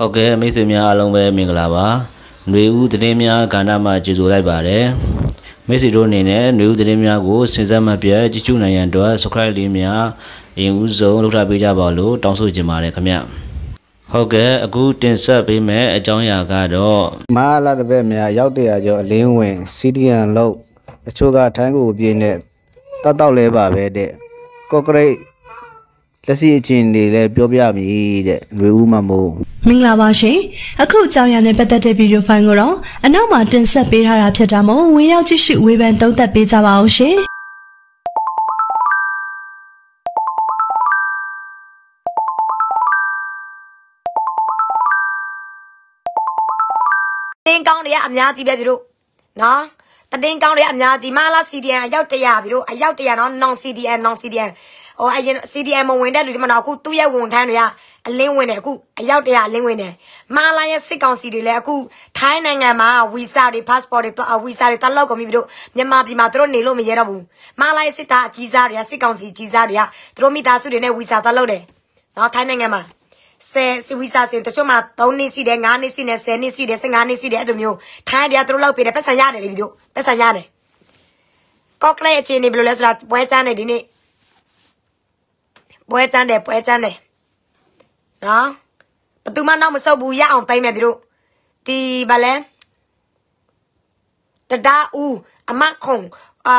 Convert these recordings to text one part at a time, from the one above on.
ဟုတ်ကဲ့မိတ်ဆွေများအားလုံးပဲမင်္ဂလာပါຫນွေဦးသတင်းများကဏ္ဍမှာကြိုဆိုလိုက်ပါတယ်မိတ်ဆွေတို့အနေနဲ့ຫນွေဦးသတင်းများကိုစဉ်ဆက်မပြတ်ကြည့်ရှုနိုင်ရန်အတွက် subscribe လေးများအရင်ဦးဆုံးလှုပ်ထားပေးကြပါလို့တောင်းဆိုချင်ပါတယ်ခင်ဗျဟုတ်ကဲ့အခုတင်ဆက်ပေးမယ့်အကြောင်းအရာကတော့မဟာလာတပည့်များရောက်တရာကျော်အလင်းဝင် CDN လို့အချို့ကထိုင်းကိုပြင်းနဲ့တောက်တောက်လဲပါပဲတဲ့ကော့ကရိတ်လက်ရှိအခြေအနေလည်းပြောပြမည်တဲ့ຫນွေဦးမမိုးမင်္ဂလာပါရှင်အခုကြောင်ရနဲ့ပတ်သက်တဲ့ဗီဒီယိုဖိုင်ကိုတော့အနောက်မှာတင်ဆက်ပေးထားတာဖြစ်တာမို့ဝင်ရောက်ကြည့်ရှုဝေဖန်သုံးသပ်ပေးကြပါအောင်ရှင်တင်းကောင်းတွေကအများကြီးပဲပြီတို့နော်တင်းကောင်းတွေကအများကြီးမလား CDN အယောက်100ပြီတို့အယောက်100နော် non CDN non CDN ဟောအရင် CDM မဝင်တဲ့လူတွေမနော်အခုသူ့ရဲ့ဝန်ထမ်းတွေကအလင်းဝင်တယ်အခုအရောက်တရအလင်းဝင်တယ်မာလာရဲ့စစ်ကောင်စီတွေလည်းအခုထိုင်းနိုင်ငံမှာဗီဇာတွေ passport တွေတော့ဗီဇာတွေတက်လောက်ကုန်ပြီတို့မြန်မာပြည်မှာတို့နေလို့မရတော့ဘူးမာလာရဲ့စစ်သားအကြီးစားတွေကစစ်ကောင်စီကြီးစားတွေကတို့မိသားစုတွေနဲ့ဗီဇာတက်လောက်တယ်နော်ထိုင်းနိုင်ငံမှာဆယ်စီဝီစာဆိုရင်တချို့မှာ3နှစ်စီတယ်9နှစ်စီတယ်10နှစ်စီတယ်15နှစ်စီတယ်အဲ့လိုမျိုးထိုင်းတရားသူတို့လောက်ပေးတယ်ပတ်စံရတယ်လေဒီတို့ပတ်စံရတယ်ကော့ကလေးအခြေအနေဘယ်လိုလဲဆိုတာပွဲချမ်းနေဒီနေ့ပွဲချမ်းတယ်ပွဲချမ်းတယ်နော်ဘသူမှနောက်မဆုပ်ဘူးရအောင်တိုင်းမယ်ပြီတို့ဒီဗလဲတဒါဦးအမခုံအာ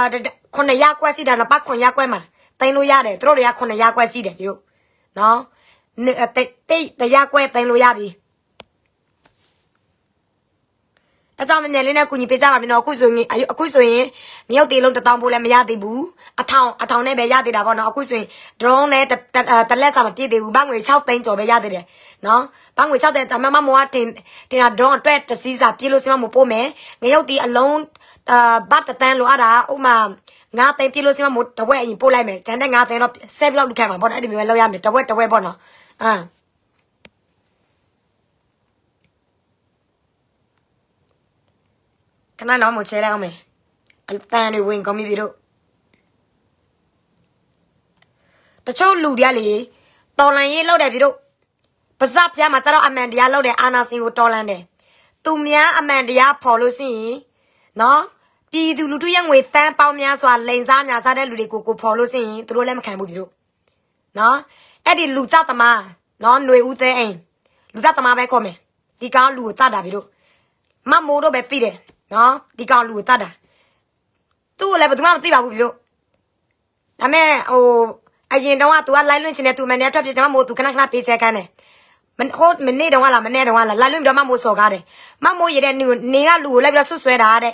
ခုနရကွက်စီတာတော့ပခွန်ရကွက်မှာတိုင်းလို့ရတယ်တို့တွေကခုနရကွက်စီတယ်ပြီတို့နော်တိတ်တိတ်တရားကွက်တိုင်းလို့ရပြီဒါကြောင့်မမြန်လေးနဲ့ကူညီပေးကြပါမယ်နော်အခုဆိုရင်အခုဆိုရင်မြုပ်သေးလုံး1000ပိုးလည်းမရသေးဘူးအထောင်အထောင်နဲ့ပဲရသေးတာပေါ့နော်အခုဆိုရင် drone နဲ့တလက်စာမပြည့်သေးဘူးဘတ်ငွေ6သိန်းကျော်ပဲရသေးတယ်နော်ဘတ်ငွေ6သိန်းဒါမှမမောကတင်တင်တာ drone အတွက်တစည်းစာပြည့်လို့စမမပို့မယ်ငရုတ်ဒီအလုံးအာဘတ်တန်းလိုအပ်တာဥမာငါသိန်းပြည့်လို့စမမတဝက်အရင်ပို့လိုက်မယ်ဂျန်တဲ့ငါသိန်းတော့ဆက်ပြီးတော့လူခံမှာပေါ့နော်အဲ့ဒီမျိုးပဲလောက်ရမယ်တဝက်တဝက်ပေါ့နော်အာခဏတော့မချဲလိုက်အောင်မယ်အတန်တွေဝင်ကုန်ပြီတို့တချို့လူတွေကလေတော်လန်ရေးလောက်တယ်ပြီတို့ပါဇက်ဖျားမှာကျတော့အမှန်တရားလောက်တယ်အာနာစင်ကိုတော်လန်တယ်သူများအမှန်တရားဖော်လို့ရှိရင်နော်တီသူလူတို့ရဲ့ငွေတန်းပေါင်းများစွာလိန်စားညာစားတဲ့လူတွေကိုကိုဖော်လို့ရှိရင်သူတို့လည်းမခံဘူးပြီတို့နော်အဲ့ဒီလူသတ်သမားနော်ຫນွေဦးသေးအိမ်လူသတ်သမားပဲခေါ်မယ်ဒီကောင် လူကိုသတ်တာပြီတို့မမိုးတော့ပဲပြီးတယ်နော်ဒီကောင်လူကိုတတ်တာသူ့ကိုလည်းဘယ်သူမှမသိပါဘူးပြောဒါမဲ့ဟိုအရင်တော့က तू ကလိုက်လွင့်ချင်တယ် तू မနဲ့ထွက်ပြစ်ကျွန်မမို့ तू ခဏခဏပေးချဲခန်းတယ်မဟုတ်မနေ့တော့ကလားမနေ့တော့ကလားလိုက်လွင့်ပြီးတော့မမို့စော်ကားတယ်မမို့ရတဲ့နေနေကလူကိုလိုက်ပြီးတော့ဆွဆွဲတာတဲ့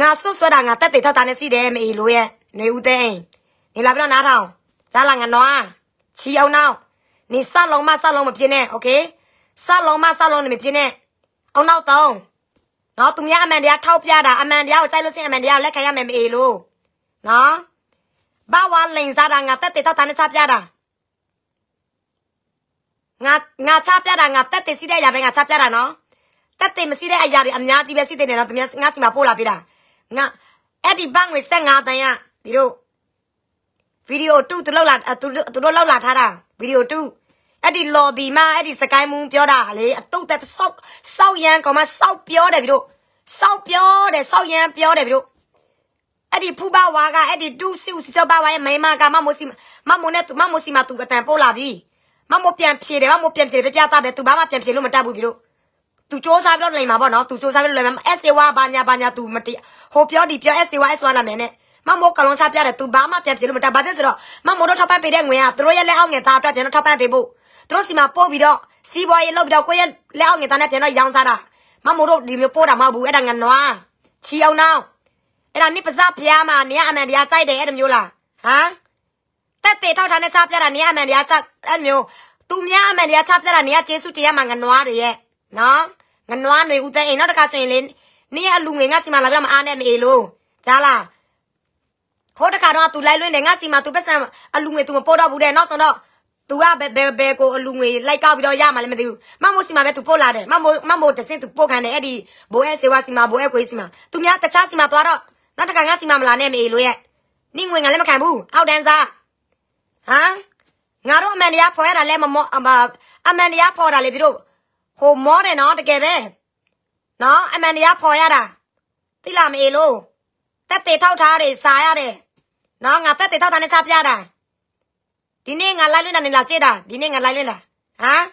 ငါဆွဆွဲတာငါတက်တေထောက်တာနဲ့စီးတယ်မေလိုရဲ့နေဦးသိန်းနေလာပြီးတော့နားထောင်စားလာငနွားချီအောင်နောက်နေစလုံးမစလုံးမပြင်းနဲ့โอเคစလုံးမစလုံးနေမပြင်းနဲ့အောင်နောက်တော့နော်သူများအမှန်တရားထောက်ပြတာအမှန်တရားကိုကြိုက်လို့စင်အမှန်တရားကိုလက်ခံရမယ်မအေလို့နော်ဘာဝလိန်စားတာငါတက်တေတော့တန်းချပြတာငါငါချပြတာငါတက်တေစီးတဲ့အရာပဲငါချပြတာနော်တက်တေမစီးတဲ့အရာတွေအများကြီးပဲစီးတဲ့နေတော့သူများငါစီမှာပို့လာပေးတာငါအဲ့ဒီဘတ်ငွေ75တန်ရဒီတို့ဗီဒီယို2သူလောက်လာသူတို့လောက်လာထားတာဗီဒီယို2အဲ့ဒီ lobby မှာအဲ့ဒီစကိုင်းမူးပြောတာလေအတုတ်သက်စောက်စောက်ရန်ကောင်မစောက်ပြောတယ်ပြီတို့စောက်ပြောတယ်စောက်ရန်ပြောတယ်ပြီတို့အဲ့ဒီဖူပါဝါကအဲ့ဒီတူစီစီချပါဝါရဲ့မိမကမမိုစီမမိုနဲ့သူမမိုစီမသူအတန်ပို့လာပြီမမိုပြန်ဖြေတယ်မမိုပြန်ဖြေတယ်ပြပြသားပဲသူဘာမှပြန်ဖြေလို့မတတ်ဘူးပြီတို့သူစ조사ပြောလိုက်မှာပေါ့နော်သူစ조사ပြောလိုက်မှာ SAW ဘာညာဘာညာသူမတဟိုပြောဒီပြော SAW SAW လာမယ်နဲ့မမိုကလွန်ချပြတယ်သူဘာမှပြန်ဖြေလို့မတတ်ဘာဖြစ်ဆိုတော့မမိုတို့ထောက်ပံ့ပေးတဲ့ငွေကသူတို့ရဲ့လက်အောက်ငယ်သားအတွက်ပြန်တော့ထောက်ပံ့ပေးဖို့သူတို့စီမှာပို့ပြီးတော့စီးပွားရေးလုပ်ပြီးတော့ကိုယ့်ရဲ့လက်အောက်ငယ်သားနဲ့ပြန်တော့ရောင်းစားတာမမို့တို့ဒီမျိုးပို့တာမဟုတ်ဘူးအဲ့ဒါငနွားချီအောင်နောက်အဲ့ဒါနိပစဖျားမှာနေရအမှန်တရားကြိုက်တယ်အဲ့ဒါမျိုးလားဟမ်တက်တေထောက်ထားနဲ့ချပြတာနေရအမှန်တရားကြအဲ့မျိုးသူများအမှန်တရားချပြတာနေရကျေးဇူးတရားမှာငနွားတွေရဲ့နော်ငနွားတွေဦးတဲ့အိမ်နောက်တစ်ခါဆိုရင်လေနေရအလူငွေငါစီမှာလာပြတော့မအားနဲ့မအေလို့ကြားလားဟိုတခါတော့ तू လိုက်လွင်းတယ်ငါစီမှာ तू ပတ်စံအလူငွေ तू မပေါ်တော့ဘူးတဲ့နောက်ဆုံးတော့သူကဘယ်ဘယ်ဘယ်ကိုအလူငွေလိုက်ကောက်ပြီးတော့ရမှာလည်းမသိဘူးမမိုးစီမှာပဲသူပို့လာတယ်မမိုးမမိုးတစင်းသူပို့ခံတယ်အဲ့ဒီဘိုးအဲစေဝါစီမှာဘိုးအဲခွေးစီမှာသူများတခြားစီမှာသွားတော့နောက်တခါငါစီမှာမလာနဲ့မေလိုရဲ့နင့်ငွေငါလည်းမခံဘူးအောက်တန်းစားဟမ်ငါတို့အမှန်တရားဖော်ရတာလဲမမောအမှန်တရားဖော်တာလေပြီတို့ဟိုမောတယ်နော်တကယ်ပဲနော်အမှန်တရားဖော်ရတာ သိလားမေလိုတက်တေထောက်ထားတွေစာရတယ်နော်ငါတက်တေထောက်ထားနဲ့စာပြတာဒီနေ့ငါလိုက်လွင်တာနေလားကြည့်တာဒီနေ့ငါလိုက်လွင်လားဟမ်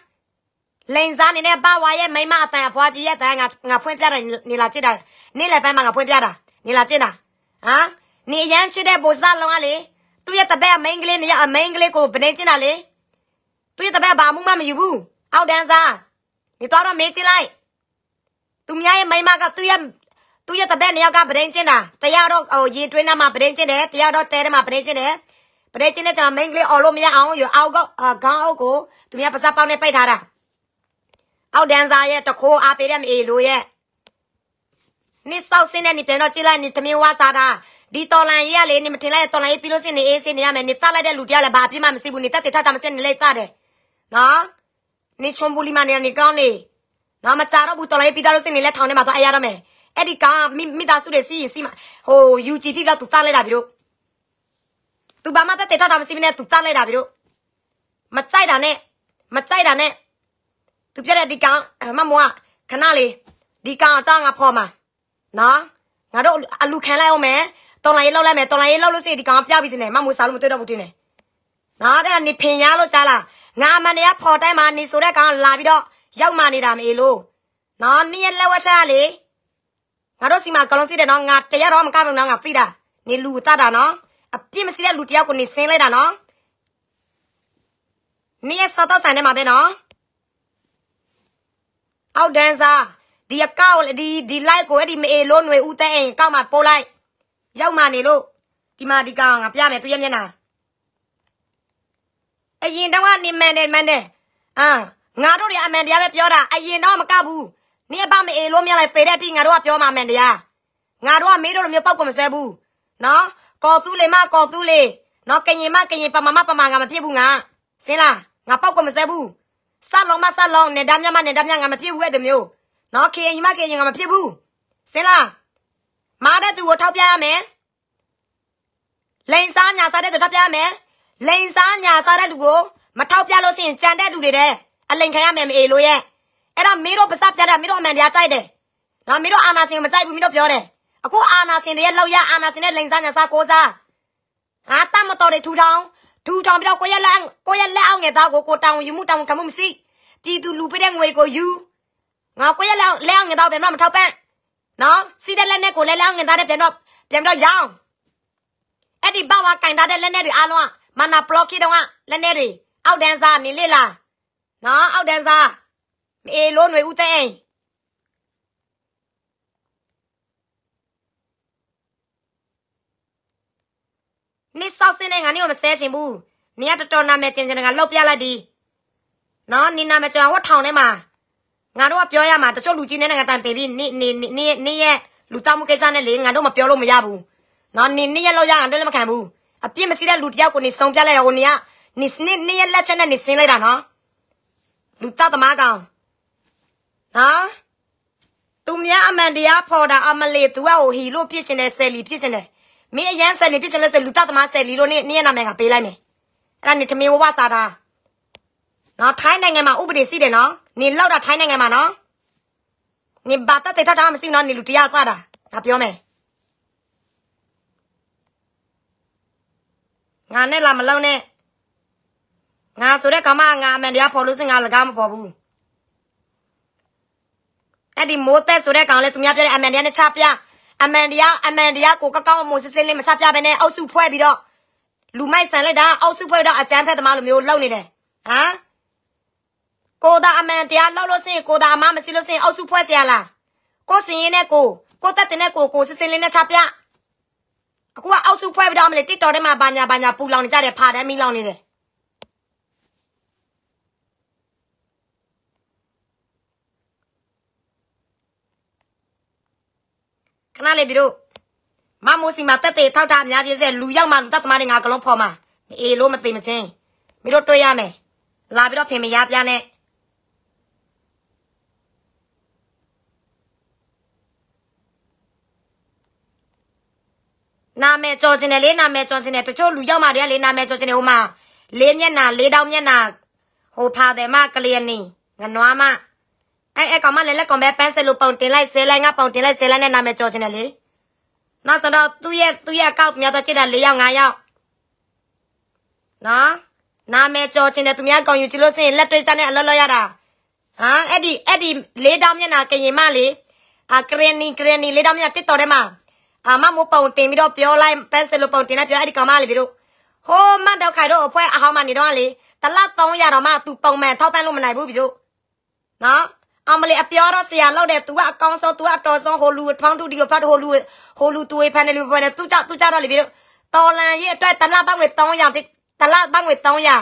လိန်စားနေတဲ့ပါဝါရဲ့မိမအတန်အဖွားကြီးရဲ့တန်ငါငါဖွင့်ပြတာနေလားကြည့်တာနေ့လယ်ပိုင်းမှာငါဖွင့်ပြတာနေလားကြည့်တာဟမ်နေရန်ချစ်တဲ့ဘိုစားလုံးကလေသူ့ရဲ့တပည့်အမိန်ကလေးနေရအမိန်ကလေးကိုဗနေကျင်တာလေသူ့ရဲ့တပည့်ဘာမှမမယူဘူးအောက်တန်းစားနေတော့မေးကြည့်လိုက်သူမရဲ့မိမကသူ့ရဲ့သူ့ရဲ့တပည့်နှစ်ယောက်ကဗနေကျင်တာတရားတော့ဟိုရေတွင်းထဲမှာဗနေကျင်တယ်တရားတော့တဲထဲမှာဗနေကျင်တယ်ပတဲချင်းနဲ့ကျွန်တော် main ကလေးអော်လို့မရအောင်ရအောက်ကခေါင်းအုပ်ကိုသူများပါစပ်ပေါက်နဲ့ပိတ်ထားတာအောက်ဒန်စာရဲ့တခိုးအားပေးတဲ့မအေလိုရဲ့နိစောက်စင်းနဲ့နိပြန်တော့ကြည့်လိုက်နိသမင်းဝါစားတာဒီတော်လန်ရေးရလေနိမတင်လိုက်တော်လန်ရေးပြီးလို့စင်းနေအေးစင်းနေရမယ်နိတတ်လိုက်တဲ့လူတရားလည်းဘာအပြစ်မှမရှိဘူးနိတတ်တယ်ထထမစင်းနေလိုက်တတ်တယ်နော်နိချုံဘူးလီမနေနိကောင်းနေနော်မကြတော့ဘူးတော်လန်ရေးပြီးသားလို့စင်းနေလက်ထောင်ထဲမှာသွားအရရမယ်အဲ့ဒီကောင်မိမိသားစုတွေစီးရင်စီးမှာဟို UG ဖြစ်တော့သူတတ်လိုက်တာပြီတော့။ तू ဘာမှတက်တေထားတာမရှိဘဲနဲ့ तू စားလိုက်တာပြီတို့။မကြိုက်တာနဲ့မကြိုက်တာနဲ့ तू ပြတဲ့ဒီကောင်မမွားခဏလေးဒီကောင်အကြောင်းငါဖော်မှာနော်ငါတို့အလူခံလိုက်အောင်မယ်တော်လိုင်းရေးလောက်လိုက်မယ်တော်လိုင်းရေးလောက်လို့စေဒီကောင်ပြပြီးတင်တယ်မမွေးစားလို့မတွေ့တော့ဘူးတင်တယ်နော်အဲ့ဒါနေဖင်ရလို့ကြားလားငါအမှန်တရားဖော်တိုင်းမှာနေဆိုတဲ့ကောင်လာပြီးတော့ရောက်မှနေတာမေလို့နော်နင်းရဲ့လက်ဝက်ရှာလေငါတို့စီမှာကလုံးစစ်တယ်နော်ငါတရားတော့မကဘူးနော်ငါသိတာနေလူတတ်တာနော်အပြစ်မရှိတဲ့လူတယောက်ကိုနေဆင်းလိုက်တာနော်နေရစောတော့ဆိုင်ထဲမှာပဲနော်အောက်ဒန်ဆာဒီအကောက်ဒီဒီ like ကိုအဲ့ဒီမအေလို့ຫນွေဦးတဲ့အိမ်ကောက်မှာပို့လိုက် ရောက်မှနေလို့ဒီမှာဒီကောင်ငါပြမယ်သူရဲ့မျက်နှာအရင်တော့ကနေမှန်တယ်မှန်တယ်အာငါတို့တွေအမှန်တရားပဲပြောတာအရင်တော့မကဘူးနင်အဖမအေလို့မြင်လိုက်ပေတဲ့အတိငါတို့ကပြောမှာမှန်တရားငါတို့ကမေးတို့လိုမျိုးပောက်ကွမစဲဘူးနော်ကော်သူးလေမကော်သူးလေနော်ကရင်မကရင်ပမာမပမာငါမဖြစ်ဘူးငါစင်းလားငါပောက်ကမစဲဘူးစလုံးမစလုံးနဲ့ဒါမြမနဲ့ဒါမြငါမဖြစ်ဘူးအဲ့တမျိုးနော်ကရင်မကရင်ငါမဖြစ်ဘူးစင်းလားမာတဲ့သူကိုထောက်ပြရမယ်လိန်စားညာစားတဲ့သူထောက်ပြရမယ်လိန်စားညာစားတဲ့သူကိုမထောက်ပြလို့ရှိရင်ကြံတဲ့သူတွေတဲ့အလိန်ခံရမယ်မအေလို့ရဲ့အဲ့ဒါမင်းတို့ပါစပြတဲ့မင်းတို့အမှန်တရားကြိုက်တယ်နော်မင်းတို့အာနာစင်မကြိုက်ဘူးမင်းတို့ပြောတယ်အခုအာနာစင်တွေရဲ့လောက်ရအာနာစင်ရဲ့လိန်စားညာစားကိုစားဟာတတ်မတော်တွေထူထောင်ထူထောင်ပြီးတော့ကိုရဲ့လက်ကိုရဲ့လက်အောင်ငယ်သားကိုကိုတောင်ယူမှုတောင်ကမှုမရှိတီသူလူပေးတဲ့ငွေကိုယူငါကိုရဲ့လက်လက်အောင်ငယ်သားပြန်တော့မထောက်ပန့်နော်စီးတဲ့လက်နဲ့ကိုလက်လက်အောင်ငယ်သားနဲ့ပြန်တော့ပြန်တော့ရောင်းအဲ့ဒီဘဝကင်တာတဲ့လက်နဲ့တွေအားလုံးကမနာဘလော့ကီတော့ကလက်နဲ့တွေအောက်တန်းစားနေလေလားနော်အောက်တန်းစားမေလို့ຫນွေဦးတဲ့အိမ်နေဆောက်စင်းနဲ့ငါနေကိုမဆဲချင်ဘူးနေကတော်တော်နာမည်ကျင်ကျင်ကလှုပ်ပြလိုက်ပြီနော်နေနာမကျော်ဝတ်ထောင်ထဲမှာငါတို့ကပြောရမှာတချို့လူကြီးနဲ့ငါတိုင်ပေပြီးနေနေနေနေရဲ့လူသားမှုကိစ္စနဲ့လေငါတို့မပြောလို့မရဘူးနော်နေနေရဲ့လောက်ရငါတို့လည်းမခံဘူးအပြစ်မရှိတဲ့လူတယောက်ကိုနေဆုံးပြလိုက်တာကိုနေကနေနေနေရဲ့လက်ချက်နဲ့နေဆင်းလိုက်တာနော်လူသားသမားကောင်နော်သူများအမှန်တရားဖော်တာအမလေးသူကဟိုဟီလို့ပြစ်ချင်တယ်ဆယ်လီပြစ်ချင်တယ်မင်းအရန်ဆက်နေပြစ်ချင်လက်ဆက်လူသားသမားဆက်လီလို့နင်းနင်းနာမည်ကပေးလိုက်မယ်အဲ့ဒါနင်ထမင်းဝဝစားတာနော်ထိုင်းနိုင်ငံမှာဥပဒေရှိတယ်နော်နင်လောက်တာထိုင်းနိုင်ငံမှာနော်နင်ဘာသက်တဲ့ထထားမရှိနော်နင်လူတရားသတာငါပြောမယ်ငါနဲ့လာမလုံးနဲ့ငါဆိုတဲ့ကမငါအမှန်တရားဖော်လို့စင်ငါလကားမဖော်ဘူးအဲ့ဒီမိုးသက်ဆိုတဲ့ကောင်လဲသူများပြောတဲ့အမှန်တရားနဲ့ချပြအမှန်တရားအမှန်တရားကိုကောက်ကောက်အမုံစစ်စစ်လေးမချပြဘဲနဲ့အောက်စုဖွဲ့ပြီးတော့လူမိုက်ဆန်လိုက်တာအောက်စုဖွဲ့တော့အကြမ်းဖက်သမားလိုမျိုးလှုပ်နေတယ်ဟမ်ကိုသာအမှန်တရားလှုပ်လို့စင်ကိုသာအမမရှိလို့စင်အောက်စုဖွဲ့เสียလားကိုစင်ရင်နဲ့ကိုကိုတက်တင်နဲ့ကိုကိုစစ်စစ်လေးနဲ့ချပြအခုကအောက်စုဖွဲ့ပြီးတော့မလဲ TikTok ထဲမှာဘာညာဘာညာပူလောင်နေကြတယ်ဖာတမ်းမီလောင်နေတယ်ခဏလေးပြီတို့မမိုးစီမှာတက်တဲ့ထောက်တာအများကြီးစက်လူရောက်မှလူတက်သမားတွေငါကလုံးဖော်မှာမအေလို့မသိမချင်းမင်းတို့တွေ့ရမယ်လာပြီးတော့ဖင်မရပြနဲ့နာမည်ကြော်ခြင်းနဲ့လေးနာမည်ကြော်ခြင်းနဲ့တချို့လူရောက်မှတည်းကလေးနာမည်ကြော်ခြင်းနဲ့ဟိုမှာလေးမျက်နှာလေးတောင်မျက်နှာဟိုဖာတယ်မကလျက်နီငနွားမအဲအဲကောင်မလည်းလက်ကောင်ပဲပန်းစက်လို့ပုံတင်လိုက်ဇေလိုင်းကပုံတင်လိုက်ဇေလိုင်းနဲ့နာမည်ကျော်ချင်တယ်လေနောက်ဆိုတော့သူ့ရဲ့သူ့ရဲ့ကောက်များတော့ချစ်တာ၄ယောက်၅ယောက်နော်နာမည်ကျော်ချင်တယ်သူများကောင်ယူချင်လို့စရင်လက်တွေ့စားနဲ့အလော့လော့ရတာဟာအဲ့ဒီအဲ့ဒီလေးတောင်းမျက်နှာကရင်မလေးအာကရနီကရနီလေးတောင်းမျက်နှာတစ်တော်ထဲမှာအာမမိုးပုံတင်ပြီးတော့ပြောလိုက်ပန်းစလို့ပုံတင်လိုက်ပြောအဲ့ဒီကောင်မလေးပြီးတော့ဟိုးမတ်တော့ခိုင်တော့အဖွဲအဟောင်းမနေတော့လေတလ300တော့မှ तू ပုံမှန်ထောက်ပန်းလို့မနိုင်ဘူးပြီးတော့နော်အမလေးအပြောတော့ဆရာလောက်တယ်။ तू ကအကောင်းဆုံး तू ကအတော်ဆုံးဟိုလူဖောင်းတူဒီကိုဖတ်ဟိုလူဟိုလူသူဝေဖန်တယ်လူပေါ်တယ်။ तू ကြောက် तू ကြောက်တော့လေပြီးတော့တော်လန်ရဲ့အတွက်တလပတ်ငွေ300တလပတ်ငွေ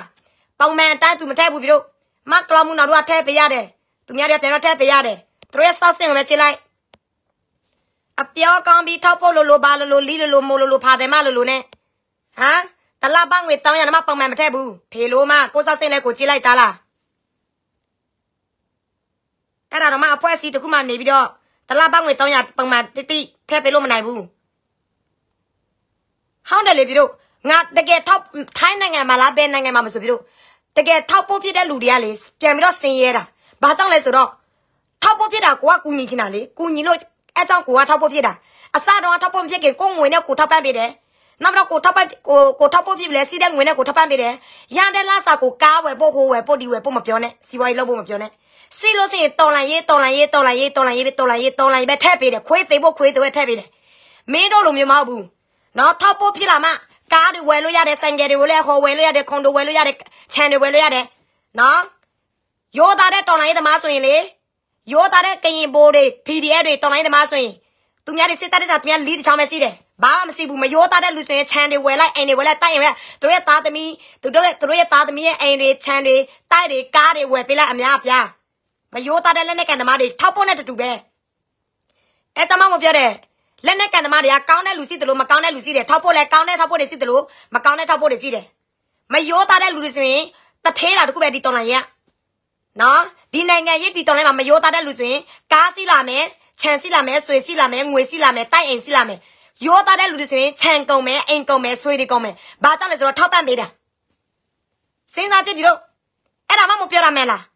300ပုံမှန်အတိုင်း तू မထည့်ဘူးပြီးတော့မကလောမှုနောက်တော့ထည့်ပေးရတယ်။သူများတွေပြန်တော့ထည့်ပေးရတယ်။သူတို့ရဲ့စောက်စင်ကိုပဲခြေလိုက်။အပြောကောင်းပြီးထောက်ဖို့လိုလိုပါလိုလိုလီလိုလိုမိုလိုလိုဖာတယ်မလိုလိုနဲ့။ဟမ်တလပတ်ငွေ300မှပုံမှန်မထည့်ဘူး။ဖေလိုမကိုစောက်စင်လဲကိုခြေလိုက်ကြလား။အဲ့ဒါတော့မှအဖွဲ့အစည်းတစ်ခုမှနေပြီးတော့တလပတ်ငွေ300ပုံမှန်တိတိထည့်ပေးလို့မနိုင်ဘူးဟောင်းတယ်လေပြီတို့ငါတကယ်ထောက်ထိုင်းနိုင်ငံမှာလားဘယ်နိုင်ငံမှာမဆိုပြီတို့တကယ်ထောက်ပို့ဖြစ်တဲ့လူတွေကလေပြန်ပြီးတော့ဆင်းရဲတာဘာကြောင့်လဲဆိုတော့ထောက်ပို့ဖြစ်တာကိုကကူညီချင်တာလေကူညီလို့အဲ့ကြောင့်ကိုကထောက်ပို့ဖြစ်တာအစတော့ထောက်ပို့ဖြစ်ခင်ကိုငွေနဲ့ကိုထောက်ပံ့ပေးတယ်နောက်တော့ကိုထောက်ပိုက်ကိုကိုထောက်ပို့ပြပြီလဲစီးတဲ့ငွေနဲ့ကိုထောက်ပံ့ပေးတယ်။ရန်တဲ့လဆာကိုကားဝယ်ပို့ဟိုးဝယ်ပို့ဒီဝယ်ပို့မပြောနဲ့စီဝါရီလောက်ဖို့မပြောနဲ့။စီလို့စီရင်တော်လန်ရေးတော်လန်ရေးတော်လန်ရေးတော်လန်ရေးတော်လန်ရေးတော်လန်ရေးပဲထက်ပေးတယ်ခွေးသိဖို့ခွေးသွဲထက်ပေးတယ်မင်းတို့လိုမျိုးမဟုတ်ဘူးနော်ထောက်ဖို့ဖြစ်လာမှကားတွေဝယ်လို့ရတယ်ဆိုင်ကယ်တွေကိုလည်းဟောဝယ်လို့ရတယ်ခွန်တွေဝယ်လို့ရတယ်ခြံတွေဝယ်လို့ရတယ်နော်ရိုးသားတဲ့တော်လိုင်းသမားဆိုရင်လေရိုးသားတဲ့ကရင်ဘိုးတွေ PDF တွေတော်လိုင်းသမားဆိုရင်သူများတွေစစ်တပ်တွေသူများလီးတစ်ချောင်းပဲစီးတယ်ဘာမှမစီဘူးမရိုးသားတဲ့လူဆိုရင်ခြံတွေဝယ်လိုက်အိမ်တွေဝယ်လိုက်တိုက်ရင်ရသူတို့ရဲ့သားသမီးသူတို့ရဲ့သူတို့ရဲ့သားသမီးရဲ့အိမ်တွေခြံတွေတိုက်တွေကားတွေဝယ်ပေးလိုက်အများအပြားမရိုးသားတဲ့လက်နဲ့ကန်သမားတွေထောက်ပွန်းနဲ့တူတူပဲအဲကျမမပြောတယ်လက်နဲ့ကန်သမားတွေကကောင်းတဲ့လူစီတယ်လို့မကောင်းတဲ့လူစီတယ်ထောက်ပွန်းလဲကောင်းတဲ့ထောက်ပွန်းတွေစီတယ်လို့မကောင်းတဲ့ထောက်ပွန်းတွေစီတယ်မရိုးသားတဲ့လူတွေဆိုရင်တထဲတာတခုပဲဒီတော်လိုင်းရနော်ဒီနိုင်ငံရေးဒီတော်လိုင်းမှာမရိုးသားတဲ့လူဆိုရင်ကားစီလာမယ်ခြံစီလာမယ်ဆွေစီလာမယ်ငွေစီလာမယ်တိုက်အိမ်စီလာမယ်ရောသားတဲ့လူတွေဆိုရင်ခြံကုန်မယ်အိမ်ကုန်မယ်ဆွေတွေကုန်မယ်ဘာကြောင့်လဲဆိုတော့ထောက်ပံ့ပေးတာစဉ်းစားကြည့်ပြီးတော့အဲ့ဒါမှမပြောရမယ်လား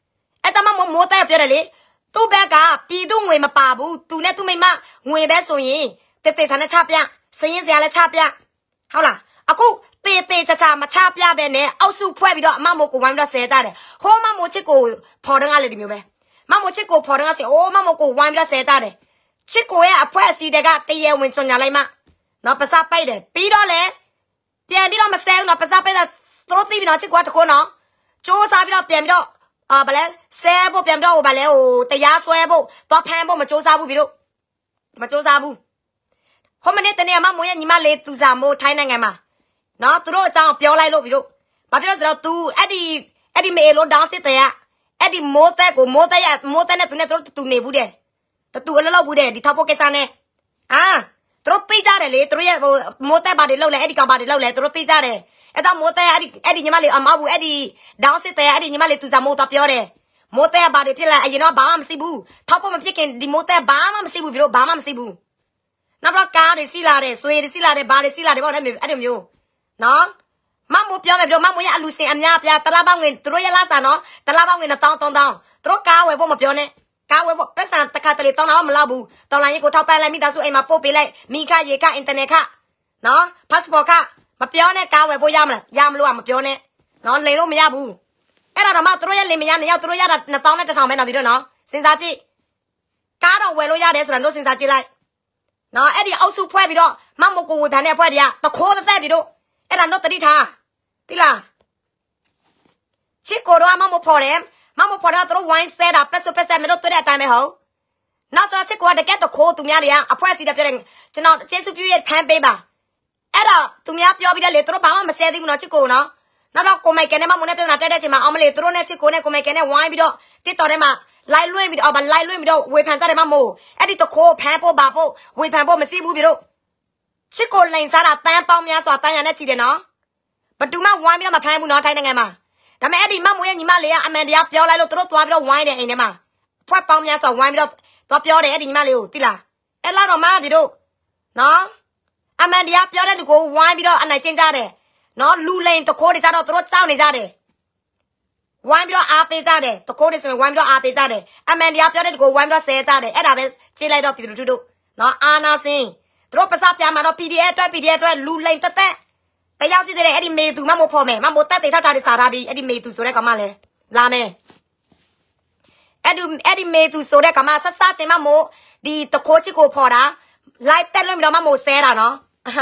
အဲကြောင့်မမိုးတန်းပြောတယ်လေသူ့ဘက်ကပြည်သူငွေမပါဘူးသူနဲ့သူ့မိမငွေပဲဆိုရင်တေတေချာနဲ့ချပြစရင်စရာလည်းချပြဟုတ်လားအခုတေတေချာချာမချပြပဲနဲ့အောက်စုဖွဲ့ပြီးတော့အမမိုးကိုဝိုင်းပြီးတော့ဆဲကြတယ်ဟိုးမမိုးချစ်ကိုဖော်တဲ့ကလည်းဒီမျိုးပဲမမိုးချစ်ကိုဖော်တဲ့ကဆိုအိုးမမိုးကိုဝိုင်းပြီးတော့ဆဲကြတယ်ချစ်ကိုရဲ့အဖွဲအစည်းတွေကတရားဝင်ကြွညာလိုက်မှနော်ပါစပိုက်တယ်ပြီးတော့လေပြန်ပြီးတော့မဆဲဘူးနော်ပါစပိုက်တာသူတို့သိပြီနော်ချစ်ကိုကတခုနော်စ조사ပြီးတော့ပြန်ပြီးတော့အာဗလဲဆဲဖို့ပြန်တော့ဗလဲဟိုတရားဆွဲဖို့သွားဖမ်းဖို့မစူးစမ်းဘူးပြီတို့မစူးစမ်းဘူးဟိုမနေ့တနေ့မှမွေးရညီမလေးသူစားမိုးထိုင်းနိုင်ငံမှာနော်သူတို့အကြောင်းပြောလိုက်လို့ပြီတို့ဘာပြောလဲဆိုတော့ तू အဲ့ဒီအဲ့ဒီမေလိုဒေါင်းစစ်တဲ့အဲ့ဒီမိုးသက်ကိုမိုးသက်ရမိုးသက်နဲ့သူနဲ့သူတို့တူနေဘူးတဲ့တူအလုပ်လုပ်ဘူးတဲ့ဒီထောက်ဖို့ကိစ္စနဲ့အာသူတို့သိကြတယ်လေသူတို့ရဲ့ဟိုမိုးတက်ပါတွေလောက်လဲအဲ့ဒီကောင်ပါတွေလောက်လဲသူတို့သိကြတယ်အဲကြောင့်မိုးတက်အဲ့ဒီအဲ့ဒီညီမလေးအမဟုတ်ဘူးအဲ့ဒီဒေါင်းစစ်တဲ့အဲ့ဒီညီမလေးသူစားမိုးတော့ပြောတယ်မိုးတက်ပါတွေဖြစ်လာအရင်တော့ဘာမှမရှိဘူးထောက်ဖို့မဖြစ်ခင်ဒီမိုးတက်ဘာမှမရှိဘူးပြီးတော့ဘာမှမရှိဘူးနောက်တော့ကားတွေစီလာတယ်ဆွေတွေစီလာတယ်ဘာတွေစီလာတယ်ပေါ့နော်အဲ့လိုမျိုးနော်မမိုးပြောမယ်ပြောမမိုးရအလူစင်အများပြတလားပေါင်းငွေသူတို့ရလာစားနော်တလားပေါင်းငွေ1000 3000သူတို့ကားဝယ်ဖို့မပြောနဲ့ကားဝယ်ဖို့ပတ်စံတခါတလေတောင်းလာမလောက်ဘူးတောင်းလာရင်ကိုထောက်ပံ့လိုက်မိသားစုအိမ်မှာပို့ပေးလိုက်မိခရေခအင်တာနက်ခနော် passport ခမပြောနဲ့ကားဝယ်ဖို့ရမလားရမလို့ကမပြောနဲ့နော်လိန်လို့မရဘူးအဲ့ဒါတော့မှသူတို့ရဲ့လိန်မရနဲ့ရောက်သူတို့ရတာ2000နဲ့1000ပဲနော်ပြီးတော့နော်စဉ်းစားကြည့်ကားတော့ဝယ်လို့ရတယ်ဆိုတာတို့စဉ်းစားကြည့်လိုက်နော်အဲ့ဒီအောက်စုဖွဲ့ပြီးတော့မမကိုဝေဖန်တဲ့အဖွဲ့တွေကတခိုးသက်ပြီးတော့အဲ့ဒါတော့တတိထားတိလားချစ်ကိုတော့မမဖော်တယ်မမဖော်တော့သူတို့ဝိုင်းဆဲတာပက်ဆိုပက်ဆက်မင်းတို့တွေ့တဲ့အတိုင်းပဲဟုတ်နောက်ဆိုတော့ချစ်ကွာတကက်တခိုးသူများတွေကအဖွဲစီတဲ့ပြောတယ်ကျွန်တော်ကျေးဇူးပြုရဲ့ဖန်ပေးပါအဲ့တော့သူများပြောပြီးတဲ့လေသူတို့ဘာမှမဆဲသေးဘူးနော်ချစ်ကိုနော်နောက်တော့ကိုမိုက်ကနေမှမုန်နဲ့ပြဿနာတက်တဲ့ချိန်မှာအောင်မလေးသူတို့နဲ့ချစ်ကိုနဲ့ကိုမိုက်ကနေဝိုင်းပြီးတော့တစ်တော်ထဲမှာလိုက်လွင့်ပြီးတော့အော်ဗလိုက်လွင့်ပြီးတော့ဝေဖန်ကြတယ်မမို့အဲ့ဒီတခိုးဖန်ဖို့ပါဖို့ဝေဖန်ဖို့မစီးဘူးပြီတော့ချစ်ကိုလိန်စားတာတန်းပေါင်းများစွာတန်းရနဲ့ချီတယ်နော်ဘသူမှဝိုင်းပြီးတော့မဖမ်းဘူးနော်ထိုင်းနိုင်ငံမှာဒါပေမဲ့အဲ့ဒီမမွေးရဲ့ညီမလေးကအမှန်တရားပြောလိုက်လို့သူတို့သွားပြီးတော့ဝိုင်းတယ်အိမ်ထဲမှာဖွဲ့ပေါင်းများစွာဝိုင်းပြီးတော့သွားပြောတယ်အဲ့ဒီညီမလေးကိုတိလားအဲ့လောက်တော့မဒီတို့နော်အမှန်တရားပြောတဲ့လူကိုဝိုင်းပြီးတော့အနိုင်ကျင့်ကြတယ်နော်လူလိန်တခိုးတွေကြတော့သူတို့စောင့်နေကြတယ်ဝိုင်းပြီးတော့အားပေးကြတယ်တကိုးတွေဆိုရင်ဝိုင်းပြီးတော့အားပေးကြတယ်အမှန်တရားပြောတဲ့တကိုးဝိုင်းပြီးတော့ဆဲကြတယ်အဲ့ဒါပဲခြေလိုက်တော့ပြည်သူတို့နော်အာနာစင်တို့ပစပြာမှာတော့ PDF အတွက် PDF အတွက်လူလိန်တသက်တယောက်စီတဲ့အဲ့ဒီမေသူမမို့ဖို့မယ်မမို့တက်တေထောက်ထားတဲ့စာသားပြီးအဲ့ဒီမေသူဆိုတဲ့ကောင်မလဲလာမယ်အဲ့ဒီအဲ့ဒီမေသူဆိုတဲ့ကောင်မဆက်စားချင်းမမို့ဒီတခိုးချစ်ကိုဖော်တာလိုက်တက်လို့မတော့မမို့ဆဲတာနော်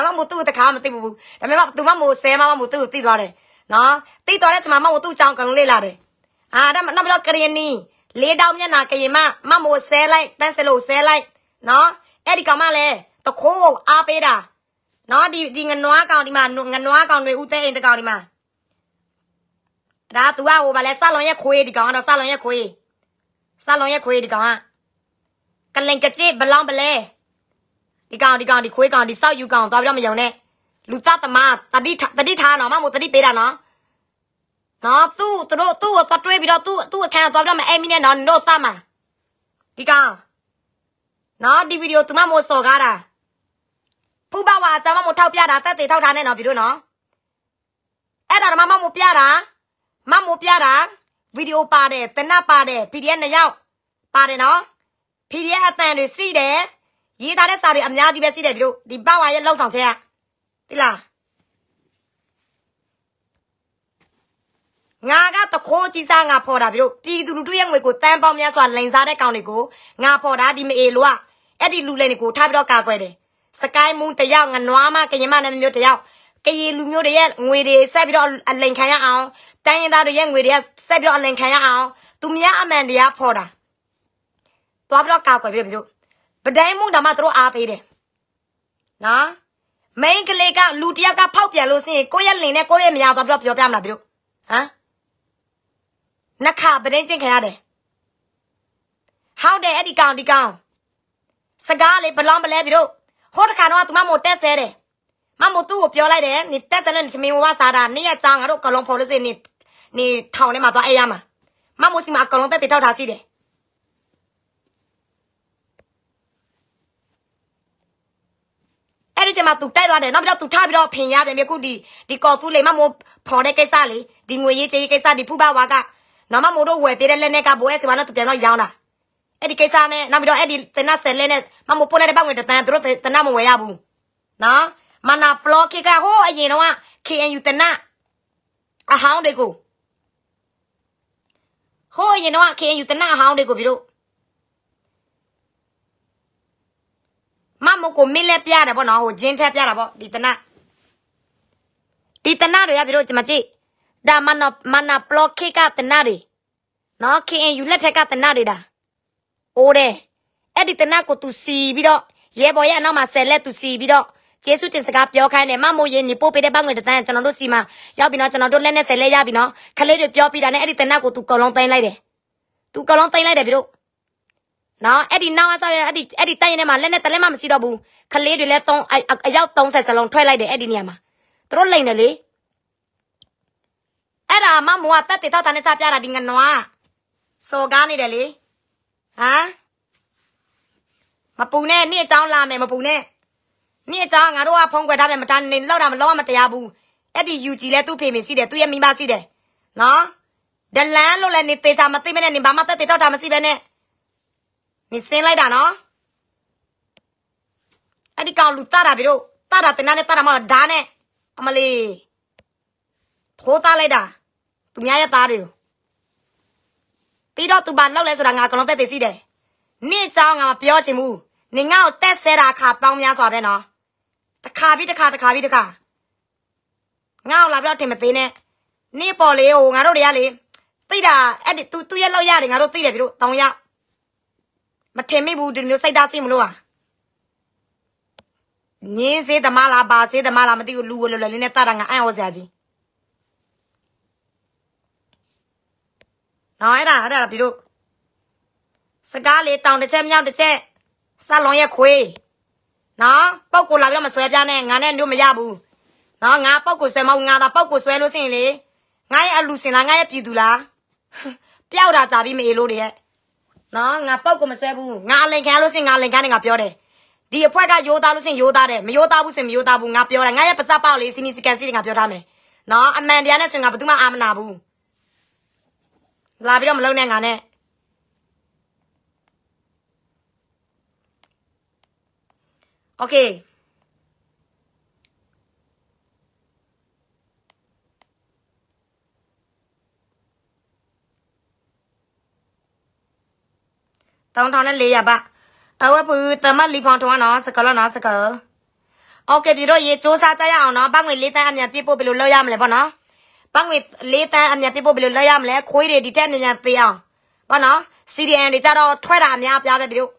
မမို့သူ့တခါမသိဘူးဒါပေမဲ့သူမမို့ဆဲမမမို့သူ့ကိုသိသွားတယ်နော်သိသွားတဲ့ချိန်မှာမမို့သူ့ကြောင်ကလုံးလေးလာတယ်အာဒါနောက်ပြီးတော့ကရင်နီလေးတောင်မျက်နာကရင်မမမို့ဆဲလိုက်ပန်းစလို့ဆဲလိုက်နော်အဲ့ဒီကောင်မလဲတခိုးကိုအားပေးတာနော်ဒီဒီငနွားကောင်ဒီမှာငနွားကောင်တွေဦးသေးအိမ်တကောင်ဒီမှာဒါ तू ကဟိုဗာလဲဆလွန်ရဲ့ခွေးဒီကောင်ကတော့ဆလွန်ရဲ့ခွေးဆလွန်ရဲ့ခွေးဒီကောင်ကကလင်ကကြစ်ဘလောင်ဘလဲဒီကောင်ဒီကောင်ဒီခွေးကောင်ဒီဆောက်ယူကောင်သွားပြီးတော့မယုံနဲ့လူသားသမားတတိတတိထားနော်မမို့တတိပေးတာနော်နော်သူ့သူတို့သူ့ကိုသွားတွေးပြီးတော့သူ့သူ့အခန်းကိုသွားပြီးတော့မအဲမီနဲ့နော်တို့သားမှာဒီကောင်နော်ဒီဗီဒီယို तू မမို့စော်ကားတာပူပါဝါကျမမို့ထောက်ပြတာတက်သေးထောက်ထားနဲ့နော်ပြီတို့နော်အဲ့ဒါတော့မမမို့ပြတာမမို့ပြတာဗီဒီယိုပါတယ်တနတ်ပါတယ် PDF နှစ်ယောက်ပါတယ်နော် PDF အတန်တွေစီးတယ်ရေးထားတဲ့စာတွေအများကြီးပဲစီးတယ်ပြီတို့ဒီပါဝါရဲ့လောက်ဆောင်ချက်ကတိလားငါကတခိုးကြီးစားငါဖော်တာပြီတို့ပြည်သူလူထုရဲ့ငွေကိုတန်ပေါင်းများစွာလိန်စားတဲ့ကောင်တွေကိုငါဖော်တာဒီမအေလိုကအဲ့ဒီလူလိန်တွေကိုထားပြီးတော့ကာကွယ်တယ်စကိုင်းမုန်တယောက်ငနွားမကရင်မနဲ့မျိုးတယောက်ကရင်လူမျိုးတွေရဲ့ငွေတွေဆက်ပြီးတော့အလိန်ခံရအောင်တိုင်းရင်းသားတွေရဲ့ငွေတွေဆက်ပြီးတော့အလိန်ခံရအောင်သူများအမှန်တရားဖော်တာသွားပြီးတော့ကောက်ွယ်ပြီးတော့မျိုးပတိုင်းမှုတော့မှသူတို့အားပေးတယ်နော်မိန်ကလေးကလူတယောက်ကဖောက်ပြန်လို့စင်ကိုယ့်ရဲ့လင်နဲ့ကိုယ့်ရဲ့မယားသွားပြီးတော့ပြောပြမလားပြီးတော့ဟမ်နှစ်ခါပတိုင်းချင်းခံရတယ်ဟုတ်တယ်အဲ့ဒီကောင်ဒီကောင်စကားလေးဘလောင်းပလဲပြီးတော့ဟောတခါတော့သူမမို့တက်ဆဲတယ်မမို့သူ့ကိုပြောလိုက်တယ်နေတက်ဆဲနဲ့သမင်ဝါစားတာနေ့ရက်ကြောင်ငါတို့ကလုံးဖော်လို့စနေနေထောင်ထဲမှာသွားအဲ့ရမှာမမို့စီမှာကလုံးတက်တိထောက်ထားစီတယ်ဲ့ဒီချိန်မှာသူတိုက်သွားတယ်နောက်ပြီးတော့သူထပြီးတော့ဖင်ရပြန်ပြီခုဒီဒီကော်သူးလေးမမိုးဖော်တဲ့ကိစ္စလေးဒီငွေရေးချေးကိစ္စဒီဖူပါဝါကနော်မမိုးတို့ဝယ်ပေးတဲ့လက်နဲ့ကဘိုးရဲ့စီမံတော့သူပြန်တော့ရောင်းတာအဲ့ဒီကိစ္စနဲ့နောက်ပြီးတော့အဲ့ဒီတနဆယ်လဲနဲ့မမပို့လိုက်တဲ့ပတ်ငွေတန်သူတို့တနမဝယ်ရဘူးနော်မနာဘလော့ခေကဟိုးအရင်တော့ KNU တနအဟောင်းတွေကိုဟိုးအရင်တော့ KNU တနအဟောင်းတွေကိုပြီတို့မမကိုမင်းလဲပြတာပေါ့နော်ဟိုဂျင်းထက်ပြတာပေါ့ဒီတနဒီတနတွေကပြီတို့ဒီမှာကြည့်ဒါမနာမနာဘလော့ခေကတနတွေနော် KNU လက်ထက်ကတနတွေဒါအိုးတယ်အဲ့ဒီတနတ်ကိုသူစီပြီးတော့ရဲဘော်ရဲ့အနောက်မှာဆယ်လက်သူစီပြီးတော့ကျေးဇူးတင်စကားပြောခိုင်းတယ်မမိုးရင်နေပို့ပေးတဲ့ပတ်ငွေတန်းကျွန်တော်တို့စီမှာရောက်ပြီနော်ကျွန်တော်တို့လက်နဲ့ဆယ်လက်ရပြီနော်ခလေးတွေပြောပြတာနဲ့အဲ့ဒီတနတ်ကိုသူကလုံးသိမ်းလိုက်တယ်သူကလုံးသိမ်းလိုက်တယ်ပြီတို့နော်အဲ့ဒီနောက်အဆောက်ရအဲ့ဒီအဲ့ဒီတိုင်ရင်ထဲမှာလက်နဲ့တလက်မှမရှိတော့ဘူးခလေးတွေလည်း3အယောက်30စလုံးထွက်လိုက်တယ်အဲ့ဒီနေရာမှာသူတို့လိန်တယ်လေအဲ့ဒါမမိုးကတက်တေထောက်တာနဲ့စပြတာဒီငနွားစော်ကားနေတယ်လေဟမ်မပူနဲ့နေ့အကြောင်းလာမယ်မပူနဲ့နေ့အကြောင်းငါတို့ကဖုံးကွယ်ထားမယ်မတန်းနေလောက်တာမလောက်မှမတရားဘူးအဲ့ဒီယူကြည်လဲသူ့ဖေမင်းစီးတယ်သူ့ရဲ့မိမစီးတယ်နော်ဒလန်လို့လည်းနေသေးစားမသိမနဲ့နေဘာမှတက်တေတော့တာမရှိပဲနဲ့နေစင်းလိုက်တာနော်အဲ့ဒီကောင်လူတတာပြီတို့တတာတင်နာနဲ့တတာမဟုတ်ဓာနဲ့အမလေးထိုးသားလိုက်တာသူများရဲ့သားတွေကိုပြီးတော့သူပါလောက်လဲဆိုတာငါကလုံးသက်သိသိတယ်နင့်အကြောင်းငါမပြောချင်ဘူးနင်ငါ့ကိုတက်ဆဲတာခါပေါင်းများစွာပဲနော်တခါပြီးတခါတခါပြီးတခါငါ့ကိုလာပြီးတော့တင်မသေးနဲ့နင့်ပေါ်လေးကိုငါတို့တွေကလေသိတာအဲ့ဒီသူသူရဲ့လောက်ရတယ်ငါတို့သိတယ်ပြီတို့တောင်းရမထင်မိဘူးဒီမျိုးစိတ်ဓာတ်စိမလို့อ่ะညင်းစေးသမားလားဘာစေးသမားလားမသိဘူးလူဝလော်လော်လေးနဲ့တတာငါအံ့ဩစရာကြီးနော်အဲ့ဒါအဲ့ဒါဒီတို့စကားလေးတောင်တစ်ချက်မြောက်တစ်ချက်စလွန်ရဲ့ခွေးနော်ပုတ်ကိုလာပြီးတော့မဆွဲပြနဲ့ငါနဲ့တို့မရဘူးနော်ငါပုတ်ကိုဆွဲမဟုတ်ငါသာပုတ်ကိုဆွဲလို့စင်လေငါရဲ့အလူစင်လားငါရဲ့ပြည်သူလားပျောက်တာကြာပြီးမအေလို့တည်းနော်ငါပုတ်ကိုမဆွဲဘူးငါအလင်ခံလို့စင်ငါအလင်ခံနေငါပြောတယ်ဒီအဖွဲကရိုးသားလို့စင်ရိုးသားတယ်မရိုးသားဘူးစင်မရိုးသားဘူးငါပြောတာငါရဲ့ပါစပ်ပေါက်လေးစီနီစကန်စီငါပြောထားမယ်နော်အမှန်တရားနဲ့စင်ငါဘယ်သူမှအာမနာဘူးလာပြီးတော့မလုံနဲ့ငါနဲ့โอเคတောင်းထောင်းနဲ့၄ရပါအဝပူတမလီဖောင်ထွန်းနော်စကလောနော်စကလောโอเคပြီတော့ရေစ조사ကြရအောင်နော်ပတ်ငွေ၄တန်းအမြန်ပြည့်ပို့ပြီလို့လောက်ရမလဲပေါ့နော်ပန်းငွေ၄တန်းအမြန်ပြဖို့ဘယ်လိုလဲရမလဲခွေးတွေဒီတက်မြန်မြန်သေးအောင်ဟုတ်နော် CDN တွေကြတော့ထွက်တာအများပြားပဲတို့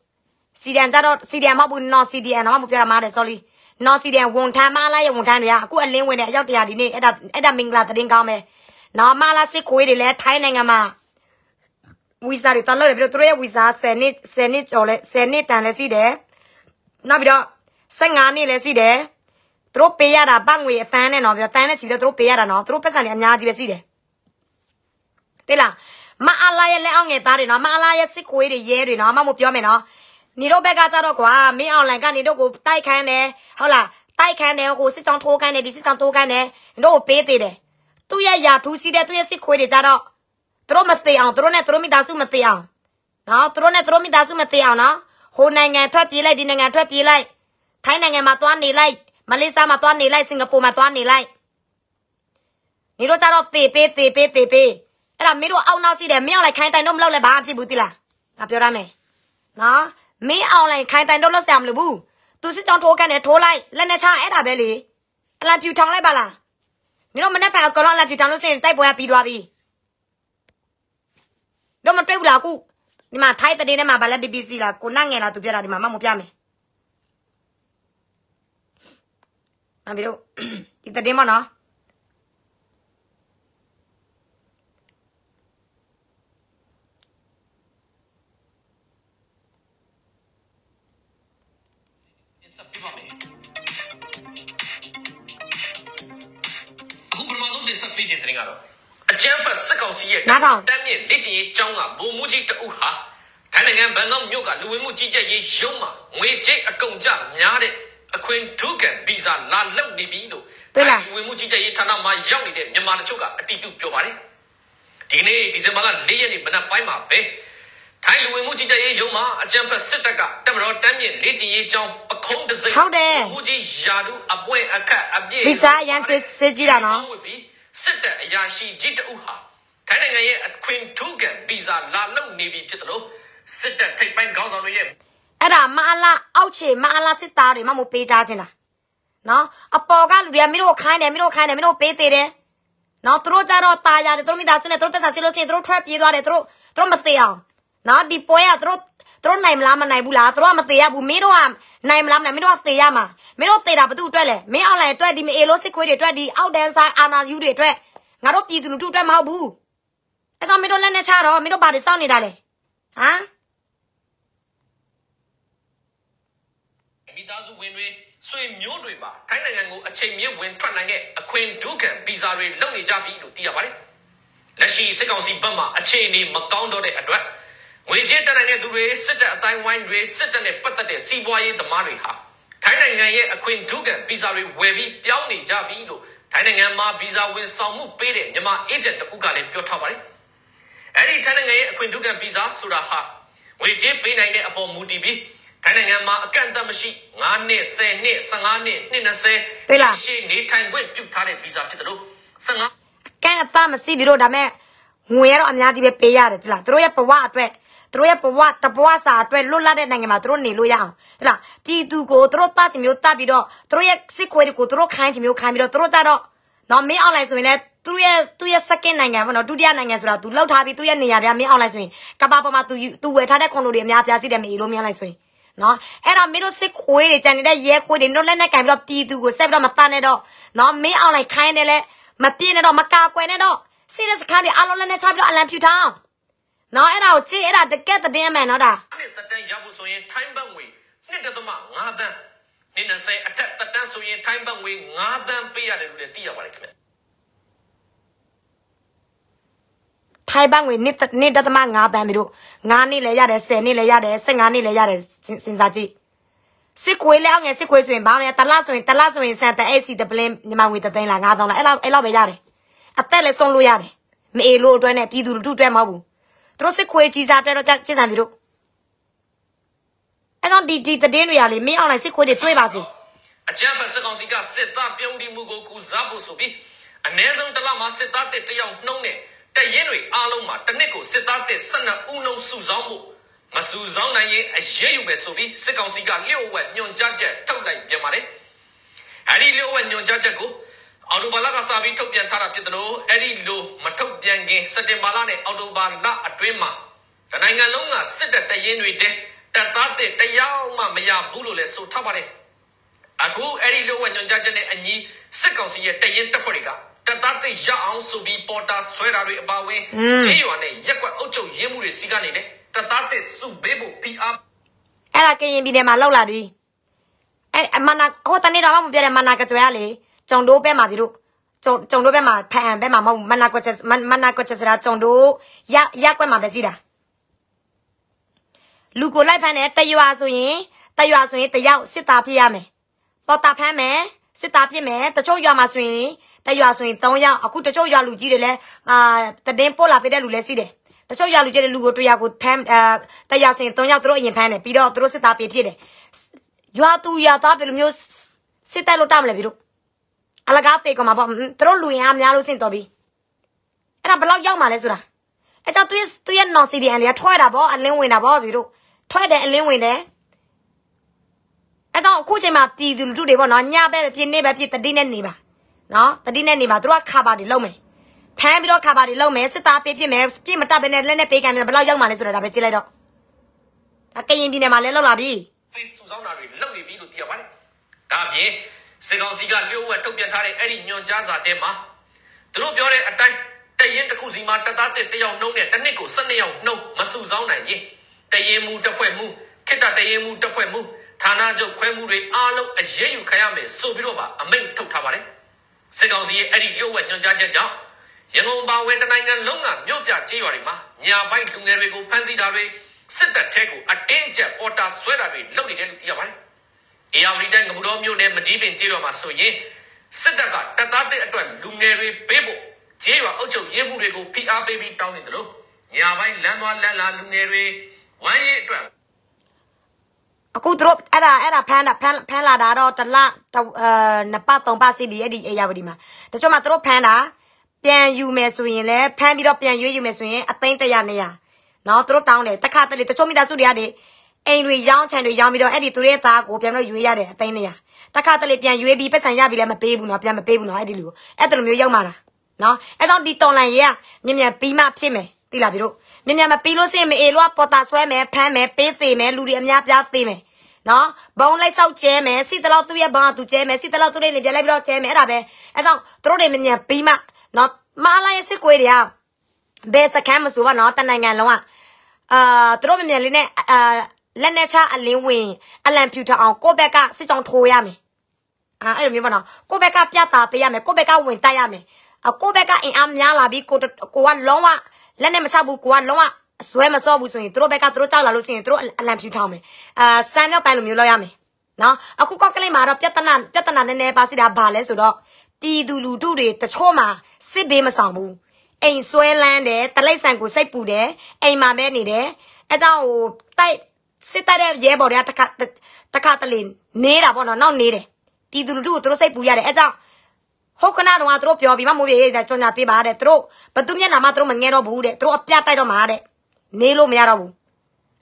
CDN ကြတော့ CDN မဟုတ်ဘူး non CDN တော့မပြောတာမှားတယ် sorry non CDN ဝန်ထမ်းမလားရဝန်ထမ်းတွေကအခုအလင်းဝင်တဲ့အရောက်တရားဒီနေ့အဲ့ဒါအဲ့ဒါမင်္ဂလာသတင်းကောင်းပဲနော်မလားစစ်ခွေးတွေလည်းထိုင်းနိုင်ငံမှာဝီဇာတွေတလောက်တယ်ပြီးတော့သူတို့ရဲ့ဝီဇာ10နှစ်10နှစ်ကျော်လဲ10နှစ်တန်လဲရှိတယ်နောက်ပြီးတော့15နှစ်လဲရှိတယ်သူတို့ပေးရတာပတ်ငွေအပန်းနဲ့နော်ပြီးတော့တန်းနဲ့ချီပြီးတော့သူတို့ပေးရတာနော်သူတို့ပတ်စံတွေအများကြီးပဲရှိတယ်တိလားမအားလာရဲ့လက်အောင်ငယ်သားတွေနော်မအားလာရဲ့စစ်ကွေးတွေရဲတွေနော်မမပြောမယ်နော်နေတော့ဘက်ကကြတော့ကွာမင်းအွန်လိုင်းကနေတော့ကိုတိုက်ခန်းတယ်ဟုတ်လားတိုက်ခန်းတယ်ဟိုစစ်ကြောင်းထိုးခန်းတယ်ဒီစစ်ကြောင်းထိုးခန်းတယ်နေတော့ကိုပေးသေးတယ်သူ့ရဲ့ယာထူးစီးတဲ့သူ့ရဲ့စစ်ခွေးတွေကြတော့သူတို့မသိအောင်သူတို့နဲ့သူတို့မိသားစုမသိအောင်နော်သူတို့နဲ့သူတို့မိသားစုမသိအောင်နော်ဟိုနိုင်ငံထွက်ပြေးလိုက်ဒီနိုင်ငံထွက်ပြေးလိုက်ထိုင်းနိုင်ငံမှာသွားနေလိုက်မလေးရှားမှာသွားနေလိုက်စင်ကာပူမှာသွားနေလိုက်နေတို့ကြတော့သေပေးသေပေးသေပေးအဲ့ဒါမင်းတို့အောက်နောက်ရှိတယ်မင်းအောင်လိုက်ခိုင်းတိုင်တော့မလုပ်လဲဘာမှဖြစ်ဘူးတိလားငါပြောရမယ်နော်မင်းအောင်လိုက်ခိုင်းတိုင်တော့လုပ်ဆရာမလို့ဘူးသူစစ်ကြောင်းထိုးကန်တယ်ထိုးလိုက်လက်နဲ့ချအဲ့ဒါပဲလေအလံပြူထောင်လိုက်ပါလားမင်းတို့မနေ့ကအကောင်အလံပြူထောင်လို့စင်တိုက်ပွဲကပြီးသွားပြီတော့မတွေ့ဘူးလားအခုဒီမှာထိုင်းတဲ့နေမှာဗာလဲ BBC လားကိုနတ်ငယ်လားသူပြောတာဒီမှာမမပြမယ်မမီတို့ဒီတည်င်းမနော်အခုပထမဆုံးတင်ဆက်ပေးခြင်းတင်ကတော့အကျန်းဖတ်စစ်ကောင်စီရဲ့တမ်းမြင့်လက်ကျင်ရေးကျောင်းကဗိုလ်မှူးကြီးတအုပ်ဟာထိုင်းနိုင်ငံဘန်ကောက်မြို့ကလူဝင်မှုကြီးကြပ်ရေးရုံးမှာငွေကြေးအကုန်ကျများတဲ့အခွင့်ဒုက္ကဗီဇာလာလောက်နေပြီလို့တွေ့လားဝင်မှုကြီးကြပ်ရေးဌာနမှာရောက်နေတဲ့မြန်မာတချို့ကအတိအပြုပြောပါတယ်ဒီနေ့ဒီဇင်ဘာလ၄ရက်နေ့မနက်ပိုင်းမှာပဲထိုင်းလူဝင်မှုကြီးကြပ်ရေးရုံးမှာအကြံဖက်စစ်တပ်ကတမတော်တမ်းမြင့်လေ့ကျင့်ရေးကျောင်းပခုံးတစိမ့်ဟုတ်တယ်ဟူကြီးယာတို့အပွင့်အခက်အပြည့်ဗီဇာရန်စစ်စစ်ကြီးတာနော်စစ်တပ်အရာရှိကြီးတအုပ်ဟာထိုင်းနိုင်ငံရဲ့အခွင့်ဒုက္ကဗီဇာလာလောက်နေပြီဖြစ်တယ်လို့စစ်တပ်ထိပ်ပိုင်းခေါင်းဆောင်တွေရဲ့အဲ့ဒါမအလားအောက်ခြေမအလားစစ်သားတွေမမို့ပေးကြခြင်းလားနော်အပေါ်ကလူတွေကမင်းတို့ခိုင်းတယ်မင်းတို့ခိုင်းတယ်မင်းတို့ပေးသေးတယ်နော်သူတို့ကြတော့ตายရတယ်သူတို့မိသားစုနဲ့သူတို့ပြဿနာဆီလို့ဆီသူတို့ထွက်ပြေးသွားတယ်သူတို့သူတို့မသေးအောင်နော်ဒီပွဲကသူတို့သူတို့နိုင်မလားမနိုင်ဘူးလားသူတို့ကမသေးရဘူးမင်းတို့ကနိုင်မလားမနိုင်မင်းတို့ကသေရမှာမင်းတို့သေတာဘသူအတွက်လဲမင်းအောင်လိုက်အတွက်ဒီမအေလို့စစ်ခွေးတွေအတွက်ဒီအောက်တန်းဆိုင်အာနာယူတွေအတွက်ငါတို့ပြည်သူလူထုအတွက်မဟုတ်ဘူးအဲဆိုမင်းတို့လက်နဲ့ချတော့မင်းတို့ဘာတွေစောင့်နေတာလဲဟမ်မိသားစုဝင်တွေဆွေမျိုးတွေပါထိုင်းနိုင်ငံကိုအချိန်မြင့်ဝင်ထွက်နိုင်တဲ့အခွင့်ဒုက္ခဗီဇာတွေလုပ်နေကြပြီလို့သိရပါတယ်။လက်ရှိစစ်ကောင်စီဘက်မှအခြေအနေမကောင်းတော့တဲ့အတွက်ငွေကြေးတက်နိုင်တဲ့သူတွေစစ်တပ်အတိုင်းဝိုင်းတွေစစ်တပ်နဲ့ပတ်သက်တဲ့စီးပွားရေးသမားတွေဟာထိုင်းနိုင်ငံရဲ့အခွင့်ဒုက္ခဗီဇာတွေဝယ်ပြီးပြောင်းနေကြပြီလို့ထိုင်းနိုင်ငံမှာဗီဇာဝင်ဆောင်မှုပေးတဲ့မြန်မာအေဂျင့်တခုကလည်းပြောထားပါတယ်။အဲ့ဒီထိုင်းနိုင်ငံရဲ့အခွင့်ဒုက္ခဗီဇာဆိုတာဟာငွေကြေးပေးနိုင်တဲ့အပေါ်မူတည်ပြီးထိုင်းနိုင်ငံမှာအကန့်အသတ်မရှိ9နှစ်10နှစ်15နှစ်20တွေ့လားရှေ့နေထိုင်ခွင့်ပြုထားတဲ့ဗီဇာဖြစ်တယ်လို့15ကန့်အသတ်မရှိပြီတော့ဒါမဲ့ငွေရတော့အများကြီးပဲပေးရတယ်တိလားသူတို့ရဲ့ဘဝအတွက်သူတို့ရဲ့ဘဝတဘဝစာအတွက်လွတ်လပ်တဲ့နိုင်ငံမှာသူတို့နေလို့ရအောင်တိလားပြည်သူကိုသူတို့တတ်ချင်မျိုးတတ်ပြီးတော့သူတို့ရဲ့စစ်ခွေတွေကိုသူတို့ခိုင်းချင်မျိုးခိုင်းပြီးတော့သူတို့ကြတော့နော်မင်းအောင်လိုက်ဆိုရင်လည်းသူရဲ့သူရဲ့ second နိုင်ငံပေါ့နော်ဒုတိယနိုင်ငံဆိုတာ तू လောက်ထားပြီးသူရဲ့နေရာတွေကမင်းအောင်လိုက်ဆိုရင်ကပ္ပပေါ်မှာ तू तू ဝယ်ထားတဲ့ခွန်လိုတွေအများပြားစီတယ်မအေးလို့မင်းအောင်လိုက်ဆိုရင်နော်အဲ့တော့မင်းတို့စစ်ခွေးတွေကြံနေတဲ့ရဲခွေးတွေတို့လက်နဲ့ကင်ပြီးတော့ပြည်သူကိုဆက်ပြီးတော့မတန်နဲ့တော့နော်မင်းအောင်လိုက်ခိုင်းတယ်လဲမပြင်းနဲ့တော့မကာကွယ်နဲ့တော့စစ်တဲ့စခန်းတွေအလုံးလက်နဲ့ချပြီးတော့အလံဖြူထောင်းနော်အဲ့ဒါကိုကြည့်အဲ့ဒါတကက်သတင်းအမှန်နော်ဒါအဲ့တတန်းရောက်ဖို့ဆိုရင်ထိုင်းဘတ်ငွေ1.5တန်းနေ20အထက်တတန်းဆိုရင်ထိုင်းဘတ်ငွေ9တန်းပေးရတယ်လို့လည်းသိရပါတယ်ခင်ဗျထိုင်ဘတ်ငွေ1.5တသမ5တန်ပြီတို့9နှစ်လည်းရတယ်10နှစ်လည်းရတယ်15နှစ်လည်းရတယ်စဉ်းစားကြည့်စစ်ခွေးလဲအောင်ငယ်စစ်ခွေးဆိုရင်ဘာလဲတလဆိုရင်တလဆိုရင်စံတအဲ့စီတပလင်းညီမငွေတသိန်းလား9000လားအဲ့လောက်အဲ့လောက်ပဲရတယ်အသက်လည်းဆုံးလို့ရတယ်မအေလို့အတွက်နဲ့ပြည်သူလူထုအတွက်မဟုတ်ဘူးသူတို့စစ်ခွေးကြီးစားအတွက်တော့ချစ်ဆန်ပြီတို့အဲ့တော့ဒီဒီတည်င်းတွေရာလေးမင်းအောင်လိုက်စစ်ခွေးတွေတွေးပါစေအကြံဖတ်စစ်ကောင်စီကစစ်သားပြုံးတိမှုကိုကူစားဖို့ဆိုပြီးအ ਨੇ ဆုံးတလမှာစစ်သားတစ်တယောက်နှုံးနဲ့တရင်တွေအားလုံးမှာတစ်နှစ်ကိုစစ်သားတဲ့12ဦးနှုန်းစုဆောင်းမှုမစုဆောင်းနိုင်ရင်အရေးယူမယ်ဆိုပြီးစစ်ကောင်စီကလျှို့ဝှက်ညွန်ကြားချက်ထုတ်လိုက်ပြန်ပါတယ်။အဲဒီလျှို့ဝှက်ညွန်ကြားချက်ကိုအော်တိုဘာလကစပြီးထုတ်ပြန်ထားတာဖြစ်တယ်လို့အဲဒီလိုမထုတ်ပြန်ခင်စက်တင်ဘာလနဲ့အော်တိုဘာလအတွင်းမှာတနိုင်ငံလုံးကစစ်တပ်တရင်တွေတဲ့တပ်သားတဲ့တရားမှမရဘူးလို့လည်းဆိုထားပါတယ်။အခုအဲဒီလျှို့ဝှက်ညွန်ကြားချက်နဲ့အညီစစ်ကောင်စီရဲ့တရင်တပ်ဖွဲ့တွေကတက်သားသိရအောင်ဆိုပြီးပေါ်တာဆွဲတာတွေအပါအဝင်ခြေရွာနဲ့ရက်ွက်အုပ်ချုပ်ရင်းမှုတွေစီကနေတယ်တက်သားသိစုပေးဖို့ PR အဲ့ဒါကရင်ပြည်နယ်မှာလောက်လာပြီအဲ့မနာဟိုတနေ့တော့မပြောတယ်မနာကကြွယ်ရလေဂျုံတိုးပဲမှာပြီတို့ကျုံကျုံတို့ဘက်မှာဖန်ဘက်မှာမဟုတ်မနာကွက်ချက်မနာကွက်ချက်ဆိုတာကျုံတို့ရရကွက်မှာပဲစီးတာလူကိုလိုက်ဖမ်းတယ်တရွာဆိုရင်တရွာဆိုရင်တယောက်စစ်သားဖြစ်ရမယ်ပေါ်တာဖမ်းမယ်စစ်သားပြစ်မယ်တချို့ရွာမှာဆိုရင်တရွာဆိုရင်3ယောက်အခုတချို့ရွာလူကြီးတွေလည်းအာတတင်းပို့လာပေးတဲ့လူလည်းရှိတယ်တချို့ရွာလူကြီးတွေလူကိုတရွာကိုဖမ်းအာတရွာဆိုရင်3ယောက်သူတို့အရင်ဖမ်းတယ်ပြီးတော့သူတို့စစ်သားပြစ်ဖြစ်တယ်ရွာသူရွာသားဘယ်လိုမျိုးစစ်တိုက်လို့တားမလဲပြီတို့အလကားတေကမှာပေါ့သူတို့လူရင်အများလို့စင်တော်ပြီအဲ့ဒါဘယ်လောက်ရောက်မှာလဲဆိုတာအဲ့ကြောင့်သူရဲ့သူရဲ့ non CDN တွေကထွက်တာပေါ့အလင်းဝင်တာပေါ့ပြီတို့ထွက်တယ်အလင်းဝင်တယ်အဲကြောင့်အခုချိန်မှာပြည်သူလူထုတွေပေါ့နော်ညပဲပြင်းနေပဲပြင်းတတိနဲ့နေပါနော်တတိနဲ့နေပါတို့ကခါပါတွေလုံးမယ်ဖမ်းပြီးတော့ခါပါတွေလုံးမယ်စစ်သားပေးဖြစ်မယ်ပြင်းမတတ်ပဲနဲ့လက်နဲ့ပေးကန်မယ်ဘယ်လောက်ရောက်မှလဲဆိုတာဒါပဲကြည့်လိုက်တော့ဒါကရင်ပြည်နယ်မှာလည်းလောက်လာပြီပေးစုဆောင်တာတွေလောက်နေပြီလို့သိရပါတယ်ဒါအပြင်စစ်ကောင်စီကလျှို့ဝှက်တုံ့ပြန်ထားတဲ့အဲ့ဒီညွန်ကြားစာတဲမှာသူတို့ပြောတဲ့အတိုင်းတရင်တစ်ခုစီမှာတပ်သားတစ်တယောက်နှုံးနဲ့တစ်နှစ်ကို12ယောက်နှုံးမစုဆောင်နိုင်ရင်တရင်မူတစ်ဖွဲ့မူခိတ္တတရင်မူတစ်ဖွဲ့မူဌာနချုပ်ခွဲမှုတွေအားလုံးအရေးယူခံရမယ်ဆိုပြီးတော့ပါအမိန့်ထုတ်ထားပါတယ်စစ်ကောင်စီရဲ့အဲ့ဒီရုပ်ဝက်ညွှန်ကြားချက်ကြောင့်ရန်ကုန်ပါဝဲတနိုင်ငံလုံးကမြို့ပြကျေးရွာတွေမှာညာပိုင်းလူငယ်တွေကိုဖမ်းဆီးတာတွေစစ်တပ်ထဲကိုအတင်းကျပ်ပေါ်တာဆွဲတာတွေလုပ်နေတယ်လို့သိရပါတယ်။အေယာမီတိုင်းငမူတော်မြို့နယ်မကြီးပင်ကျေးရွာမှာဆိုရင်စစ်တပ်ကတပ်သားတဲ့အတွက်လူငယ်တွေပေးဖို့ကျေးရွာအုပ်ချုပ်ရေးမှုတွေကိုဖိအားပေးပြီးတောင်းနေတယ်လို့ညာပိုင်းလမ်းသွားလမ်းလာလူငယ်တွေဝမ်းရေးအတွက်အခုတို့အဲ့ဒါအဲ့ဒါဖမ်းတာဖမ်းဖမ်းလာတာတော့တလအဲနပတ်သုံးပတ်စီပြီအဲ့ဒီအေရဝတီမှာတချို့မှာတို့ဖမ်းတာပြန်ယူမယ်ဆိုရင်လည်းဖမ်းပြီးတော့ပြန်ရွေးယူမယ်ဆိုရင်အသိန်း100 200နော်တို့တောင်းတယ်တခါတလေတချို့မိသားစုတွေကတွေအိမ်တွေရောင်းချန်တွေရောင်းပြီးတော့အဲ့ဒီသူရဲ့သားကိုပြန်တော့ရွေးရတယ်အသိန်း100တခါတလေပြန်ရွေးပြီးပတ်စံရပြီးလည်းမပေးဘူးနော်ပြန်မပေးဘူးနော်အဲ့ဒီလူကိုအဲ့တလိုမျိုးရောက်มาတာနော်အဲ့တော့ဒီတော်လန်ရေကမြင်မြန်ပြီးမှဖြစ်မယ်သိလားပြီတို့မြန်မြန်မပြီးလို့စင်မအေလို့ကပေါ်တာဆွဲမယ်ဖမ်းမယ်ပေးသေးမယ်လူတွေအများပြားသေးမယ်နော်ဘုံလိုက်ဆောက်ကျဲမယ်စီတလောက်သူ့ရဲ့ဘာသူကျဲမယ်စီတလောက်သူ့ရဲ့နေပြလိုက်ပြီးတော့ကျဲမယ်အဲ့ဒါပဲအဲ့တော့သူတို့တွေမြန်မြန်ပြီးမှနော်မလာရဲ့စစ်ကွေးတွေကဘယ်စကမ်းမဆိုပါနော်တနိုင်ငံလုံးကအာသူတို့မြန်မြန်လေးနဲ့အာလက်နဲ့ချအလင်းဝင်အလံဖြူထအောင်ကိုဘက်ကစစ်ကြောင်ထိုးရမယ်အာအဲ့လိုမျိုးပေါ့နော်ကိုဘက်ကပြတာပေးရမယ်ကိုဘက်ကဝင်တိုက်ရမယ်အကိုဘက်ကအင်အားများလာပြီးကိုကိုကလုံးဝလက်နဲ့မဆောက်ဘူးကိုကလုံးဝအစွဲမစော့ဘူးဆိုရင်သူတို့ဘက်ကသူတို့တောက်လာလို့ရှိရင်သူတို့အလံဖြူထောင်းမယ်အာစမ်းမြောက်ပိုင်းလိုမျိုးလောက်ရမယ်နော်အခုကောက်ကလေးမှာတော့ပြဿနာပြဿနာနည်းနည်းပါစီတာဘာလဲဆိုတော့တီသူလူထုတွေတချို့မှာစစ်ဘေးမဆောင်ဘူးအိမ်ဆွဲလန်းတယ်တလိပ်ဆန်ကို စိတ်ပူတယ်အိမ်မှာမဲနေတယ်အဲကြောင့်ဟိုတိုက်စစ်တပ်ရဲ့ရဲဘော်တွေကတခါတခါတလေနေတာပေါ့နော်နောက်နေတယ်တီသူလူထုကိုသူတို့စိတ်ပူရတယ်အဲကြောင့်ဟုတ်ခဏတော့သူတို့ပြောပြီးမှမိုးပြေရေးကြောင်ညာပေးပါတဲ့သူတို့ဘသူမျက်နှာမှသူတို့မငဲတော့ဘူးတဲ့သူတို့အပြတ်တိုက်တော့မှာတဲ့နေလို့မရတော့ဘူး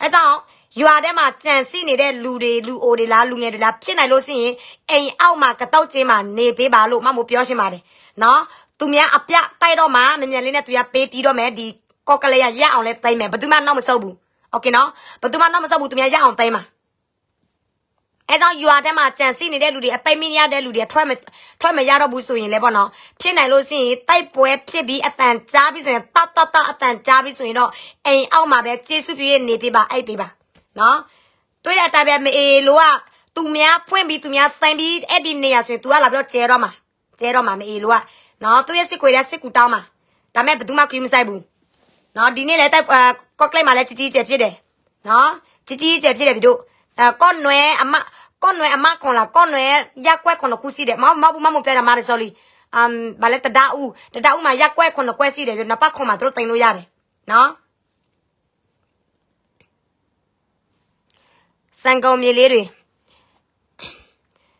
အဲကြောင့်ရွာထဲမှာကြံစီနေတဲ့လူတွေလူအိုတွေလားလူငယ်တွေလားဖြစ်နိုင်လို့ရှိရင်အိမ်အောက်မှာကတောက်ချင်းမှာနေပေးပါလို့မမို့ပြောရှင်းပါတယ်နော်သူများအပြတိုက်တော့မှမြန်မြန်လေးနဲ့သူရပေးတီးတော့မယ်ဒီကော့ကလေးရရအောင်လဲတိုင်းမယ်ဘသူမှနောက်မဆုပ်ဘူးโอเคနော်ဘသူမှနောက်မဆုပ်ဘူးသူများရအောင်တိုင်းမှာအဲကြောင့်ရွာထဲမှာကြံစီနေတဲ့လူတွေအပိတ်မိရတဲ့လူတွေထွက်မထွက်မရတော့ဘူးဆိုရင်လည်းပေါ့နော်ဖြစ်နိုင်လို့ရှိရင်တိုက်ပွဲဖြစ်ပြီးအတန်ကြားပြီးဆိုရင်တတ်တတ်အတန်ကြားပြီးဆိုရင်တော့အိမ်အောက်မှာပဲကျေးဇူးပြုရနေပြပါအိပ်ပြပါနော်တွေ့တဲ့အတိုင်းပဲမအေလို့ကသူများဖွင့်ပြီးသူများသိမ်းပြီးအဲ့ဒီနေရာဆိုရင် तू ကလာပြီးတော့ကျဲတော့မှာကျဲတော့မှာမအေလို့ကနော်သူရဲ့စစ်ခွေတဲ့စစ်ကူတောင်းမှာဒါမဲ့ဘယ်သူမှခွေးမဆိုင်ဘူးနော်ဒီနေ့လည်းတိုက်ကော့ကလိတ်မှာလည်းကြီးကြီးကျယ်ဖြစ်တယ်နော်ကြီးကြီးကျယ်ဖြစ်တယ်ဗျတို့အဲကော့နွယ်အမကော့နွယ်အမခွန်လားကော့နွယ်ရက်ကွက်ခွန်ခုစီတယ်မောက်မောက်ဘူးမမပြောတာမာရီဆိုလီအမ်ဗာလေတဒါဦးတဒါဦးမှာရက်ကွက်ခွန်ကွက်စီတယ်ပြနပတ်ခွန်မှာတို့တင်လို့ရတယ်နော်စံကုန်မြေလေးတွေ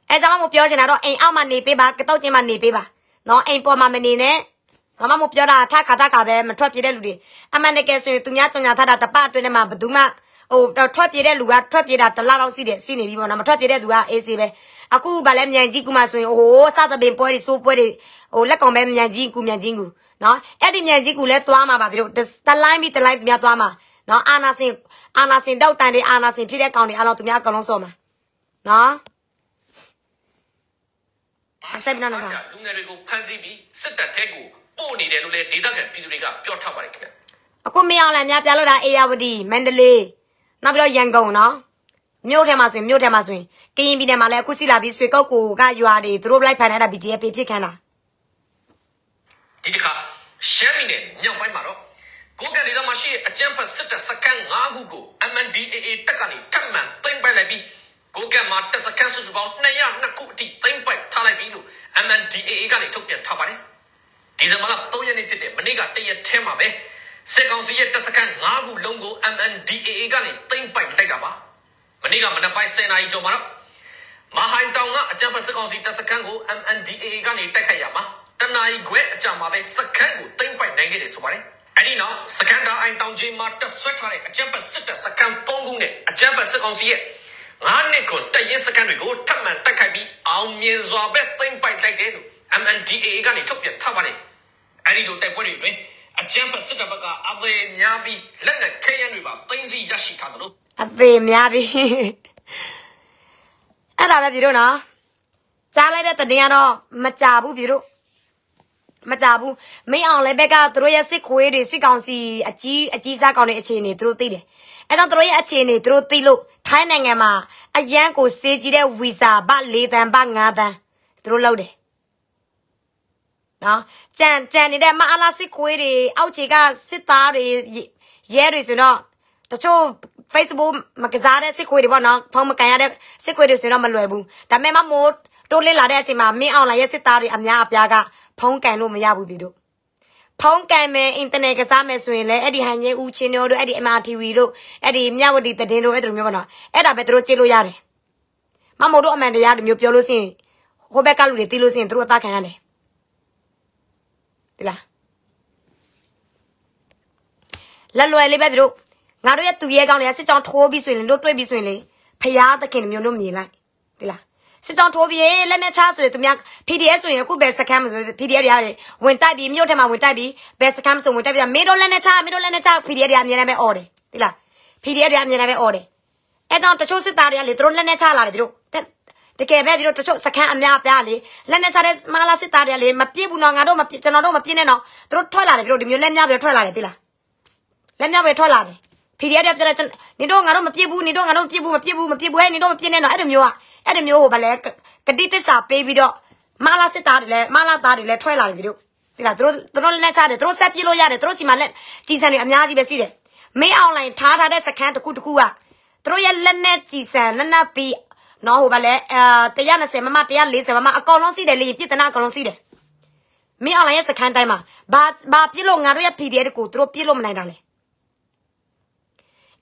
အဲကြောင့်မပြောချင်တာတော့အိမ်အောက်မှာနေပေးပါကတော့ချင်းမှာနေပေးပါနော်အိမ်ပေါ်မှာမနေနဲ့မမမပြောတာထခါထခါပဲမထွက်ပြေးတဲ့လူတွေအမှန်တကယ်ဆိုရင်သူများကြုံညာထတာတပတ်အတွင်းထဲမှာဘယ်သူမှဟိုထွက်ပြေးတဲ့လူကထွက်ပြေးတာတလားလောက်ရှိတယ်ရှိနေပြီပေါ့နော်မထွက်ပြေးတဲ့သူကအေးစေးပဲအခုဗာလဲမြန်ကြီးကူမှဆိုရင်ဟိုစသပင်ပွဲတွေစိုးပွဲတွေဟိုလက်ကောင်ပဲမြန်ကြီးကူမြန်ကြီးကူနော်အဲ့ဒီမြန်ကြီးကူလဲသွားမှာပါဗျတို့တလိုင်းပြီးတလိုင်းသူများသွားမှာနော်အာနာစင်အာနာစင်တောက်တန်တွေအာနာစင်ဖြစ်တဲ့ကောင်တွေအားလုံးသူများအကုန်လုံးစောမှာနော်အဆက်ပြန်တော့လူငယ်တွေကိုဖမ်းဆီးပြီးစစ်တပ်ထဲကိုပို့နေတယ်လို့လဲဒေသခံပြည်သူတွေကပြောထားပါတယ်ခင်ဗျအခုမရအောင်လည်းများပြလို့တာအေယာဝတီမန္တလေးနောက်ပြီးတော့ရန်ကုန်နော်မြို့ထဲမှာဆိုရင်မြို့ထဲမှာဆိုရင်ကရင်ပြည်နယ်မှာလည်းအခုစီလာပြီးဆွေကောက်ကိုကရွာတွေသူတို့လိုက်ဖန်ထားတာ BGF ပြစ်ခံတာဒီတစ်ခါရှမ်းပြည်နယ်မြောက်ပိုင်းမှာတော့ကိုကံဒေသမှာရှိတဲ့အကြမ်းဖက်စစ်တပ်စခန်း၅ခုကို MNDAA တပ်ကနေထပ်မံသိမ်းပိုက်လိုက်ပြီးကိုကံမှာတပ်စခန်းစုစုပေါင်း202ခုအထိသိမ်းပိုက်ထားလိုက်ပြီလို့ MNDAA ကနေထုတ်ပြန်ထားပါတယ်ဒီဇင်ဘာလ3ရက်နေ့ဖြစ်တဲ့မနေ့ကတရက်ထဲမှာပဲစစ်ကောင်စီရဲ့တပ်စခန်း၅ခုလုံးကို MNDAA ကနေသိမ်းပိုက်လိုက်တာပါမနေ့ကမနက်ပိုင်း10နာရီကျော်မှာတော့မဟိုင်တောင်ကအကြံဖက်စစ်ကောင်စီတပ်စခန်းကို MNDAA ကနေတိုက်ခိုက်ရမှာတနအီခွဲအကြံမှာပဲစခန်းကိုသိမ်းပိုက်နိုင်ခဲ့တယ်ဆိုပါတယ်အဲ့ဒီနောက်စကန်ဒါအိုင်တောင်ကြီးမှာတက်ဆွဲထားတဲ့အကြံဖက်စစ်တပ်စခန်း၃ခုနဲ့အကြံဖက်စစ်ကောင်စီရဲ့၅နှစ်ကိုတက်ရင်စခန်းတွေကိုထပ်မံတိုက်ခိုက်ပြီးအောင်မြင်စွာပဲသိမ်းပိုက်လိုက်တယ်လို့ MNDAA ကနေထုတ်ပြန်ထားပါတယ်အဲ့ဒီလိုတိုက်ပွဲတွေအတွင်းအကြံပစစ်တဘက်ကအသေးများပြီးလက်နဲ့ခဲရန်တွေပါတင်းစီရရှိထားတယ်လို့အသေးများပြီးအဲ့ဒါပဲပြီတော့နော်ကြားလိုက်တဲ့တတင်းကတော့မကြဘူးပြီတော့မကြဘူးမင်းအောင်လည်းဘက်ကသူတို့ရဲ့စစ်ခွေးတွေစစ်ကောင်စီအကြီးအကြီးစားကောင်တွေအခြေအနေသူတို့သိတယ်အဲကြောင့်သူတို့ရဲ့အခြေအနေသူတို့သိလို့ထိုင်းနိုင်ငံမှာအရန်ကိုစေးကြီးတဲ့ဗီဇာဘ၄တန်ဘ၅တန်သူတို့လောက်တယ်နော်ကြံကြံနေတဲ့မအားလားစစ်ခွေးတွေအောက်ခြေကစစ်သားတွေရဲတွေဆိုတော့တချို့ Facebook မကစားတဲ့စစ်ခွေးတွေပေါ့နော်ဖုန်းမကန်ရတဲ့စစ်ခွေးတွေဆိုတော့မလွယ်ဘူးဒါပေမဲ့မမိုးတိုးလင်းလာတဲ့အချိန်မှာမင်းအောင်လာရဲ့စစ်သားတွေအများအပြားကဖုန်းကန်လို့မရဘူးပြီတို့ဖုန်းကန်မယ်အင်တာနက်ကစားမယ်ဆိုရင်လည်းအဲ့ဒီဟန်ရဲ့ဦးချင်းတို့အဲ့ဒီ MRTV တို့အဲ့ဒီမြဝတီသတင်းတို့အဲ့လိုမျိုးပေါ့နော်အဲ့ဒါပဲတို့ကြည့်လို့ရတယ်မမိုးတို့အမှန်တရားတို့မျိုးပြောလို့ရှိရင်ဟိုဘက်ကလူတွေတီးလို့ရှိရင်တို့အသားခံရတယ်ဒီလားလက်လွယ်လေးပဲပြတို့ငါတို့ရဲ့သူရဲကောင်းတွေကစစ်ကြောင်းထိုးပြီးဆိုရင်တို့တွေ့ပြီးဆိုရင်လေဖျားသခင်မျိုးတို့မြင်လိုက်ဒီလားစစ်ကြောင်းထိုးပြီးလက်နဲ့ချဆိုရင်သူများ PDF ဆိုရင်အခုဘယ်စကမ်းမဆို PDF တွေရတယ်ဝင်တိုက်ပြီးမြို့ထဲမှာဝင်တိုက်ပြီးဘယ်စကမ်းဆိုဝင်တိုက်ပြီးမင်းတို့လက်နဲ့ချမင်းတို့လက်နဲ့ချ PDF တွေအမြင်နဲ့ပဲ order ဒီလား PDF တွေအမြင်နဲ့ပဲ order အဲကြောင့်တချို့စစ်သားတွေကလေသူတို့လက်နဲ့ချလာတယ်ပြတို့တကယ်ပဲဒီလိုတချို့စခန်းအများပြားလေလက်နဲ့စားတဲ့မဟာလာစစ်သားတွေလေမပြစ်ဘူးနော်ငါတို့မပြစ်ကျွန်တော်တို့မပြစ်နဲ့နော်သူတို့ထွက်လာတယ်ပြီးတော့ဒီမျိုးလက်များပြီးထွက်လာတယ်သိလားလက်များပဲထွက်လာတယ် PDF တွေပြတဲ့နေတို့ငါတို့မပြစ်ဘူးနေတို့ငါတို့မပြစ်ဘူးမပြစ်ဘူးမပြစ်ဘူးဟဲ့နေတို့မပြစ်နဲ့နော်အဲ့ဒီမျိုးကအဲ့ဒီမျိုးကိုဗလဲကတိတစ္ဆာပေးပြီးတော့မဟာလာစစ်သားတွေလေမဟာလာသားတွေလေထွက်လာတယ်ပြီးတော့သိလားသူတို့သူတို့လက်နဲ့စားတယ်သူတို့ဆက်ပြစ်လို့ရတယ်သူတို့စီမှာလက်ကြီးစံတွေအများကြီးပဲရှိတယ်မင်းအွန်လိုင်းထားထားတဲ့စခန်းတစ်ခုတစ်ခုကသူတို့ရဲ့လက်နဲ့ကြီးစံလက်နဲ့ပြီးနော်ဟိုဗလဲအဲ120မမ140မမအကောင်လုံးစီးတယ်လေပြည်တနာအကောင်လုံးစီးတယ်မင်းအွန်လိုင်းရဲ့စခန်းတိုင်းမှာဘာဘာပြစ်လို့ငါတို့ရဲ့ PDF ကိုသူတို့ပြစ်လို့မနိုင်တာလေ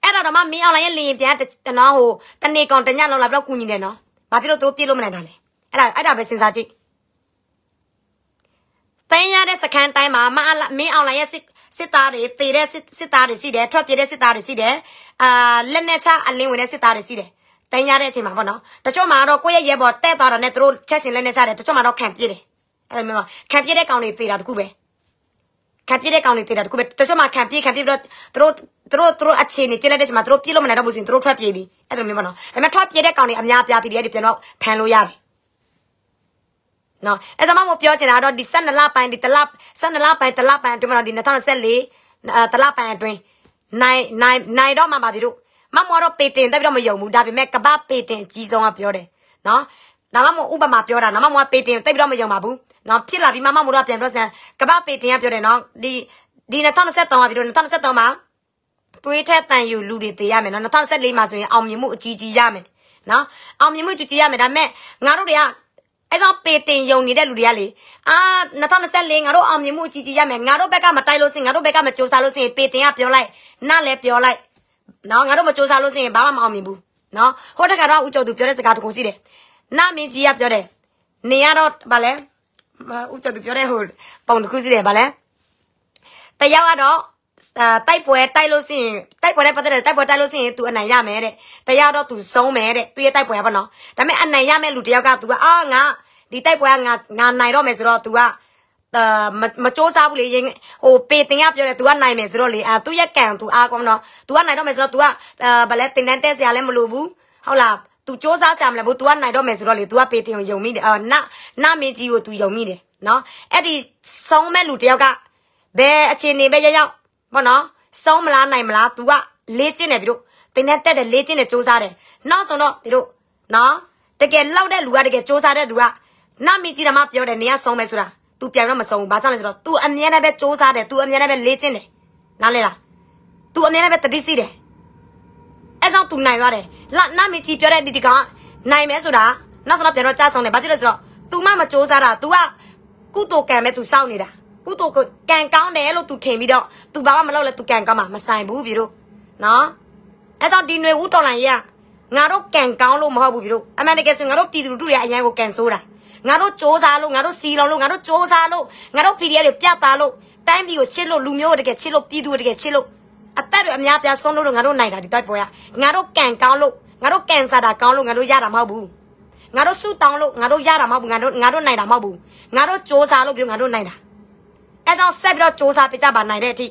အဲ့ဒါတော့မှမင်းအွန်လိုင်းရဲ့လင်ရင်ပြန်တနော်ဟိုတနေကောင်တညလုံးလာပြီးတော့ကူညီတယ်နော်ဘာဖြစ်လို့သူတို့ပြစ်လို့မနိုင်တာလဲအဲ့ဒါအဲ့ဒါပဲစဉ်းစားကြည့်တိုင်းရတဲ့စခန်းတိုင်းမှာမမင်းအွန်လိုင်းရဲ့စစ်စစ်သားတွေတည်တဲ့စစ်သားတွေရှိတယ်ထွက်ပြေးတဲ့စစ်သားတွေရှိတယ်အာလက်နဲ့ချအလင်းဝင်တဲ့စစ်သားတွေရှိတယ်တန်ရတဲ့အချိန်မှာပေါ့နော်တချို့မှာတော့ကိုယ့်ရဲ့ရဲပေါ်တက်သွားတာနဲ့သူတို့ချက်ချင်းလဲနေကြတယ်တချို့မှာတော့ခံပြစ်တယ်အဲ့လိုမျိုးခံပြစ်တဲ့ကောင်တွေသေးတာတကူပဲခံပြစ်တဲ့ကောင်တွေသေးတာတကူပဲတချို့မှာခံပြစ်ခံပြစ်ပြီးတော့သူတို့သူတို့သူတို့အခြေအနေကြည့်လိုက်တဲ့အချိန်မှာသူတို့ပြစ်လို့မနိုင်တော့ဘူးဆိုရင်သူတို့ထွက်ပြေးပြီအဲ့လိုမျိုးပေါ့နော်ဒါပေမဲ့ထွက်ပြေးတဲ့ကောင်တွေအများပြားပြီးတည်းပြန်တော့ဖမ်းလို့ရတယ်နော်အဲဆမမပြောချင်တာတော့ဒီ12လပိုင်းဒီတလ12လပိုင်းတလပိုင်းအတွင်းမှာတော့ဒီ2024အဲတလပိုင်းအတွင်းနိုင်နိုင်နိုင်တော့မှာပါပြီတို့မမောတော့ပေတင်တက်ပြီးတော့မယုံဘူးဒါပေမဲ့ကပပေတင်ကြီးဆုံးကပြောတယ်နော်နာမမဥပမာပြောတာနော်မမကပေတင်တက်ပြီးတော့မယုံပါဘူးနော်ဖြစ်လာပြီးမမမို့တော့ပြန်ပြောစမ်းကပပေတင်ကပြောတယ်နော်ဒီဒီ2023ကပြီးတော့2023မှာတွေးထက်တန်ယူလူတွေတည်ရမယ်နော်2024မှာဆိုရင်အောင်မြင်မှုအကြီးကြီးရမယ်နော်အောင်မြင်မှုကြည့်ကြရမယ်ဒါပေမဲ့ငါတို့တွေကအဲ့တော့ပေတင်ယုံနေတဲ့လူတွေကလေအာ2024ငါတို့အောင်မြင်မှုကြည့်ကြရမယ်ငါတို့ဘက်ကမတိုက်လို့စင်ငါတို့ဘက်ကမစ조사လို့စင်ပေတင်ကပြောလိုက်နတ်လည်းပြောလိုက်နော်ငါတို့မစူးစမ်းလို့စရင်ဘာမှမအောင်မြင်ဘူးနော်ဟိုတခါတော့ဦးကျော်သူပြောတဲ့စကားတခုရှိတယ်နာမင်းကြီးကပြောတယ်နေရတော့ဗာလဲဦးကျော်သူပြောတဲ့ဟိုပုံတခုရှိတယ်ဗာလဲတယောက်ကတော့တိုက်ပွဲတိုက်လို့ရှိရင်တိုက်ပွဲနဲ့ပတ်သက်တဲ့တိုက်ပွဲတိုက်လို့ရှိရင် तू အနိုင်ရမယ်တဲ့တယောက်တော့ तू ဆုံးမယ်တဲ့သူရဲ့တိုက်ပွဲကပေါ့နော်ဒါပေမဲ့အနိုင်ရမယ်လူတယောက်က तू ကအာငါဒီတိုက်ပွဲကငါငါနိုင်တော့မယ်ဆိုတော့ तू ကမမစ조사ဘူးလေရင်ဟိုပေတင်ကပြောတယ် तू ကနိုင်မယ်ဆိုတော့လေအာ तू ရက်ကံ तू အားကောင်းတော့ तू ကနိုင်တော့မယ်ဆိုတော့ तू ကဘာလဲတင်တန်းတက်စရာလည်းမလိုဘူးဟုတ်လား तू 조사စရာမလိုဘူး तू ကနိုင်တော့မယ်ဆိုတော့လေ तू ကပေတင်ကိုယုံမိတယ်အာနနမင်းကြီးကို तू ယုံမိတယ်နော်အဲ့ဒီဆုံးမဲ့လူတယောက်ကဘယ်အခြေအနေပဲရရောက်ဘောနော်ဆုံးမလားနိုင်မလား तू ကလေးကျင့်တယ်ပြီတို့တင်တန်းတက်တယ်လေးကျင့်တယ်조사တယ်နောက်ဆုံးတော့ပြီတို့နော်တကယ်လောက်တဲ့လူကတကယ်조사တဲ့သူကနမင်းကြီးကမှပြောတယ်နေကဆုံးမယ်ဆိုတာ။ तू ပြန်တော့မဆုံးဘူး။ဘာကြောင့်လဲဆိုတော့ तू အမြဲတမ်းပဲစူးစမ်းတယ်။ तू အမြဲတမ်းပဲလေ့ကျင့်တယ်။နားလည်လား။ तू အမြဲတမ်းပဲတတိစီတယ်။အဲကြောင့် तू နိုင်သွားတယ်။လာနာမည်ကြီးပြောတဲ့ဒီဒီကောင်နိုင်မယ်ဆိုတာနောက်ဆုံးတော့ပြန်တော့ကြားဆောင်တယ်။ဘာဖြစ်လို့လဲဆိုတော့ तू မှမစူးစမ်းတာ။ तू ကကုသိုလ်ကံပဲ तू စောင့်နေတာ။ကုသိုလ်ကံကောင်းတယ်လို့ तू ထင်ပြီးတော့ तू ဘာမှမလုပ်လဲ तू ကံကောင်းမှာမဆိုင်ဘူးပြီတို့။နော်။အဲကြောင့်ဒီຫນွေဦးတော်လိုင်းရငါတို့ကံကောင်းလို့မဟုတ်ဘူးပြီတို့။အမှန်တကယ်ဆိုငါတို့ပြည်သူလူထုတွေကအရန်ကိုကံဆိုးတာ။ငါတို့စ조사လို့ငါတို့စီလုံးလို့ငါတို့စ조사လို့ငါတို့ PDF တွေပြတ်သားလို့တိုင်းပြည်ကိုချစ်လို့လူမျိုးကိုတကယ်ချစ်လို့ပြည်သူကိုတကယ်ချစ်လို့အသက်တွေအများပြားဆုံးလို့ငါတို့နိုင်တာဒီတိုက်ပွဲကငါတို့ကန်ကောင်းလို့ငါတို့ကန်ဆာတာကောင်းလို့ငါတို့ရတာမဟုတ်ဘူးငါတို့ဆူတောင်းလို့ငါတို့ရတာမဟုတ်ဘူးငါတို့ငါတို့နိုင်တာမဟုတ်ဘူးငါတို့စ조사လို့ပြီးငါတို့နိုင်တာအဲကြောင့်ဆက်ပြီးတော့စ조사ပြကြပါနိုင်တဲ့အထိ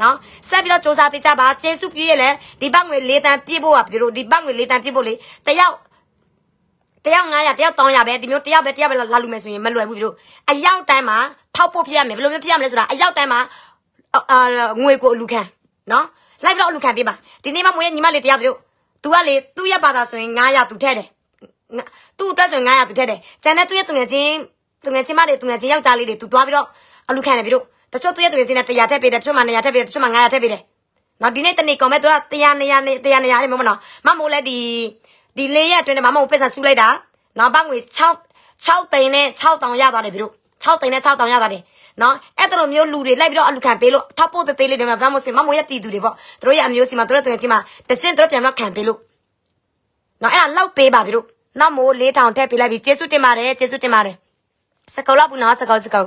နော်ဆက်ပြီးတော့စ조사ပြကြပါကျေးဇူးပြုရလေဒီဘက်ငွေ၄တန်ပြည့်ဖို့อ่ะဒီလိုဒီဘက်ငွေ၄တန်ပြည့်ဖို့လေတယောက်တယောက်900တယောက်300ပဲဒီမျိုးတယောက်ပဲတယောက်ပဲလာလူမယ်ဆိုရင်မလွယ်ဘူးတို့အရောက်တိုင်းမှာထောက်ဖို့ဖြစ်ရမယ်ဘယ်လိုမျိုးဖြစ်ရမလဲဆိုတာအရောက်တိုင်းမှာအာငွေကိုအလူခံနော်လိုက်ပြီးတော့အလူခံပေးပါဒီနေ့မှမွေးညီမလေးတယောက်တို့ तू ကလေသူ့ရပါတာဆိုရင်900 तू ထည့်တယ်သူ့အတွက်ဆိုရင်900 तू ထည့်တယ်ဂျန်နဲ့သူ့ရဲ့သူငယ်ချင်းသူငယ်ချင်းမတွေသူငယ်ချင်းယောက်ျားလေးတွေ तू သွားပြီးတော့အလူခံတယ်ပြီးတော့တချို့သူ့ရဲ့သူငယ်ချင်းနဲ့100ထည့်ပေးတယ်တချို့မှ100ထည့်ပေးတယ်တချို့မှ900ထည့်ပေးတယ်နော်ဒီနေ့တနေ့ကောင်မဲ့သူက100 100 100 100အဲ့မမနော်မမိုးလဲဒီဒီလေးရက်အတွင်းနဲ့မမကိုပတ်စံဆူလိုက်တာနောက်ပတ်ငွေ6 6သိန်းနဲ့6000ရသွားတယ်ပြီတို့6သိန်းနဲ့6000ရသွားတယ်နော်အဲ့တလိုမျိုးလူတွေလိုက်ပြီးတော့အလူခံပေးလို့ထောက်ပို့တဲ့သေးလေးတွေမှာဘာမို့စင်မမိုးရတီသူတွေပေါ့သူတို့ရအမျိုးစီမှာသူတို့တင်ချင်းမှာတစင်သူတို့ပြန်တော့ခံပေးလို့နော်အဲ့ဒါလောက်ပေးပါပြီတို့နောက်မိုး4000ထက်ပေးလိုက်ပြီးကျေးဇူးတင်ပါတယ်ကျေးဇူးတင်ပါတယ်စကောလောက်ဘူးနော်စကောစကော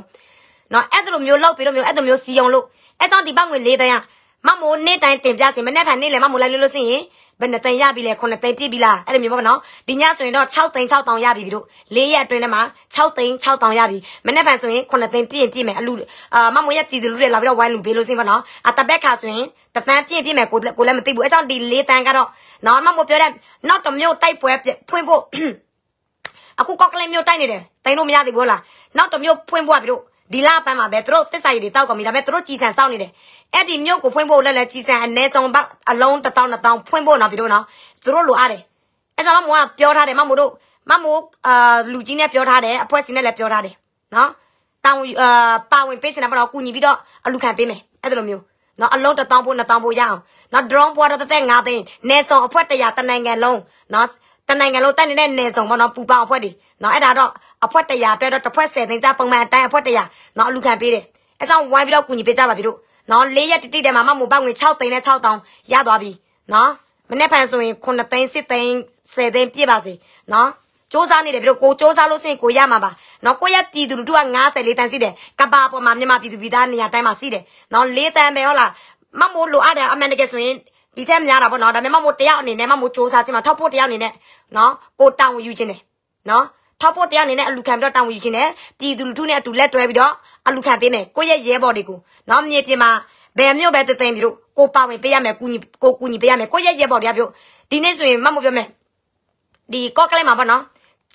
နော်အဲ့တလိုမျိုးလောက်ပေးလို့မျိုးအဲ့တလိုမျိုးစီယုံလို့အဲ့ကြောင့်ဒီပေါက်ငွေ၄သိန်းကမမိုးနေ့တိုင်းတင်ပြစီမနေ့ဖန်နေ့လည်းမမိုးလိုက်လို့လို့စင်ရင်ဘယ်နှသိန်းရပြီလဲ9သိန်းပြည့်ပြီလားအဲ့လိုမျိုးပေါ့နော်ဒီညဆိုရင်တော့6သိန်း6တောင်ရပြီပြီတို့၄ရက်အတွင်းထဲမှာ6သိန်း6တောင်ရပြီမနေ့ဖန်ဆိုရင်9သိန်းပြည့်ရင်ပြည့်မယ်အလူအာမမိုးရက်ပြည်သူလူတွေလာပြီးတော့ဝိုင်းလူပေးလို့စင်ပေါ့နော်အတပက်ခါဆိုရင်တသန်းပြည့်ပြည့်မယ်ကိုကိုလည်းမသိဘူးအဲကြောင့်ဒီ၄သန်းကတော့နော်မမိုးပြောတဲ့နောက်တစ်မျိုးတိုက်ပွဲဖွင့်ဖို့အခုကောက်ကလေးမျိုးတိုက်နေတယ်သိန်းလို့မရသေးဘူးလားနောက်တစ်မျိုးဖွင့်ဖို့ကပြီတို့ဒီလပန်းမှာပဲသူတို့သစ္စာရည်တွေတောက်ကုန်ပြီဒါပေမဲ့သူတို့ကြည်ဆန်စောင့်နေတယ်အဲ့ဒီမြို့ကိုဖွင့်ဖို့လက်လက်ကြည်ဆန်အ ਨੇ ဆုံးပေါက်အလုံးတစ်တောင်းတစ်တောင်းဖွင့်ဖို့နော်ပြီးတော့နော်သူတို့လိုအားတယ်အဲ့ကြောင့်မမိုးကပြောထားတယ်မမိုးတို့မမိုးအာလူကြီးနဲ့ပြောထားတယ်အဖွဲ့စီနဲ့လည်းပြောထားတယ်နော်တောင်းအာပါဝင်ပေးချင်တာပေါ့နော်ကုညီပြီးတော့အလူခံပေးမယ်အဲ့ဒါလိုမျိုးနော်အလုံးတစ်တောင်းဖို့နှစ်တောင်းဖို့ရအောင်နော် drone ပွားတော့တစ်သက်၅သိန်း ਨੇ ဆုံးအဖွဲ့တရာတနိုင်ငံလုံးနော်တနိုင်ငံလုံးတက်နေတဲ့ ਨੇ ဆုံးပေါ့နော်ပူပေါင်းအဖွဲ့တွေနော်အဲ့ဒါတော့အဖွက်တရာအတွက်တော့တစ်ဖွက်10သိန်းသားပုံမှန်အတိုင်းအဖွက်တရာနော်အလူခံပေးတယ်အဲဆောင်ဝိုင်းပြီးတော့ကူညီပေးကြပါပြီတို့နော်၄ရက်တိတိတည်းမှာမမူပောက်ငွေ6သိန်းနဲ့6တောင်းရသွားပြီနော်မနေ့ဖန်ဆိုရင်9သိန်း10သိန်း10သိန်းပြည့်ပါစေနော်စ조사နေတယ်ပြီးတော့ကိုစ조사လို့စင်ကိုရမှာပါနော်ကိုရပြည်သူလူထုက94တန်းရှိတယ်ကဘာပေါ်မှာမြန်မာပြည်သူပြည်သားနေရာတိုင်းမှာရှိတယ်နော်၄တန်းပဲဟုတ်လားမမို့လိုအပ်တယ်အမှန်တကယ်ဆိုရင်ဒီထက်များတာပေါ့နော်ဒါပေမဲ့မမို့တယောက်အနေနဲ့မမို့စ조사ခြင်းမှာထောက်ဖို့တယောက်အနေနဲ့နော်ကိုတောင်းယူခြင်းတယ်နော်ထောက်ဖို့တရားအနေနဲ့အလူခံပြီးတော့တောင်းဝယူခြင်းနဲ့ပြည်သူလူထုနဲ့အတူလက်တွဲပြီးတော့အလူခံပေးမယ်ကိုယ့်ရဲ့ရဲဘော်တွေကိုနော်မြေပြင်မှာဘယ်မျိုးပဲတသိမ့်ပြီးတော့ကိုပါဝင်ပေးရမယ်ကူညီကိုကူညီပေးရမယ်ကိုယ့်ရဲ့ရဲဘော်တွေကပြောဒီနေ့ဆိုရင်မမပြောမယ်ဒီကော့ကလေးမှာပေါ့နော်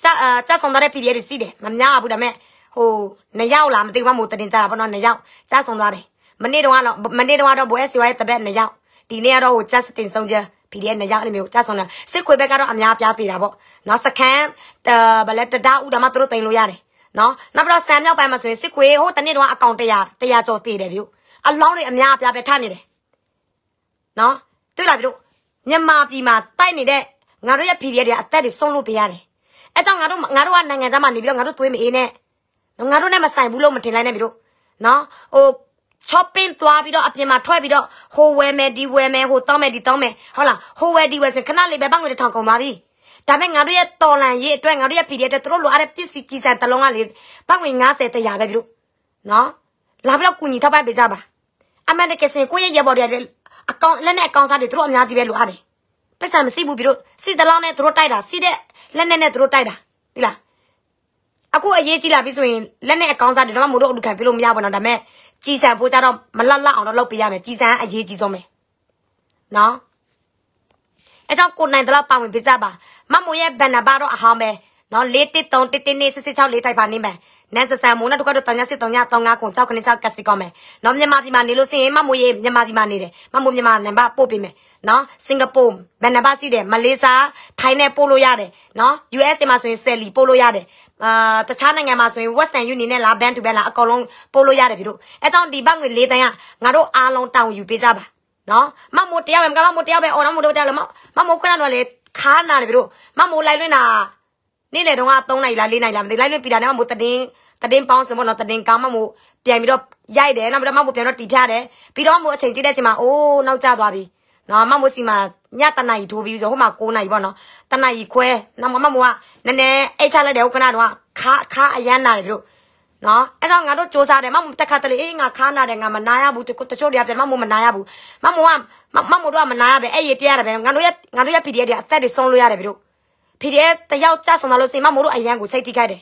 စစဆောင်တဲ့ PDF တွေစီးတယ်မများဘူးဒါပေမဲ့ဟိုနှစ်ယောက်လားမသိဘူးမို့တင်ကြတာပေါ့နော်နှစ်ယောက်စဆောင်သွားတယ်မနေ့တုန်းကတော့မနေ့တုန်းကတော့ဘွဲစီဝါရဲ့တပတ်နှစ်ယောက်ဒီနေ့ကတော့ဟို Justin ဆုံးချက် PDF နဲ့ရောက်အဲ့လိုမျိုးကြာဆုံးတာစစ်ခွေဘက်ကတော့အများပြားသေးတာပေါ့နော်စခန်းဗလဲတတာဦးဒါမှသူတို့တင်လို့ရတယ်နော်နောက်ပြီးတော့ဆန်မြောက်ပိုင်းမှာဆိုရင်စစ်ခွေဟိုတနေ့တော့အကောင့်100 100ကျော်သေးတယ်ဗျအလောင်းတွေအများပြားပဲထနေတယ်နော်တွေ့လားဗျတို့မြန်မာပြည်မှာတိုက်နေတဲ့ငါတို့ရဲ့ PDF တွေအသက်တွေဆုံးလို့ပြရတယ်အဲကြောင့်ငါတို့ငါတို့ကနိုင်ငံသားမှနေပြီးတော့ငါတို့သွေးမအေးနဲ့ငါတို့နဲ့မဆိုင်ဘူးလို့မထင်လိုက်နဲ့ဗျတို့နော်ဟို shopping သွားပြီးတော့အပြင်မှာထွက်ပြီးတော့ဟိုဝယ်မယ်ဒီဝယ်မယ်ဟိုတောင်းမယ်ဒီတောင်းမယ်ဟုတ်လားဟိုဝယ်ဒီဝယ်ဆိုရင်ခဏလေးပဲပေါက်ငွေတစ်ထောင်ကုန်ပါပြီဒါပေမဲ့ငါတို့ရဲ့တော်လန်ရေးအတွက်ငါတို့ရဲ့ PDF အတွက်သူတို့လိုအပ်တဲ့ပစ္စည်းကြီးစံတစ်လုံးကလေပေါက်ငွေ90တရာပဲပြီလို့နော်လာပြီးတော့ကုညီထောက်ပံ့ပေးကြပါအမှန်တကယ်စင်ကိုယ့်ရဲ့ရပေါ်တွေအကောင်လက်နဲ့အကောင်စားတွေသူတို့အများကြီးပဲလိုအပ်တယ်ပတ်စံမရှိဘူးပြီလို့စီတလောင်းနဲ့သူတို့တိုက်တာစီတဲ့လက်နဲ့နဲ့သူတို့တိုက်တာဒီလားအခုအရေးကြီးလာပြီဆိုရင်လက်နဲ့အကောင်စားတွေတော့မတို့အလူခံပြလို့မရပါတော့ဒါပေမဲ့ကြည်စံဖို့ကြတော့မလောက်လောက်အောင်တော့လုပ်ပေးရမယ်ကြည်စံအရေးကြီးဆုံးပဲနော်အဲကြောင့်ကိုနိုင်တော့ပါဝင်ပေးကြပါမမိုးရဲ့ဘန်နာပါတော့အဟောင်းပဲနော်၄၁၃၁၁၄၁၆၄တိုက်ပါနေမယ်နန်းစဆန်မိုးနဲ့တို့ကတော့တောင်ရစစ်တောင်ရတောင်ငါကုန်ကြောက်ခနေကြောက်ကစီကောင်းမယ်နော်မြန်မာပြည်မှာနေလို့စင်ရင်မမိုးရေးမြန်မာပြည်မှာနေတယ်မမိုးမြန်မာနံပါတ်ပို့ပေးမယ်နော်စင်ကာပူဘန်နံပါတ်စီးတယ်မလေးရှားထိုင်းနဲ့ပို့လို့ရတယ်နော် USA မှာဆိုရင်ဆယ်လီပို့လို့ရတယ်အာတခြားနိုင်ငံမှာဆိုရင် Western Union နဲ့လာဘန်တူဘဲလာအကုန်လုံးပို့လို့ရတယ်ပြီတို့အဲကြောင့်ဒီဘက်ငွေ၄တန်းကငါတို့အားလုံးတောင်းယူပေးကြပါနော်မမို့တရားပဲမကမမို့တရားပဲအော်တော့မို့တော့တရားလို့မမမို့ခဏတော့လေခါနာတယ်ပြီတို့မမို့လိုက်လွင့်တာနေ့လေတုန်းက3နိုင်လား4နိုင်လားမသိလိုက်လွင့်ပြီးတာနဲ့မမို့တတင်းတတင်းပေါင်းစမတော့တတင်းကောင်းမမို့ပြန်ပြီးတော့ရိုက်တယ်နောက်ပြီးတော့မမို့ပြန်တော့တီဖြားတယ်ပြီးတော့မို့အချိန်ကြည့်တဲ့အချိန်မှာအိုးနောက်ကျသွားပြီနော်မမိုးစီမှာညတနအီထိုးပြီးဆိုဟိုမှာ9နာရီပေါ့နော်တနအီခွဲနော်မမမိုးကနည်းနည်းအိတ်ချလိုက်တယ်ဟုတ်ကနာတော့ခါခါအရန်နာတယ်တို့နော်အဲ့တော့ငါတို့စ조사တယ်မမတခါတလေအေးငါခါနာတယ်ငါမနာရဘူးတချို့တွေကပြန်မမမနာရဘူးမမကမမတို့ကမနာရပဲအဲ့ရေပြရတယ်ပဲငါတို့ရဲ့ငါတို့ရဲ့ PDF တွေအသက်တွေဆုံးလို့ရတယ်ပြီတို့ PDF တယောက်ကြဆုံလာလို့စင်မမတို့အရန်ကိုစိတ်ထိခိုက်တယ်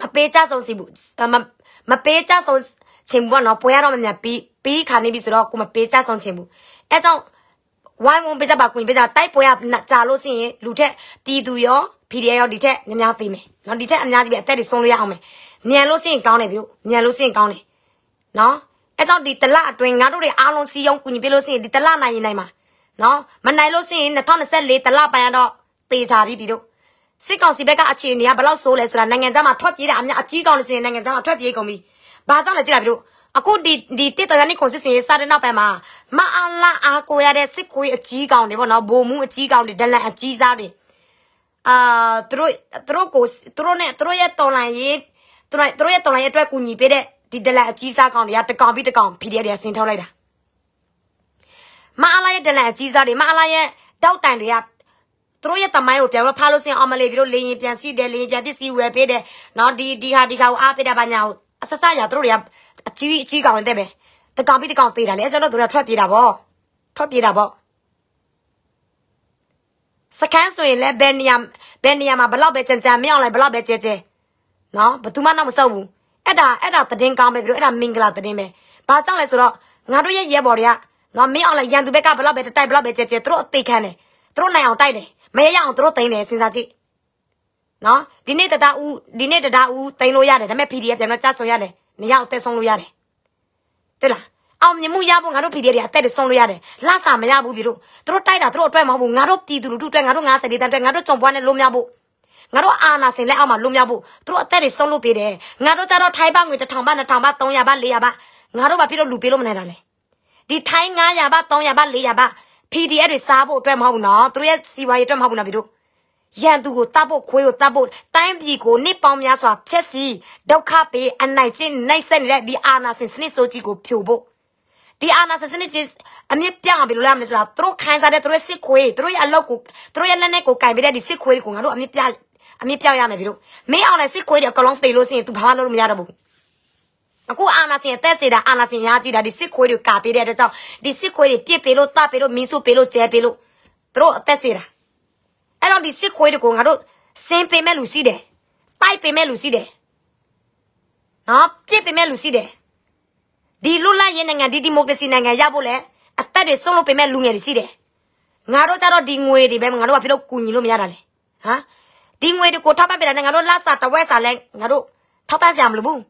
မပေးကြဆုံစီဘူးမပေးကြဆုံချင်ဘူးပေါ့နော်ပွဲရတော့မမြန်ပြီးပြီးခါနေပြီဆိုတော့ကိုမပေးကြဆုံချင်ဘူးအဲကြောင့်ဝိုင်းဝန်းပိစပါကွင်ပိစတိုက်ပွဲကကြာလို့ရှိရင်လူထက်ပြည်သူရော PDF ရောဒီထက်များများပေးမယ်နော်ဒီထက်အများကြီးပဲအသက်တွေဆုံးလို့ရအောင်မယ်မြန်လို့ရှိရင်ကောင်းတယ်ဗျမြန်လို့ရှိရင်ကောင်းတယ်နော်အဲကြောင့်ဒီတလအတွင်းငါတို့တွေအားလုံးစီယုံကူညီပေးလို့ရှိရင်ဒီတလနိုင်ရင်နိုင်မှာနော်မနိုင်လို့ရှိရင်2024တလပိုင်းရတော့တေချာပြီပြီတို့စစ်ကောင်စီဘက်ကအခြေအနေကဘယ်လောက်ဆိုးလဲဆိုတာနိုင်ငံသားမှာထွက်ပြေးတာအများအကြီးကောင်းလို့ရှိရင်နိုင်ငံသားမှာထွက်ပြေးကုန်ပြီဘာကြောင့်လဲသိလားဗျတို့အခုဒီဒီတစ်တော်ရနေကိုစစ်စင်ရေးစတဲ့နောက်ပိုင်းမှာမအားလားအားကိုရတဲ့စစ်ကိုအကြီးကောင်တွေပေါ့နော်ဘုံမှုအကြီးကောင်တွေဒလန်အကြီးစားတွေအာသူတို့သူတို့ကိုသူတို့နဲ့သူတို့ရဲ့တော်လိုင်းရေးသူတို့သူတို့ရဲ့တော်လိုင်းရေးအတွက်ကူညီပေးတဲ့ဒီဒလန်အကြီးစားကောင်တွေကတကောင်ပြီးတကောင် PDF တွေကဆင်ထုတ်လိုက်တာမအားလားရဲ့ဒလန်အကြီးစားတွေမအားလားရဲ့တောက်တိုင်တွေကသူတို့ရဲ့တမိုင်းကိုပြန်တော့ဖားလို့စင်အောင်မလေးပြီးတော့လေရင်ပြန်စီတယ်လေရင်ပြန်ပစ္စည်းဝယ်ပေးတယ်နော်ဒီဒီဟာဒီခါကိုအားပေးတာပါညာကိုအဆဆရာသူတို့တွေကအကြီးအကြီးကောင်တဲ့ပဲတကောင်ပြီးတကောင်သေးတာလေအဲ့ကျတော့သူကထွက်ပြေးတာပေါ့ထွက်ပြေးတာပေါ့စကန်ဆိုရင်လည်းဘယ်နေရာဘယ်နေရာမှာဘလောက်ပဲကြံကြံမရောက်လိုက်ဘလောက်ပဲကြဲကြဲနော်ဘသူမှတော့မစုပ်ဘူးအဲ့ဒါအဲ့ဒါသတင်းကောင်းပဲပြီးတော့အဲ့ဒါမင်္ဂလာသတင်းပဲဘာကြောင့်လဲဆိုတော့ငါတို့ရဲ့ရဲဘော်တွေကနော်မင်းအောင်လည်းရန်သူဘက်ကဘလောက်ပဲတိုက်ဘလောက်ပဲကြဲကြဲသူတို့အသေးခံတယ်သူတို့နိုင်အောင်တိုက်တယ်မရရအောင်သူတို့သိမ်းတယ်စဉ်းစားကြည့်နော်ဒီနေ့တတဦးဒီနေ့တတဦးသိမ်းလို့ရတယ်ဒါပေမဲ့ PDF ပြန်တော့ကြဆုံရတယ်နေရာကိုတဲဆုံးလို့ရတယ်တွေ့လားအောင်မြင်မှုရဖို့ငါတို့ PDF တွေအသက်တွေဆုံးလို့ရတယ်လှဆာမရဘူးပြီတို့တို့တိုက်တာတို့အတွက်မဟုတ်ဘူးငါတို့ပြည်သူလူထုအတွက်ငါတို့90ဒေသအတွက်ငါတို့ကြုံပွားနဲ့လုံးမြောက်ဖို့ငါတို့အာနာစင်လက်အောက်မှာလွတ်မြောက်ဖို့သူတို့အသက်တွေဆုံးလို့ပေးတယ်ငါတို့ကြတော့ထိုင်းဘတ်ငွေ1000ဘတ်2000ဘတ်300ဘတ်400ဘတ်ငါတို့ဘာဖြစ်လို့လူပေးလို့မနိုင်တာလဲဒီထိုင်း900ဘတ်300ဘတ်400ဘတ် PDF တွေစားဖို့အတွက်မဟုတ်ဘူးနော်သူတို့ရဲ့စီဝါရေးအတွက်မဟုတ်ဘူးနော်ပြည်တို့ရန်သူကိုတပ်ဖို့ခွေးကိုတပ်ဖို့တိုင်းပြည်ကိုနှစ်ပေါင်းများစွာဖျက်ဆီးဒုက္ခပေးအနိုင်ကျင့်နှိပ်စက်နေတဲ့ဒီအာနာစင်စနစ်ဆိုကြီးကိုဖြိုဖို့ဒီအာနာစင်စနစ်ကြီးအမြင့်ပြောင်းအောင်ဘယ်လိုလဲမလဲဆိုတာသူတို့ခံစားတဲ့သူတို့စစ်ခွေးသူတို့ရဲ့အလောက်ကိုသူတို့ရဲ့လက်နဲ့ကိုကင်ပေးတဲ့ဒီစစ်ခွေးတွေကိုငါတို့အမြင့်ပြအမြင့်ပြောင်းရမယ်ပြီလို့မင်းအောင်လည်းစစ်ခွေးတွေအကလုံးသိလို့ရှိရင် तू ဘာမှလုပ်လို့မရတော့ဘူးအခုအာနာစင်တက်စေတာအာနာစင်ရကြည့်တာဒီစစ်ခွေးတွေကပေးတဲ့အတွက်ကြောင့်ဒီစစ်ခွေးတွေပြစ်ပေးလို့တပ်ပေးလို့မင်းစုပေးလို့ကျဲပေးလို့သူတို့အသက်စေတာအဲ့တော့ဒီစစ်ခွေးတကိုငါတို့စင်ပင်မဲ့လူစီးတယ်တိုက်ပင်မဲ့လူစီးတယ်နော်ပြစ်ပင်မဲ့လူစီးတယ်ဒီလွတ်လပ်ရေးနိုင်ငံဒီဒီမိုကရေစီနိုင်ငံရဖို့လဲအသက်တွေဆုံးလို့ပင်မဲ့လူငယ်တွေစီးတယ်ငါတို့ကြတော့ဒီငွေတွေပဲငါတို့ကဖြစ်လို့ကူညီလို့မရတာလေဟာဒီငွေတွေကိုထောက်ပံ့ပေးတာနဲ့ငါတို့လဆာတဝက်စာလဲငါတို့ထောက်ပံ့စရာမလိုဘူး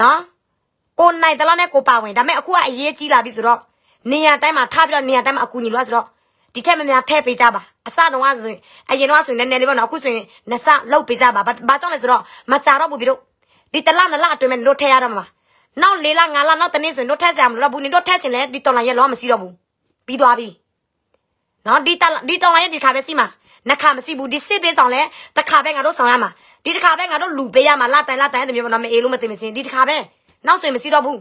နော်ကိုနိုင်တလားနဲ့ကိုပါဝင်ဒါပေမဲ့အခုကအရေးကြီးလာပြီဆိုတော့နေရာတိုင်းမှာထားပြီးတော့နေရာတိုင်းမှာအကူညီလို့ဆိုတော့ဒီထက်မများထည့်ပေးကြပါအစတုန်းကဆိုရင်အရင်တော့ဆိုရင်နည်းနည်းလေးပေါ့နော်အခုဆိုရင်နစလောက်ပေးကြပါဘာကြောင့်လဲဆိုတော့မကြတော့ဘူးပြီတို့ဒီတလနလအတွင်းမဲ့တို့ထည့်ရတော့မှာနောက်လေးလငါလနောက်တနေ့ဆိုရင်တို့ထက်ဆရာမလို့ဘူးနင်တို့ထက်ချင်လဲဒီတော်လိုင်းရဲ့လောမရှိတော့ဘူးပြီးသွားပြီနော်ဒီတဒီတော်လိုင်းရဲ့ဒီခါပဲစီမှာနှခါမရှိဘူးဒီစစ်ပေးဆောင်လဲတစ်ခါပဲငါတို့ဆောင်ရမှာဒီတစ်ခါပဲငါတို့လူပေးရမှာလတိုင်လတိုင်တမျိုးပေါ့နော်မအေးလို့မသိမချင်းဒီတစ်ခါပဲနောက်ဆိုရင်မရှိတော့ဘူး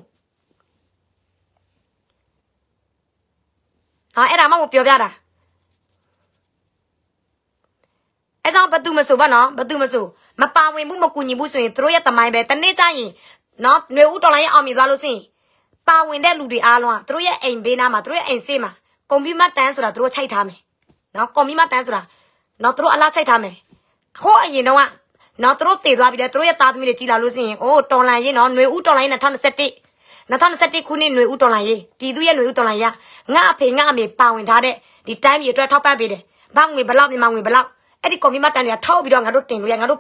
ဟာအဲ့ဒါမှမပြောပြတာအဲကြောင့်ဘသူမဆိုပါနော်ဘသူမဆိုမပါဝင်ဘူးမကူညီဘူးဆိုရင်တို့ရဲ့တမိုင်းပဲတနေ့ကျရင်နော်ຫນွေဦးတော်လိုင်းရဲ့အောင်မြင်သွားလို့ဆိုရင်ပါဝင်တဲ့လူတွေအားလုံးကတို့ရဲ့အိမ်ဘေးနားမှာတို့ရဲ့အိမ်ဆေးမှာကွန်ပျူတာတန်းဆိုတာတို့ချိုက်ထားမယ်နော်ကွန်ပျူတာတန်းဆိုတာနော်တို့အလားချိုက်ထားမယ်ဟိုအရင်တော့ကနော်တို့တည်သွားပြီလေတို့ရဲ့သားသမီးတွေကြည်လာလို့ဆိုရင်အိုးတော်လိုင်းရင်နော်ຫນွေဦးတော်လိုင်း2021 2021ခုနှစ်ຫນွေဥတော်လိုင်းရေးတည်သူရဲ့ຫນွေဥတော်လိုင်းရငါအဖေငါအမေပါဝင်ထားတဲ့ဒီတိုင်းပြည်အတွက်ထောက်ပံ့ပေးတယ်။ဘောက်ငွေဘလောက်မြန်မာငွေဘလောက်အဲ့ဒီကွန်ပျူတာတန်တွေကထောက်ပြီးတော့ငါတို့တင်လို့ရငါတို့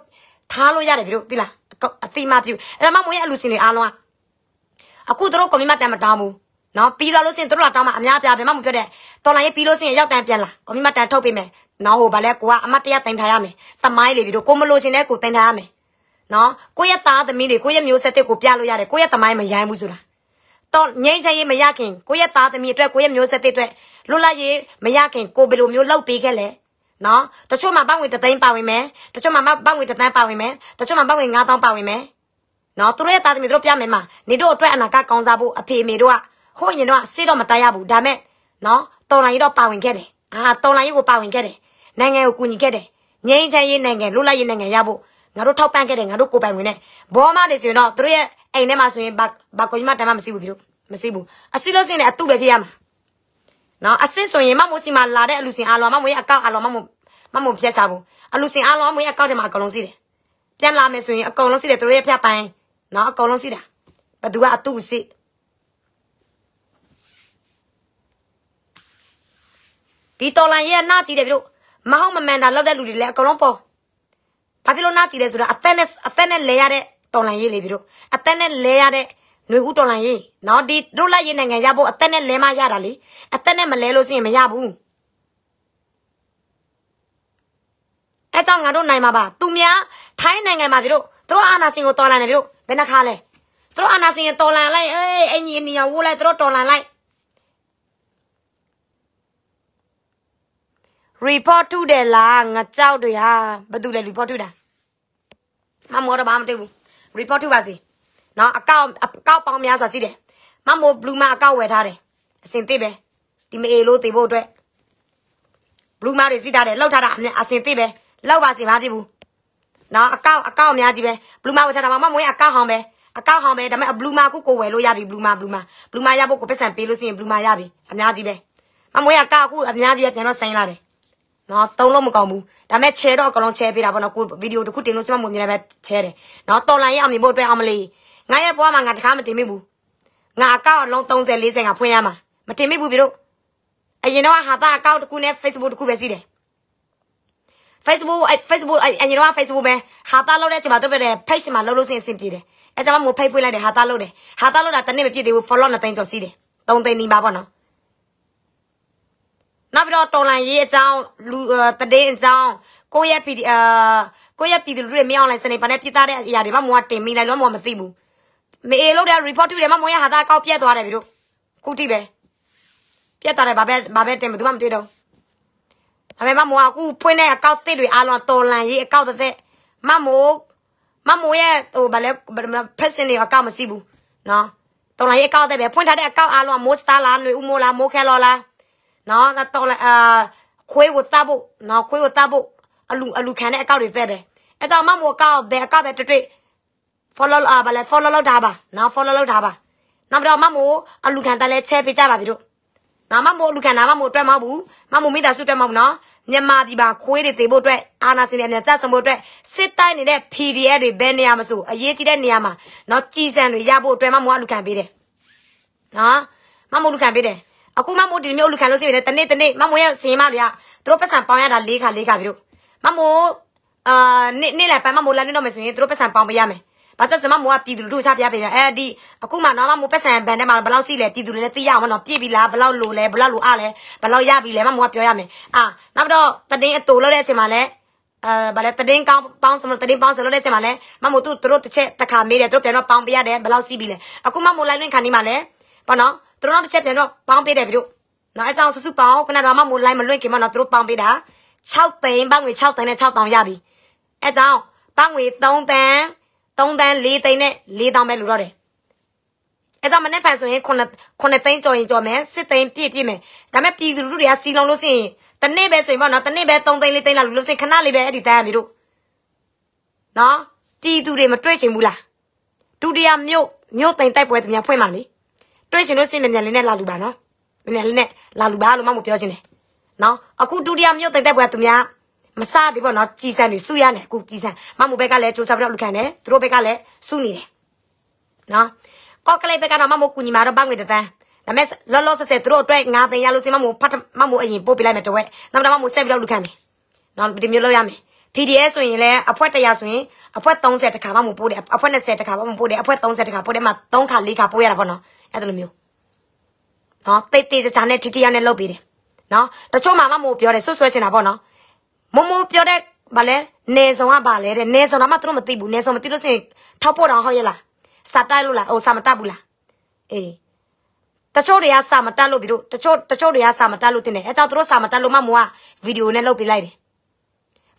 ထားလို့ရတယ်ပြီတို့သိလားအသိမှပြုအဲ့ဒါမှမဟုတ်ရဲ့အလူစင်တွေအားလုံးကအခုတို့ကွန်ပျူတာတန်မတောင်းဘူးနော်ပြီးသွားလို့စင်တို့လာတောင်းမှအများပြားပဲမှမပြောတဲ့တော်လိုင်းရေးပြီးလို့စင်ရောက်တန်းပြန်လာကွန်ပျူတာတန်ထုတ်ပေးမယ်နော်ဟိုဗာလဲကိုကအမတ်တရတင်ထားရမယ်တမိုင်းလေပြီတို့ကိုမလို့စင်လဲကိုတင်ထားရမယ်နော်ကိုရဲ့သားသမီးတွေကိုရဲ့မျိုးဆက်တွေကိုပြလို့ရတယ်ကိုရဲ့တမိုင်းမရိုင်းဘူးဆိုတာတော့ငြိမ်းချမ်းရေးမရခင်ကိုရဲ့သားသမီးအတွက်ကိုရဲ့မျိုးဆက်တွေအတွက်လွတ်လပ်ရေးမရခင်ကိုဘယ်လိုမျိုးလောက်ပေးခဲ့လဲနော်တချို့မှာပတ်ငွေတသိန်းပါဝင်မယ်တချို့မှာပတ်ငွေတသန်းပါဝင်မယ်တချို့မှာပတ်ငွေ9000ပါဝင်မယ်နော်သူတို့ရဲ့သားသမီးတို့ပြမယ်မှာနေတို့အတွက်အနာကကောင်းစားဖို့အဖေအမေတို့ကဟိုရင်တော့စေးတော့မတရားဘူးဒါမဲ့နော်တော်လိုင်းတော့ပါဝင်ခဲ့တယ်အာတော်လိုင်းကိုပါဝင်ခဲ့တယ်နိုင်ငံကိုကူညီခဲ့တယ်ငြိမ်းချမ်းရေးနိုင်ငံလွတ်လပ်ရေးနိုင်ငံရဖို့ငါတို့ထောက်ပံ့ခဲ့တယ်ငါတို့ကိုပိုင်ဝင်နဲ့ဘောမတွေဆိုရင်တော့သူတို့ရဲ့အိမ်ထဲမှာဆိုရင်ဘာဘာကိုကြီးမတမ်းမမရှိဘူးပြီလို့မရှိဘူးအစစ်လို့စင်းနေအတုပဲဖြစ်ရမှာနော်အစစ်ဆိုရင်မမိုးစီမှာလာတဲ့အလူစင်အားလုံးမမိုးရဲ့အကောက်အားလုံးမမိုးမမိုးပြက်စားဘူးအလူစင်အားလုံးမမိုးရဲ့အကောက်ထဲမှာအကုန်လုံးစီးတယ်ပြန်လာမယ်ဆိုရင်အကုန်လုံးစီးတယ်သူတို့ရဲ့ဖျက်ပိုင်းနော်အကုန်လုံးစီးတာဘသူကအတုစစ်ဒီတော်လန်ရဲ့နှာကြည့်တယ်ပြီလို့မဟုတ်မမှန်တာလောက်တဲ့လူတွေလည်းအကုန်လုံးပေါ်ဘာဖြစ်လို့နှာကြည့်လဲဆိုတော့အသက်နဲ့အသက်နဲ့လဲရတဲ့တော်လန်ရေးလေပြီတို့အသက်နဲ့လဲရတဲ့ຫນွေဦးတော်လန်ရေးနော်ဒီတို့လက်ရေးနိုင်ငံရဖို့အသက်နဲ့လဲမရတာလေအသက်နဲ့မလဲလို့ဆိုရင်မရဘူးအဲကြောင့်ငါတို့နိုင်မှာပါသူများထိုင်းနိုင်ငံမှာပြီတို့တို့အာနာစင်ကိုတော်လန်နေပြီတို့ဘယ်နှခါလဲတို့အာနာစင်ကိုတော်လန်လိုက်အေးအင်ကြီးနေအောင်ဝိုးလိုက်တို့တော်လန်လိုက် report ထုတယ်လားငါကြောက်တယ်ဟာဘာတူလဲ report ထုတာမမောတော့ဘာမတွေ့ဘူး report ထုတ်ပါစီနော်အကောင့်အကောင့်ပေါင်းများစွာရှိတယ်မမိုဘလူးမာအကောင့်ဝယ်ထားတယ်အစင်သိပဲဒီမအေလို့သိဖို့အတွက်ဘလူးမာတွေစီးထားတယ်လောက်ထားတာအစင်သိပဲလောက်ပါစီမဖြစ်ဘူးနော်အကောင့်အကောင့်အများကြီးပဲဘလူးမာဝယ်ထားတာမှမမွေးအကောင့်ဟောင်းပဲအကောင့်ဟောင်းပဲဒါပေမဲ့ဘလူးမာကိုကိုဝယ်လို့ရပြီဘလူးမာဘလူးမာဘလူးမာရဖို့ကိုပတ်စံပေးလို့ရှိရင်ဘလူးမာရပြီအများကြီးပဲမမွေးအကောင့်အခုအများကြီးပဲပြန်တော့ဆိုင်လာတယ်နော်သုံးလို့မကောင်းဘူးဒါမဲ့ share တော့အကောင်လုံး share ပေးတာပေါ့နော်ကိုဗီဒီယိုတစ်ခုတင်လို့စမမမြင်လည်းပဲ share တယ်နော်တော်လိုင်းရအောင်မြင်ဖို့အတွက်အောင်မလေးငါရဲ့ဘွားမှာငါတခါမတင်မိဘူးငါအကောက်အလုံး30 40ငါဖွင့်ရမှာမတင်မိဘူးပြီတော့အရင်တော့ဟာတာအကောက်တစ်ခုနဲ့ Facebook တစ်ခုပဲစီးတယ် Facebook အဲ Facebook အရင်တော့ Facebook ပဲဟာတာလောက်တဲ့အချိန်မှာတော့ပဲ page မှာလောက်လို့စင်အဆင်ပြေတယ်အဲကြောင့်မို့ဖိတ်ဖွင့်လိုက်တယ်ဟာတာလောက်တယ်ဟာတာလောက်တာတနေ့မပြည့်သေးဘူး follow နဲ့တိုင်းကျော်စီးတယ်3သိန်းနီးပါပေါ့နော်နောက်ပြီးတော့တော်လန်ရေးအကြောင်းလူတည်င်းအကြောင်းကိုယ့်ရဲ့ PD အာကိုယ့်ရဲ့ PD လူတွေမအောင်လိုက်စနေပါနဲ့ပြစ်သားတဲ့အရာတွေမှမွားတင်မိလိုက်လို့မမသိဘူးမေအေလို့တဲ့ report တူတယ်မှမွေးရဟာသားကောက်ပြက်သွားတယ်ပြီတို့ကုတိပဲပြက်သွားတယ်ဘာပဲဘာပဲတင်ဘူးသူမှမတွေ့တော့ဒါပေမဲ့မွားအခုဖွင့်တဲ့အကောက်တစ်တွေအားလုံးတော်လန်ရေးအကောက်တစ်သက်မမိုးမမိုးရဲ့ဟိုဗလဲ person တွေအကောက်မရှိဘူးနော်တော်လန်ရေးအကောက်တစ်ပဲဖွင့်ထားတဲ့အကောက်အားလုံးကမိုးစတာလားຫນွေဦးမိုးလားမိုးခဲလော်လားနော်နောက်တော့လိုက်အာခွေးကိုတတ်ဖို့နော်ခွေးကိုတတ်ဖို့အလူအလူခံတဲ့အကောက်တွေသက်ပဲအဲကြောင့်မမို့အကောက်ဘယ်အကောက်ပဲတွေ့ follow အာဘာလဲ follow လုပ်တာပါနော် follow လုပ်တာပါနောက်တော့မမို့အလူခံတက်လဲချဲပေးကြပါပြီတို့နော်မမို့အလူခံနာမမို့အတွက်မဟုတ်ဘူးမမို့မိသားစုအတွက်မဟုတ်နော်မြန်မာပြည်မှာခွေးတွေတေဖို့အတွက်အာနာစင်တွေအများကြဆံဖို့အတွက်စစ်တိုင်းနေတဲ့ PDF တွေဘယ်နေရာမဆိုအရေးကြီးတဲ့နေရာမှာနော်ကြီးစံတွေရဖို့အတွက်မမို့အလူခံပေးတယ်နော်မမို့လူခံပေးတယ်အခုမမိုးဒီမျိုးလူခံလို့စီရတယ်တနေ့တနေ့မမိုးရဲ့စင်မတွေကသူတို့ပတ်စံပေါင်းရတာ၄ခါ၄ခါပြီလို့မမိုးအာနေ့နေ့လည်းပမ်းမမိုးလည်းနေတော့မယ်ဆိုရင်သူတို့ပတ်စံပေါင်းပေးရမယ်ဘာကြောင့်စမမိုးကပြည်သူလူထုချပြပေးပြန်အဲဒီအခုမှနော်မမိုးပတ်စံဘန်ထဲမှာဘယ်လောက်စီလဲပြည်သူတွေလည်းသိရအောင်နော်ပြည့်ပြီလားဘယ်လောက်လိုလဲဘယ်လောက်လိုအလဲဘယ်လောက်ရပြီလဲမမိုးကပြောရမယ်အာနောက်တော့တတင်းအတူလောက်တဲ့အချိန်မှာလည်းအဲဘာလဲတရင်ကောင်းပေါင်းစမလို့တရင်ပေါင်းစလို့လဲချက်မှာလဲမမို့သူတို့တစ်ချက်တစ်ခါမေးတယ်သူတို့ပြန်တော့ပေါင်းပြရတယ်ဘယ်လောက်စီးပြီလဲအခုမမို့လိုက်လွင့်ခံနေမှာလဲပေါ့နော်သူတို့တစ်ချက်ပြန်တော့ပေါင်းပေးတယ်ပြီတို့နော်အဲကြောင့်စုစုပေါင်းခုနကတော့မှမိုးလိုက်မလွင့်ခင်မှာနော်သူတို့ပေါင်းပေးတာ6သိန်းပေါင်းငွေ6သိန်းနဲ့6တောင်ရပြီအဲကြောင့်ပေါင်းငွေ3တန်း3တန်း4သိန်းနဲ့4တောင်ပဲလိုတော့တယ်အဲကြောင့်မနေ့ဖန်ဆိုရင်ခုနှစ်ခုနှစ်သိန်းကျော်ရင်ကျော်မယ်7သိန်းပြည့်ပြည့်မယ်ဒါပေမဲ့ပြည်သူလူထုတွေကစီလုံးလို့ဆိုရင်တနေ့ပဲဆိုရင်ပေါ့နော်တနေ့ပဲ3သိန်း4သိန်းလာလို့လို့ဆိုရင်ခဏလေးပဲအဲ့ဒီတန်းရပြီတို့နော်ပြည်သူတွေမတွေ့ချင်ဘူးလားဒုတိယမြို့မြို့သိမ်းတိုက်ပွဲတများဖွင့်ပါလေတွေ့ရှင်တို့စိတ်မြန်မြန်လေးနဲ့လာလူပါနော်မြန်မြန်လေးနဲ့လာလူပါလို့မမပြောချင်းတယ်နော်အခုဒုတိယမြို့တင်တဲ့ဘွယ်သူများမစားသေးပေါ့နော်ကြည်စံတွေစုရနေအခုကြည်စံမမဘက်ကလည်းစူးစမ်းပြီးတော့လူခံတယ်သူတို့ဘက်ကလည်းစုနေတယ်နော်ကောက်ကလေးဘက်ကတော့မမကူညီမှာတော့ပငွေတသန်းဒါမဲ့လောလောဆယ်ဆယ်သူတို့အတွက်ငါတင်ရလို့စိမမဖတ်မမအရင်ပို့ပေးလိုက်မယ်တဝက်နောက်တော့မမဆက်ပြီးတော့လူခံမယ်နော်ဒီမျိုးလောက်ရမယ် PDF ဆိုရင်လည်းအဖွဲ100ဆိုရင်အဖွဲ30တခါမှမပို့တယ်အဖွဲ20တခါမှမပို့တယ်အဖွဲ30တခါပို့တယ်မှ3ခါ4ခါပို့ရတာပေါ့နော်အဲ့ဒါလိုမျိုးနော်တိတ်တိတ်ကြကြနဲ့ထိထိရနဲ့လှုပ်ပြီးတယ်နော်တချို့မှမမို့ပြောတယ်ဆွဆွဲချင်တာပေါ့နော်မမို့ပြောတဲ့ဘာလဲနေဆောင်ကဘာလဲတဲ့နေဆောင်တော့မှသူတို့မသိဘူးနေဆောင်မသိလို့စင်ထောက်ပို့တော့ဟုတ်ရဲ့လားစာတိုက်လို့လားဟိုစာမတက်ဘူးလားအေးတချို့တွေကစာမတက်လို့ပြီးတော့တချို့တချို့တွေကစာမတက်လို့တင်တယ်အဲကြောင့်သူတို့စာမတက်လို့မှမို့ကဗီဒီယိုနဲ့လှုပ်ပေးလိုက်တယ်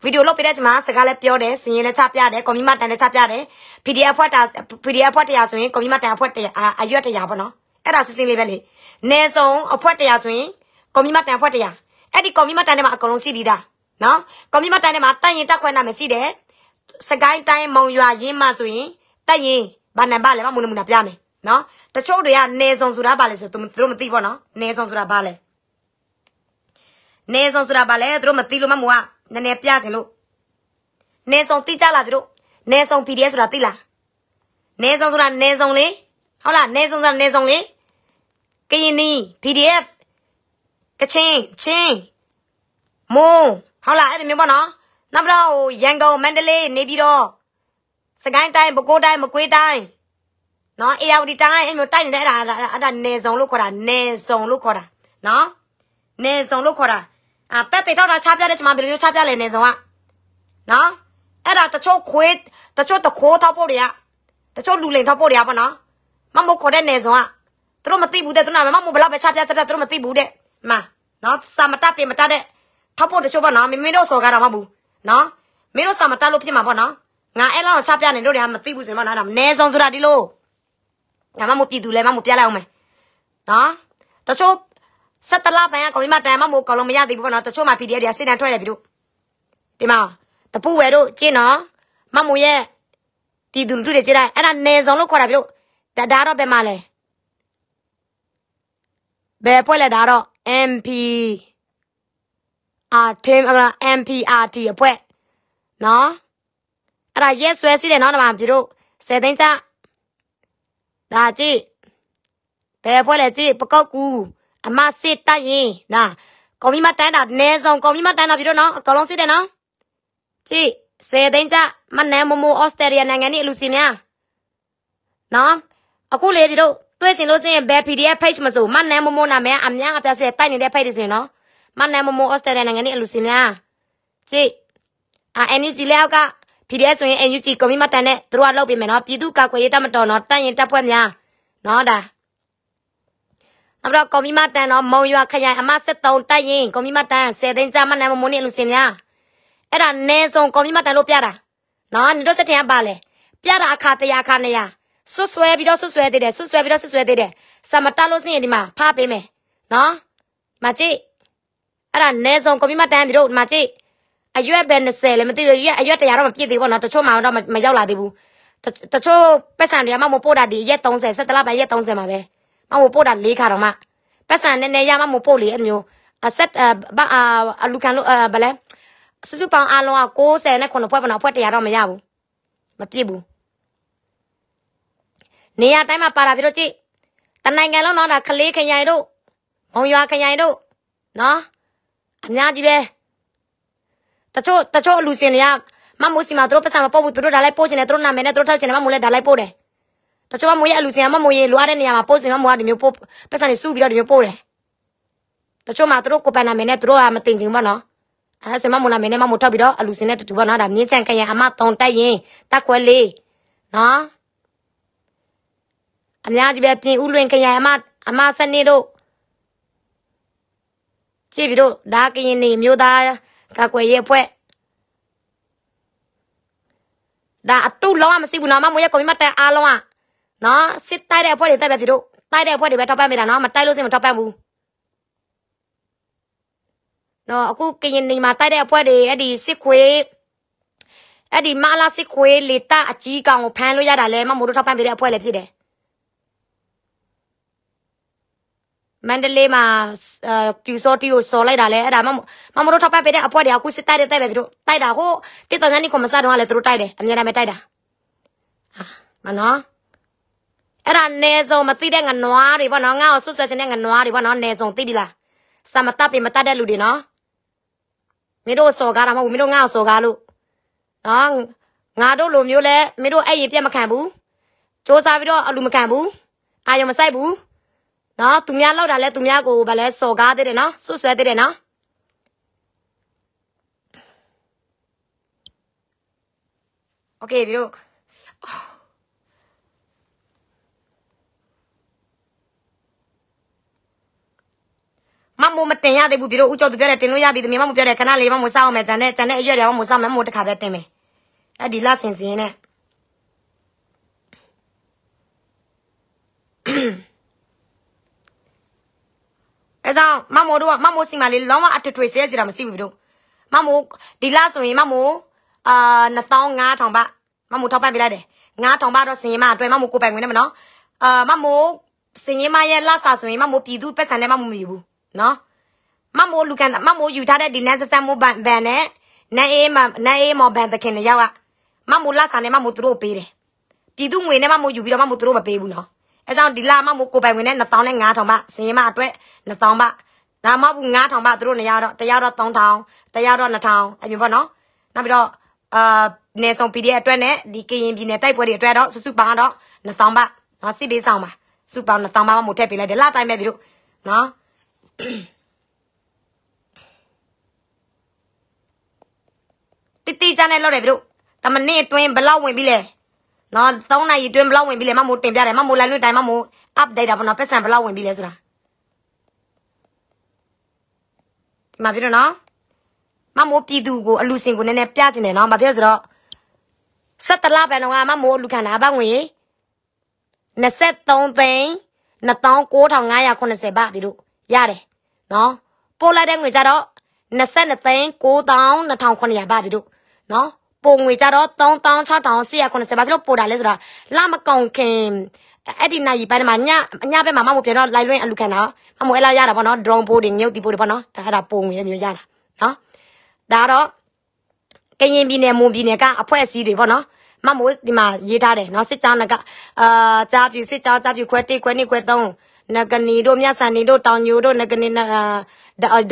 ဗီဒီယိုလုပ်ပေးတဲ့ချိန်မှာစကားလည်းပြောတယ်စင်ရင်လည်းချပြတယ်ကွန်မီမတန်လည်းချပြတယ် PDF ဖွက်တာ PDF ဖွက်တရားဆိုရင်ကွန်မီမတန်အဖွက်တရားအရွက်တရားပေါ့နော်အဲ့ဒါစစ်စစ်လေးပဲလေနေဆုံးအဖွက်တရားဆိုရင်ကွန်မီမတန်အဖွက်တရားအဲ့ဒီကွန်မီမတန်ထဲမှာအကုန်လုံးစီပြီးသားနော်ကွန်မီမတန်ထဲမှာတန်ရင်တက်ခွဲနာမယ်စီတယ်စကိုင်းတိုင်းမုံရွာရင်းမှဆိုရင်တက်ရင်ဘာနံပါတ်လဲမမုန်မူနာပြမယ်နော်တချို့တွေကနေဆုံးဆိုတာဘာလဲဆိုသူတို့မသိပေါ့နော်နေဆုံးဆိုတာဘာလဲနေဆုံးဆိုတာဘာလဲသူတို့မသိလို့မမူကနည်းနည်းပြစင်လို့နေဆောင်တိကြလားပြတို့နေဆောင် PDF ဆိုတာတိလားနေဆောင်ဆိုတာနေဆောင်လေဟုတ်လားနေဆောင်ဆိုတာနေဆောင်လေကရင်နီ PDF ကချင်းချင်းမုံဟုတ်လားအဲ့ဒီမျိုးပေါ့နော်နောက်ပြီးတော့ဟိုရန်ကုန်မန္တလေးနေပြီးတော့စကိုင်းတိုင်းပဲခူးတိုင်းမကွေးတိုင်းနော်အေရဝတီတိုင်းအဲ့မျိုးတိုက်နေတဲ့အဲ့ဒါအဲ့ဒါနေဆောင်လို့ခေါ်တာနေဆောင်လို့ခေါ်တာနော်နေဆောင်လို့ခေါ်တာအာတက်တေတော့တာချပြတဲ့ကျမဘယ်လိုမျိုးချပြလဲနေဆုံးอ่ะနော်အဲ့ဒါတချို့ခွေးတချို့တခိုးထောက်ဖို့တွေကတချို့လူလိန်ထောက်ဖို့တွေကပေါ့နော်မမခေါ်တဲ့နေဆုံးอ่ะသူတို့မသိဘူးတဲ့သူနာမမဘလောက်ပဲချပြချပြသူတို့မသိဘူးတဲ့မာနော်စာမတတ်ပြင်မတတ်တဲ့ထောက်ဖို့တချို့ပေါ့နော်မင်းမင်းတို့စော်ကားတာမဟုတ်ဘူးနော်မင်းတို့စာမတတ်လို့ဖြစ်မှာပေါ့နော်ငါအဲ့လောက်တော့ချပြနေတို့တွေကမသိဘူးဆိုရင်ပေါ့နော်ဒါနေဆုံးဆိုတာဒီလိုဒါမှမဟုတ်ပြည်သူလဲမမပြလိုက်အောင်မယ်နော်တချို့ဆက်တလပန်ကကောင်မတန်မမို့ကောင်လုံးမရသေးဘူးပေါ့နော်တချို့မှ PDF တွေကစိတ်တန်ထွက်တယ်ပြီတို့ဒီမှာတပူဝဲတို့ကျင်းနော်မမို့ရဲ့တီတူလူထုတွေကျင်းလိုက်အဲ့ဒါနေဆောင်လို့ခေါ်တာပြီတို့ဒါဒါတော့ဘယ်မှာလဲဘယ်ဖွဲ့လဲဒါတော့ MP R team အဲ့ဒါ MPRT အဖွဲ့နော်အဲ့ဒါရက်ဆွဲစီးတယ်နော်ဒီမှာပြီတို့စေသိန်းချဒါကြည့်ဘယ်ဖွဲ့လဲကြည့်ပကောက်ကူအမစစ်တိုက်ရင်နော်ကွန်မီမတန်းတာအနည်းဆုံးကွန်မီမတန်းတာပြီးတော့နော်အကောင်လုံးစစ်တယ်နော်ကြည့်ဆယ်သိန်းကျမနန်းမမိုဩစတြေးလျနိုင်ငံရဲ့အလူစီများနော်အခုလေပြီးတော့တွေ့စင်လို့စင်ဘယ် PDF page မဆိုမနန်းမမိုနာမည်အများအပြားစစ်တိုက်နေတဲ့ page တွေစင်နော်မနန်းမမိုဩစတြေးလျနိုင်ငံရဲ့အလူစီများကြည့်အာ NUG လက်အောက်က PDF ဆိုရင် NUG ကွန်မီမတန်းနဲ့သူတို့ကလုပ်ပေးမယ်နော်ပြည်သူ့ကာကွယ်ရေးတပ်မတော်နော်တန်ရင်တပ်ဖွဲ့များနော်ဒါနောက်ပြီးတော့ကွန်မီမတန်တော့မုံရွာခရိုင်အမ73တိုက်ရင်ကွန်မီမတန်10သိန်းကျမနံမမိုးနေလူစင်များအဲ့ဒါနဲဆုံးကွန်မီမတန်လို့ပြတာနော်နေတော့စတင်ကပါလေပြတာအခါတရာခါနေရဆွဆွဲပြီးတော့ဆွဆွဲသေးတယ်ဆွဆွဲပြီးတော့ဆွဆွဲသေးတယ်စမတလို့စင်ရင်ဒီမှာဖားပေးမယ်နော်မကြည့်အဲ့ဒါနဲဆုံးကွန်မီမတန်ပြီးတော့မကြည့်အရွက်ပဲ20လည်းမသိဘူးရွက်အရွက်တရာတော့မပြည့်သေးဘူးနော်တချို့မှတော့မရောက်လာသေးဘူးတချို့ပတ်စံတွေကမှမပို့တာဒီရက်30 17လပိုင်းရက်30မှာပဲမမို့ပို့တာ၄ခါတော့မှပတ်စံနည်းနည်းရမမို့ပို့လေအဲ့လိုမျိုးအဆက်ဘာအလူကန်လို့ဘလဲစုစုပေါင်းအလုံးက60နဲ့9ဖွဲ့ပနော်ဖွဲ့100တော့မရဘူးမပြစ်ဘူးနေရာတိုင်းမှာပါတာပြတော့ကြည့်တနိုင်ငံလုံးတော့ဒါခလေးခရိုင်တို့မုံရွာခရိုင်တို့နော်အများကြီးပဲတချို့တချို့အလူစင်တွေကမမိုးစီမှာသူတို့ပတ်စံမပို့ဘူးသူတို့ဒါလိုက်ပို့ချင်တယ်သူတို့နာမည်နဲ့သူတို့ထောက်ချင်တယ်မမိုးလည်းဒါလိုက်ပို့တယ်တချို့ကမွေးရအလူစင်ကမမွေးရလိုအပ်တဲ့နေရာမှာပို့စင်ကမွေးရဒီမျိုးပို့ပတ်စံတွေစုပြီးတော့ဒီမျိုးပို့တယ်တချို့မှာသူတို့ကိုပန်နာမည်နဲ့သူတို့ကမတင်ချင်ဘူးပေါ့နော်အဲစင်မမွေးလာမည်နဲ့မမွေးထောက်ပြီးတော့အလူစင်နဲ့တူတူပေါ့နော်ဒါမြင်းချန်ကရံအမတုံတိုက်ရင်တက်ခွဲလေးနော်အများကြီးပဲပြင်ဥလွင်ကရံအမအမစနစ်တို့ကြည့်ပြီးတော့ဒါကရင်နေမျိုးသားကကွယ်ရဲ့ဖွဲ့ဒါအတုလုံးကမရှိဘူးနော်မမွေးရကွန်မတန်အားလုံးကနော်စစ်တိုက်တဲ့အဖွဲ့တွေတိုက်ပဲဖြစ်တို့တိုက်တဲ့အဖွဲ့တွေပဲထောက်ပံ့ပေးတာနော်မတိုက်လို့စင်မထောက်ပံ့ဘူးနော်အခုကရင်နေမှာတိုက်တဲ့အဖွဲ့တွေအဲ့ဒီစစ်ခွေအဲ့ဒီမလာစစ်ခွေလေတာအကြီးကောင်ကိုဖမ်းလို့ရတာလဲမမို့တို့ထောက်ပံ့ပေးတဲ့အဖွဲ့လည်းဖြစ်တယ်မန္တလေးမှာပြူစောတီကိုစော်လိုက်တာလဲအဲ့ဒါမမမတို့ထောက်ပံ့ပေးတဲ့အဖွဲ့တွေအခုစစ်တိုက်တဲ့တိုက်ပဲပြတို့တိုက်တာဟိုတစ်တော်ညနေခွန်မစတော့ကလည်းသူတို့တိုက်တယ်အများနဲ့ပဲတိုက်တာအာမနော်အဲ့ဒါနေဆုံးမသိတဲ့ငနွားတွေပေါ့နော်ငါ့ကိုဆွဆွချင်တဲ့ငနွားတွေပေါ့နော်နေဆုံးသိပြီလားစမတတ်ပြီမတတ်တဲ့လူတွေနော်မင်းတို့စော်ကားတာမဟုတ်ဘူးမင်းတို့ငါ့ကိုစော်ကားလို့နော်ငါတို့လိုမျိုးလဲမင်းတို့အဲ့ရင်ပြက်မခံဘူးစ조사ပြီးတော့အလူမခံဘူးအာရုံမစိုက်ဘူးနော်သူများလောက်တာလဲသူများကိုဗာလဲစော်ကားသေးတယ်နော်ဆွဆွဲသေးတယ်နော်โอเคပြီးတော့မမို့မတင်ရသေးဘူးပြီးတော့ဦးကျော်သူပြောတယ်တင်လို့ရပြီသမီးမမို့ပြောတယ်ခဏလေးမမို့စောက်အောင်မယ်ဂျန်နဲ့ဂျန်နဲ့အရွက်တယ်မမို့စောက်မယ်မို့တစ်ခါပဲတင်မယ်အဲ့ဒီလဆင်စင်းနဲ့အဲကြောင့်မမို့တို့ကမမို့စီမလေးလောင်းဝအထွထွေဆဲစီတာမရှိဘူးပြီးတော့မမို့ဒီလဆိုရင်မမို့အာ2500ပါမမို့ထောက်ပံ့ပေးလိုက်တယ်9000ပါတော့စင်ရင်မအတွက်မမို့ကိုပိုင်ဝင်နေမနော်အာမမို့စင်ရင်မရဲ့လဆာဆိုရင်မမို့ပြည်သူပတ်စံနဲ့မမို့မမြည်ဘူးနော်မမိုးလူကန်မမိုးယူထားတဲ့ဒီနန်းဆဆမိုးဘန်ဘန်နဲ့နန်းအေးမနန်းအေးမော်ဘန်သခင်ရောက်อ่ะမမိုးလာဆန်နဲ့မမိုးသူတို့ပေးတယ်ပြည်သူငွေနဲ့မမိုးယူပြီးတော့မမိုးသူတို့မပေးဘူးနော်အဲကြောင့်ဒီလာမမိုးကိုပိုင်ဝင်နဲ့1000နဲ့9000ဘစင်မအတွက်1000ဘဒါမှမဟုတ်9000ဘသူတို့နေရာတော့တရားတော့3000တရားတော့2000အပြင်ပေါ့နော်နောက်ပြီးတော့အာနေဆောင် PDF အတွက်နဲ့ဒီကရင်ပြည်နယ်တိုက်ပွဲတွေအတွက်တော့စုစုပေါင်းတော့2000ဘနော်စစ်ပေးဆောင်ပါစုပေါင်း2000ဘမမိုးထည့်ပေးလိုက်တယ်လာတိုင်းပဲပြီတို့နော်တိတိကျကျနဲ့လောက်တယ်ဗျတို့တမနစ်အတွင်းဘလောက်ဝင်ပြီလဲနော်3နိုင်အတွင်းဘလောက်ဝင်ပြီလဲမမို့တင်ပြတယ်မမို့လိုင်းလွင့်တိုင်းမမို့ update တာပေါ့နော်ပတ်စံဘလောက်ဝင်ပြီလဲဆိုတာဒီမှာပြတော့နော်မမို့ပြည်သူကိုအလူစင်ကိုနည်းနည်းပြချင်တယ်နော်မပြောဆိုတော့17လပိုင်းတော့မမို့လူခံတာဘာငွေ23သိန်း2980ဘတ်ဒီလိုရတယ်နော်ပို့လိုက်တဲ့ငွေကြတော့22သိန်း9,900ဘတ်ပြီတို့နော်ပို့ငွေကြတော့3,680ဘာဖြစ်လို့ပို့တာလဲဆိုတာလမကောင်ခင်အဲ့ဒီနိုင်ရပိုင်းမှာညညဘက်မှာမမပြန်တော့လိုက်လွင်အလူခံတာမမအဲ့လာရတာပေါ့နော် drone ပို့တွေညုတ်တီပို့တွေပေါ့နော်ဒါအဲ့ဒါပို့ငွေမျိုးရတာနော်ဒါတော့ကရင်ပြည်နယ်မွန်ပြည်နယ်ကအဖွဲ့အစည်းတွေပေါ့နော်မမိုးဒီမှာရေးထားတယ်နော်စစ်ကြောင်းကအာကြားပြူစစ်ကြောင်းကြားပြူခွဲတိခွဲနှစ်ခွဲသုံးနဂနီတို့မြဆန်နီတို့တောင်ညိုတို့နဂနီနာ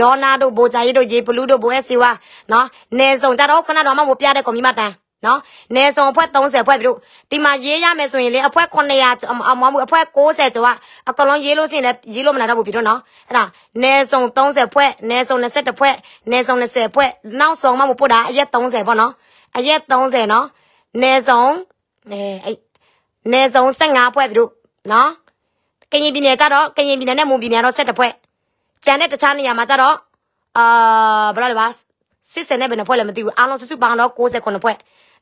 ဒေါ်နာတို့ဘိုကြရီတို့ရေဘလူးတို့ဘိုရဲ့စီဝါနော်နေစုံကြတော့ခုနတော့မှမပြတဲ့ကွန်မီမတန်နော်နေစုံအဖွဲ့30အဖွဲ့ပြီတို့ဒီမှာရေးရမယ်ဆိုရင်လေအဖွဲ့900အမမအဖွဲ့60ကျော်ကအကလုံးရေးလို့စင်လဲရေးလို့မလာတော့ဘူးပြီတို့နော်အဲ့ဒါနေစုံ30ဖွဲ့နေစုံ21ဖွဲ့နေစုံ20ဖွဲ့နောက်ဆုံးမှမပို့တာအရက်30ပေါ့နော်အရက်30နော်နေစုံအဲနေစုံ15ဖွဲ့ပြီတို့နော်ကရင်ပြည်နယ်ကြတော့ကရင်ပြည်နယ်နဲ့မွန်ပြည်နယ်တော့၁၁ဖွဲ့ကျန်တဲ့တခြားနေရာမှာကြတော့အာဘယ်လိုလဲပါစစ်စင်နဲ့ဘယ်နှဖွဲ့လဲမသိဘူးအားလုံးစုစုပေါင်းတော့69ဖွဲ့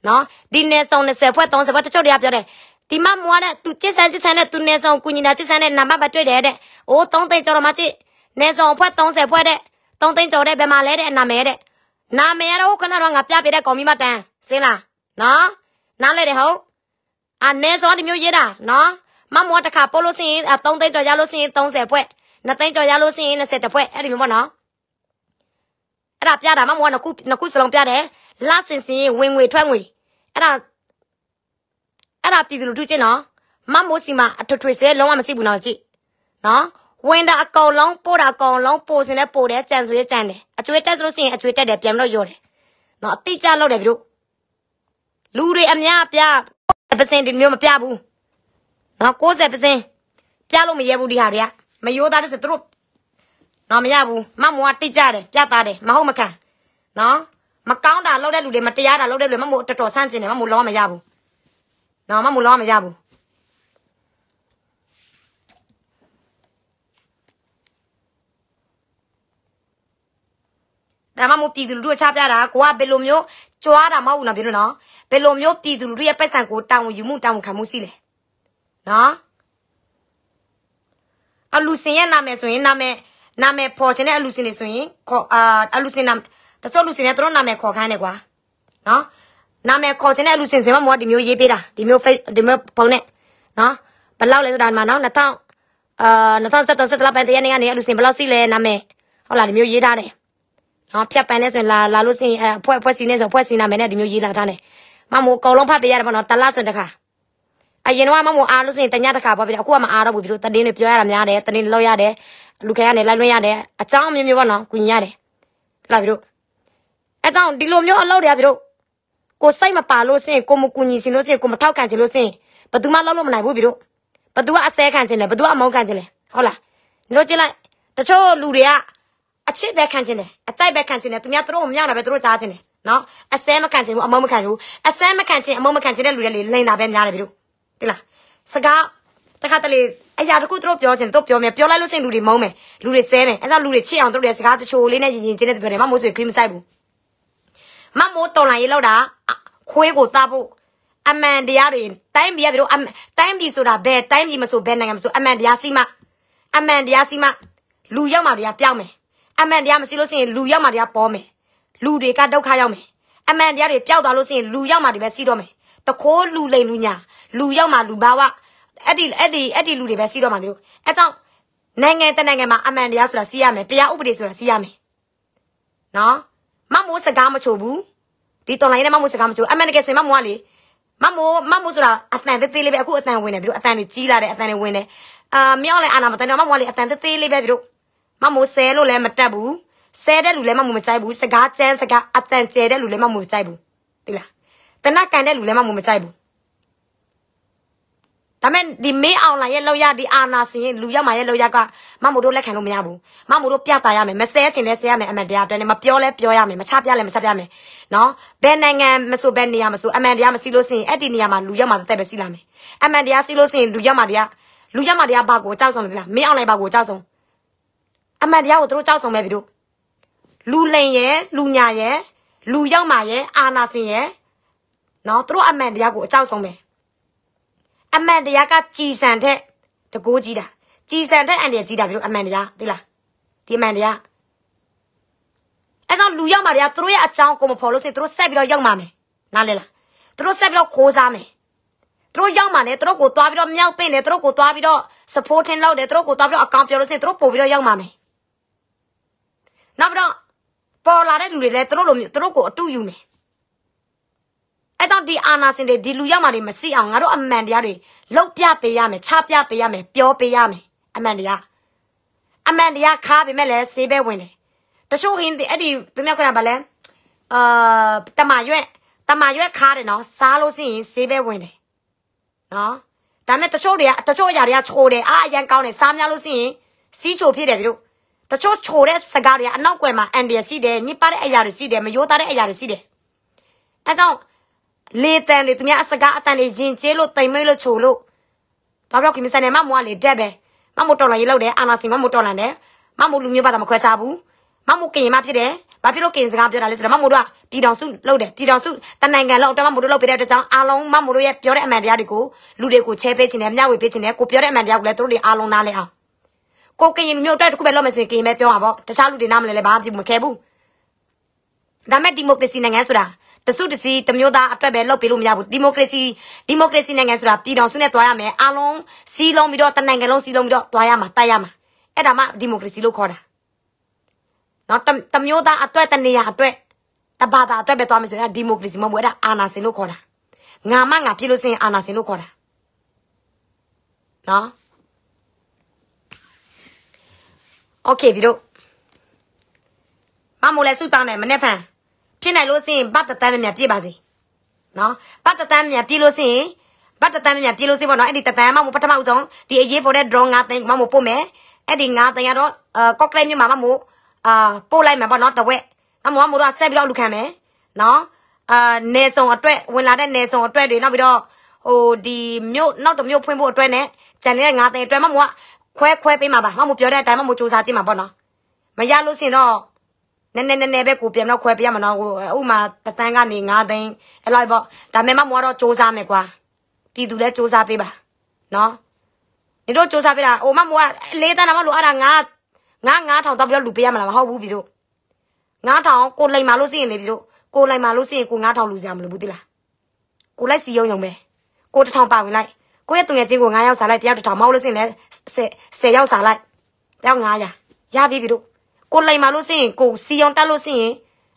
နော်ဒီနယ်ဆောင်20ဖွဲ့30ဖွဲ့တချို့တွေကပြောတယ်ဒီမမွားနဲ့သူကျစ်ဆန်းကျစ်ဆန်းနဲ့သူနယ်ဆောင်ကုညီနာကျစ်ဆန်းနဲ့နံပါတ်ပဲတွေ့တယ်တဲ့အိုး3သိန်းကျော်တော့မကြည့်နယ်ဆောင်ဖွဲ့30ဖွဲ့တဲ့3သိန်းကျော်တဲ့ဘယ်မှာလဲတဲ့နာမည်တဲ့နာမည်ကတော့ခဏတော့ငါပြပြတဲ့ကောင်မီမတန်းစင်းလားနော်နားလဲတယ်ဟုတ်အာနယ်ဆောင်ဒီမျိုးရေးတာနော်မမောတစ်ခါပို့လို့စင်ရင်3သိန်းကျော်ရလို့စင်ရင်30ဖွဲ့2သိန်းကျော်ရလို့စင်ရင်20ဖွဲ့အဲ့ဒီမျိုးပေါ့နော်အဲ့ဒါပြတာမမောကခုနှစ်ခုစလုံးပြတယ်လစင်စင်ဝင်ငွေထွက်ငွေအဲ့ဒါအဲ့ဒါပြည်သူလူထုချင်းနော်မမိုးစီမအထွတ်ထွေဆဲလုံးဝမရှိဘူးနော်ကြည့်နော်ဝင်တာအကောင်လုံးပို့တာအကောင်လုံးပို့စင်လဲပို့တယ်ကြံဆိုရဲကြံတယ်အကျွေးတက်ဆိုလို့ရှိရင်အကျွေးတက်တယ်ပြန်မလို့ရော်တယ်နော်အတိကျလောက်တယ်ပြီတို့လူတွေအများပြပစင်ဒီမျိုးမပြဘူး။နော်60%ပြလို့မရဲဘူးဒီဟာတွေကမယိုးသားတဲ့ဆိုသူတို့နော်မရဘူးမမွားတိတ်ကြတယ်ပြတ်သားတယ်မဟုတ်မခံနော်မကောင်းတာလုပ်တဲ့လူတွေမတရားတာလုပ်တဲ့လူတွေမမို့တော်တော်ဆန့်ကျင်တယ်မမို့လောမရဘူးနော်မမို့လောမရဘူးဒါမှမဟုတ်ပြည်သူလူထုချပြတာကိုကဘယ်လိုမျိုးကြွားတာမဟုတ်ဘူးနော်ပြည်သူနော်ဘယ်လိုမျိုးပြည်သူလူထုရဲ့ပတ်စံကိုတောင်းယူမှုတောင်းခံမှုရှိလဲနော်အလူစင်ရဲ့နာမည်ဆိုရင်နာမည်နာမည်ပေါ်ချင်တဲ့အလူစင်တွေဆိုရင်ခေါ်အာအလူစင်နာတချို့လူစင်တွေသူတို့နာမည်ခေါ်ခိုင်းတယ်ကွာနော်နာမည်ခေါ်ချင်တဲ့အလူစင်စင်မမောဒီမျိုးရေးပေးတာဒီမျိုး face ဒီမျိုးပုံနဲ့နော်ဘယ်လောက်လဲဆိုတာဒီမှာနော်2000အာ2017 17လပိုင်းတရနေ့ကနေအလူစင်ဘယ်လောက်စီလဲနာမည်ဟုတ်လားဒီမျိုးရေးထားတယ်နော်ဖြတ်ပန်းလဲဆိုရင်လာလာလို့စင်အဖွဲအဖွဲစီနေဆိုအဖွဲစီနာမည်နဲ့ဒီမျိုးရေးလာထားတယ်မမိုးအကုန်လုံးဖတ်ပေးရတယ်ပေါ့နော်တလားဆိုတခါအရင်တော့မမအားလို့ဆိုရင်တညတခါပေါ့ပြီအခုကမအားတော့ဘူးပြီလို့တင်းတွေပြောရတာများတယ်တင်းတွေလောက်ရတယ်လူခဲကနေလိုက်လွှင့်ရတယ်အကြောင်းအမျိုးမျိုးပေါ့နော်ကုညီရတယ်လာပြီလို့အကြောင်းဒီလိုမျိုးအလုပ်တွေကပြီလို့ကိုစိတ်မပါလို့ဆိုရင်ကိုမကုညီစင်လို့ဆိုရင်ကိုမထောက်ခံချင်လို့ဆိုရင်ဘသူမှလောက်လို့မနိုင်ဘူးပြီလို့ဘသူကအစဲခံချင်တယ်ဘသူကအမုန်းခံချင်တယ်ဟုတ်လားညီတို့ကြည့်လိုက်တချို့လူတွေကအချစ်ပဲခံချင်တယ်အကြိုက်ပဲခံချင်တယ်သူများသူတို့မမြောက်တာပဲသူတို့ကြားချင်တယ်နော်အစဲမခံချင်ဘူးအမုန်းမခံချင်ဘူးအစဲမခံချင်အမုန်းမခံချင်တဲ့လူတွေလေလိန်တာပဲများတယ်ပြီလို့တိလားစကားတခါတလေအရာတခုတို့ပြောချင်တို့ပြောမယ်ပြောလိုက်လို့စိတ်လူတွေမုန်းမယ်လူတွေဆဲမယ်အဲ့ဒါလူတွေချစ်အောင်တို့တွေစကားတချိုလေးနဲ့ရင်ရင်ချင်းနဲ့ပြောတယ်မမိုးဆိုရင်ခွေးမဆိုင်ဘူးမမိုးတော်လာရေလောက်တာခွေးကိုသားဖို့အမှန်တရားတွေတိုင်းပြည်ကပြောတိုင်းပြည်ဆိုတာဘယ်တိုင်းပြည်မဆိုဘယ်နိုင်ငံမဆိုအမှန်တရားစီမအမှန်တရားစီမလူရောက်မှတရားပြောင်းမယ်အမှန်တရားမရှိလို့ရှိရင်လူရောက်မှတရားပေါ်မယ်လူတွေကဒုက္ခရောက်မယ်အမှန်တရားတွေပျောက်သွားလို့ရှိရင်လူရောက်မှတွေပဲစီးတော့မယ်တခိုးလူလိမ်လူညာလူရောက်မှလူဘာဝအဲ့ဒီအဲ့ဒီအဲ့ဒီလူတွေပဲစီးတော့မှာမျိုးအဲကြောင့်နိုင်ငံတနိုင်ငံမှာအမှန်တရားဆိုတာစီးရမယ်တရားဥပဒေဆိုတာစီးရမယ်နော်မမိုးစကားမချို့ဘူးဒီတော်လိုင်းနဲ့မမိုးစကားမချို့အမှန်တကယ်ဆိုရင်မမိုးကလေမမိုးမမိုးဆိုတာအတန်သေးသေးလေးပဲအခုအတန်ဝင်တယ်ပြီးတော့အတန်တွေကြီးလာတယ်အတန်တွေဝင်တယ်အာမြောက်လဲအာနာမတန်တော့မမိုးကလေအတန်သေးသေးလေးပဲပြီးတော့မမိုးဆဲလို့လည်းမတက်ဘူးဆဲတဲ့လူလည်းမမိုးမကြိုက်ဘူးစကားကြမ်းစကားအတန်ကျဲတဲ့လူလည်းမမိုးမကြိုက်ဘူးဟုတ်လားတနက်ကန်တဲ့လူလည်းမမိုးမကြိုက်ဘူးဒါမဲ့ဒီမင်းအောင်လာရဲ့လောက်ရဒီအာနာစင်ရဲ့လူရမာရဲ့လောက်ရကမမို့တို့လက်ခံလို့မရဘူးမမို့တို့ပြတာရမယ်မဆဲချင်လဲဆဲရမယ်အမှန်တရားအတွက်နဲ့မပြောလဲပြောရမယ်မချပြလဲမချပြမယ်နော်ဘယ်နိုင်ငံမဆိုဘယ်နေရာမဆိုအမှန်တရားမစီလို့စင်အဲ့ဒီနေရာမှာလူရမာတက်ပဲစီလာမယ်အမှန်တရားစီလို့စင်လူရမာတရားလူရမာတရားဘာကိုကြောက်ဆုံးလဲလားမင်းအောင်လိုက်ဘာကိုကြောက်ဆုံးအမှန်တရားကိုတို့ကြောက်ဆုံးပဲပြီတို့လူလိန်ရဲ့လူညာရဲ့လူရောက်မာရဲ့အာနာစင်ရဲ့နော်တို့အမှန်တရားကိုအကြောက်ဆုံးပဲအမှန်တရားကကြည်စံတဲ့တကိုးကြီးတာကြည်စံတဲ့အန်တရကြီးတာပြောအမှန်တရားသိလားဒီအမှန်တရားအဲကြောင့်လူရောက်มาတရားသူတို့ရဲ့အကြောင်းကိုမဖော်လို့စေသူတို့ဆက်ပြီးတော့ရောက်มาမယ်နားလဲလားသူတို့ဆက်ပြီးတော့ခိုးစားမယ်သူတို့ရောက်มาလဲသူတို့ကိုသွားပြီးတော့မြောက်ပင့်တယ်သူတို့ကိုသွားပြီးတော့ supporting လုပ်တယ်သူတို့ကိုသွားပြီးတော့အကောင့်ပြောလို့စေသူတို့ပို့ပြီးတော့ရောက်มาမယ်နောက်ပြီးတော့ပေါ်လာတဲ့လူတွေလည်းသူတို့လိုမျိုးသူတို့ကိုအတူယူမယ်အဲကြောင့်ဒီအာနာစင်တွေဒီလူရောက်မှတွေမစိအောင်ငါတို့အမှန်တရားတွေလောက်ပြပေးရမယ်ချပြပေးရမယ်ပြောပေးရမယ်အမှန်တရားအမှန်တရားခါပေမဲ့လည်းဆေးပဲဝင်တယ်တချို့ဟင်းအဲ့ဒီသူမြောက်ခဏဗလဲအာတမရွက်တမရွက်ခါတယ်နော်စားလို့ရှိရင်ဆေးပဲဝင်တယ်နော်ဒါမဲ့တချို့တွေကတချို့အရာတွေကချိုတယ်အာအရန်ကောင်းတယ်စားများလို့ရှိရင်စီးချိုဖြစ်တယ်ပြီလို့တချို့ချိုတဲ့စကားတွေကအနောက်ကွယ်မှာအန်ဒီရစီတယ်ညစ်ပါတဲ့အရာတွေစီတယ်မရိုးသားတဲ့အရာတွေစီတယ်အဲကြောင့်လေတန်တွေသူများအစကားအတန်တွေယဉ်ကျေးလို့တိမ်မိတ်လို့ချိုလို့ဘာပြောကိမစနေမမွားလေတက်ပဲမမို့တော်လာရေလောက်တယ်အာနာစီမမို့တော်လာတယ်မမို့လူမျိုးဘာသာမခွဲခြားဘူးမမို့ကင်မဖြစ်တယ်ဘာဖြစ်လို့ကင်စကားပြောတာလဲဆိုတော့မမို့တို့ကပြည်တော်စုလောက်တယ်ပြည်တော်စုတနိုင်ငံလောက်တော့မမို့တို့လောက်ပြတဲ့အတွက်ကြောင့်အားလုံးမမို့တို့ရဲ့ပြောတဲ့အမှန်တရားတွေကိုလူတွေကိုချဲပေးခြင်းနဲ့မျှဝေပေးခြင်းနဲ့ကိုပြောတဲ့အမှန်တရားကိုလည်းတို့တွေအားလုံးနားလဲအောင်ကိုကင်ရင်မျိုးတက်တခုပဲလောက်မယ်ဆိုရင်ကင်ပဲပြောပါပေါ့တခြားလူတွေနားမလဲလဲဘာမှမဖြစ်မခဲဘူးဒါမဲ့ဒီမိုကရေစီနိုင်ငံဆိုတာတစုတစည်းတမျိုးသားအတွက်ပဲလုပ်ပေးလို့မရဘူးဒီမိုကရေစီဒီမိုကရေစီနိုင်ငံဆိုတာပြည်တော်စုနဲ့တွားရမယ်အားလုံးစီးလုံးပြီးတော့တနိုင်ငံလုံးစီးလုံးပြီးတော့တွားရမှာတိုက်ရမှာအဲ့ဒါမှဒီမိုကရေစီလို့ခေါ်တာနော်တမျိုးသားအတွက်တနေရာအတွက်တဘာသာအတွက်ပဲတွားမယ်ဆိုတာဒီမိုကရေစီမဟုတ်ဘူးအဲ့ဒါအာဏာရှင်လို့ခေါ်တာငါမှငါဖြစ်လို့စင်အာဏာရှင်လို့ခေါ်တာနော်โอเคပြီတော့မမို့လဲဆူတောင်းတယ်မနေ့ဖန်ဖြစ်နိုင်လို့စင်ဘတ်တတန်းမြန်ပြည့်ပါစေနော်ဘတ်တတန်းမြန်ပြည့်လို့စင်ဘတ်တတန်းမြန်ပြည့်လို့စင်ပေါ့နော်အဲ့ဒီတတန်းမမပထမဦးဆုံးဒီအရေးပေါ်တဲ့ drone ငါသိန်းမမပို့မယ်အဲ့ဒီငါသိန်းရတော့အာကော့ကလေးမြို့မှာမမအာပို့လိုက်မှာပေါ့နော်တဝက်အမေကမတို့ကဆက်ပြီးတော့လူခံမယ်နော်အာနေဆောင်အတွက်ဝင်လာတဲ့နေဆောင်အတွက်တွေနောက်ပြီးတော့ဟိုဒီမြို့နောက်တစ်မြို့ဖွင့်ဖို့အတွက်နဲ့ဂျန်နေတဲ့ငါသိန်းအတွက်မမကခွဲခွဲပေးမှာပါမမပြောတဲ့အတိုင်းမမစူးစမ်းကြည့်မှာပေါ့နော်မရလို့စင်တော့နည်းနည်းနည်းနည်းပဲကိုပြန်တော့ခွဲပြရမနော်ကိုဥမာတသန်းကနေ9သိန်းအဲ့လိုပေါ့ဒါမဲ့မမွားတော့စူးစမ်းမယ်ကွာတီတူလည်းစူးစမ်းပေးပါနော်နေတော့စူးစမ်းပေးတာဟိုမမွားလေးတန်းတော့မလို့အဲ့ဒါငါငါ9000တော့ပြီးတော့လူပေးရမလားမဟုတ်ဘူးပြီတို့9000ကိုလိမ်မာလို့စီရင်လေပြီတို့ကိုလိုက်มาလို့စရင်ကို9000လူစရာမလိုဘူးတိလားကိုလိုက်စီယုံယုံပဲကို1000ပါဝင်လိုက်ကိုရဲ့တုံငယ်ချင်းကို900စားလိုက်တယောက်1000မဟုတ်လို့စရင်လဲ10 10ရောက်စားလိုက်တယောက်900ရပြီပြီတို့ကိုလိမ်မာလို့စရင်ကိုစီယုံတက်လို့စရင်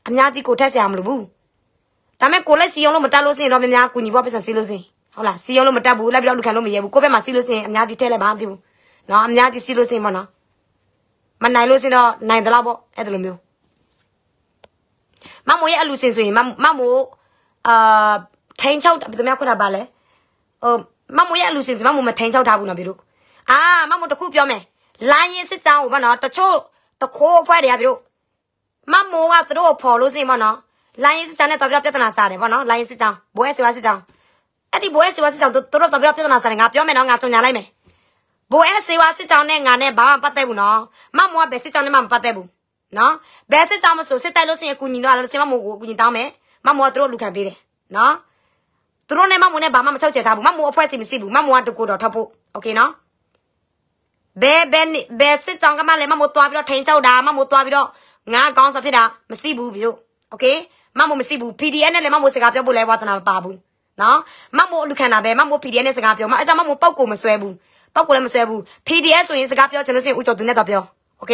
အများကြီးကိုထက်ဆရာမလို့ဘူးဒါမဲ့ကိုလည်းစီယုံလို့မတက်လို့စရင်တော့များများကူညီဖို့ပတ်စံစီလို့စရင်ဟုတ်လားစီယုံလို့မတက်ဘူးလက်ပြောက်လူခံလို့မရဘူးကိုဘက်မှာစီလို့စရင်အများကြီးထက်လည်းဘာမှမဖြစ်ဘူးနော်အများကြီးစီလို့စရင်ပေါ့နော်မနိုင်လို့စရင်တော့နိုင်တယ်လားပေါ့အဲ့ဒါလိုမျိုးမမိုးရဲ့အလူစင်ဆိုရင်မမမိုးအာထိန်ချောက်သူများခွတ်တာပါလေဟိုမမိုးရဲ့အလူစင်ဆိုမမိုးမထိန်ချောက်ထားဘူးနော်ပြီလို့အာမမိုးတခုပြောမယ်လိုင်းရင်စစ်ကြောင်းကိုဘာနော်တချို့တခိုးအဖွဲ့တွေကပြောမမုံကသူတို့ဖော်လို့စင်ပေါ့နော်လိုင်းစစ်ချောင်းနဲ့တော်ပြပြဿနာစားတယ်ပေါ့နော်လိုင်းစစ်ချောင်းဘွဲဆွေဝါစစ်ချောင်းအဲ့ဒီဘွဲဆွေဝါစစ်ချောင်းသူတို့တော်ပြပြဿနာစားတယ်ငါပြောမယ်နော်ငါစုံညာလိုက်မယ်ဘွဲဆွေဝါစစ်ချောင်းနဲ့ငါနဲ့ဘာမှပတ်သက်ဘူးနော်မမုံကဘယ်စစ်ချောင်းနဲ့မှမပတ်သက်ဘူးနော်ဘယ်စစ်ချောင်းမဆိုစစ်တိုက်လို့စင်အကူညီတော့လို့စင်မမုံကိုအကူညီတောင်းမယ်မမုံကသူတို့လူခံပေးတယ်နော်သူတို့နဲ့မမုံနဲ့ဘာမှမချုပ်ချယ်ထားဘူးမမုံအဖွဲ့စီမရှိဘူးမမုံကတကူတော့ထပ်ဖို့โอเคနော်ဘယ်ဘယ်ဘယ်စစ်ဆောင်ကမှလည်းမမို့သွားပြီးတော့ထိန်ချုပ်တာမမို့သွားပြီးတော့ငါကောင်းဆောင်ဖြစ်တာမရှိဘူးပြီတို့โอเคမမို့မရှိဘူး PDF နဲ့လည်းမမို့စကားပြောဖို့လဲဝါသနာမပါဘူးနော်မမို့လူခံတာပဲမမို့ PDF နဲ့စကားပြောမအကြောင်းမမို့ပောက်ကိုမဆွဲဘူးပောက်ကိုလည်းမဆွဲဘူး PDF ဆိုရင်စကားပြောချင်လို့စင်ဦးကျော်သူနဲ့တော့ပြောโอเค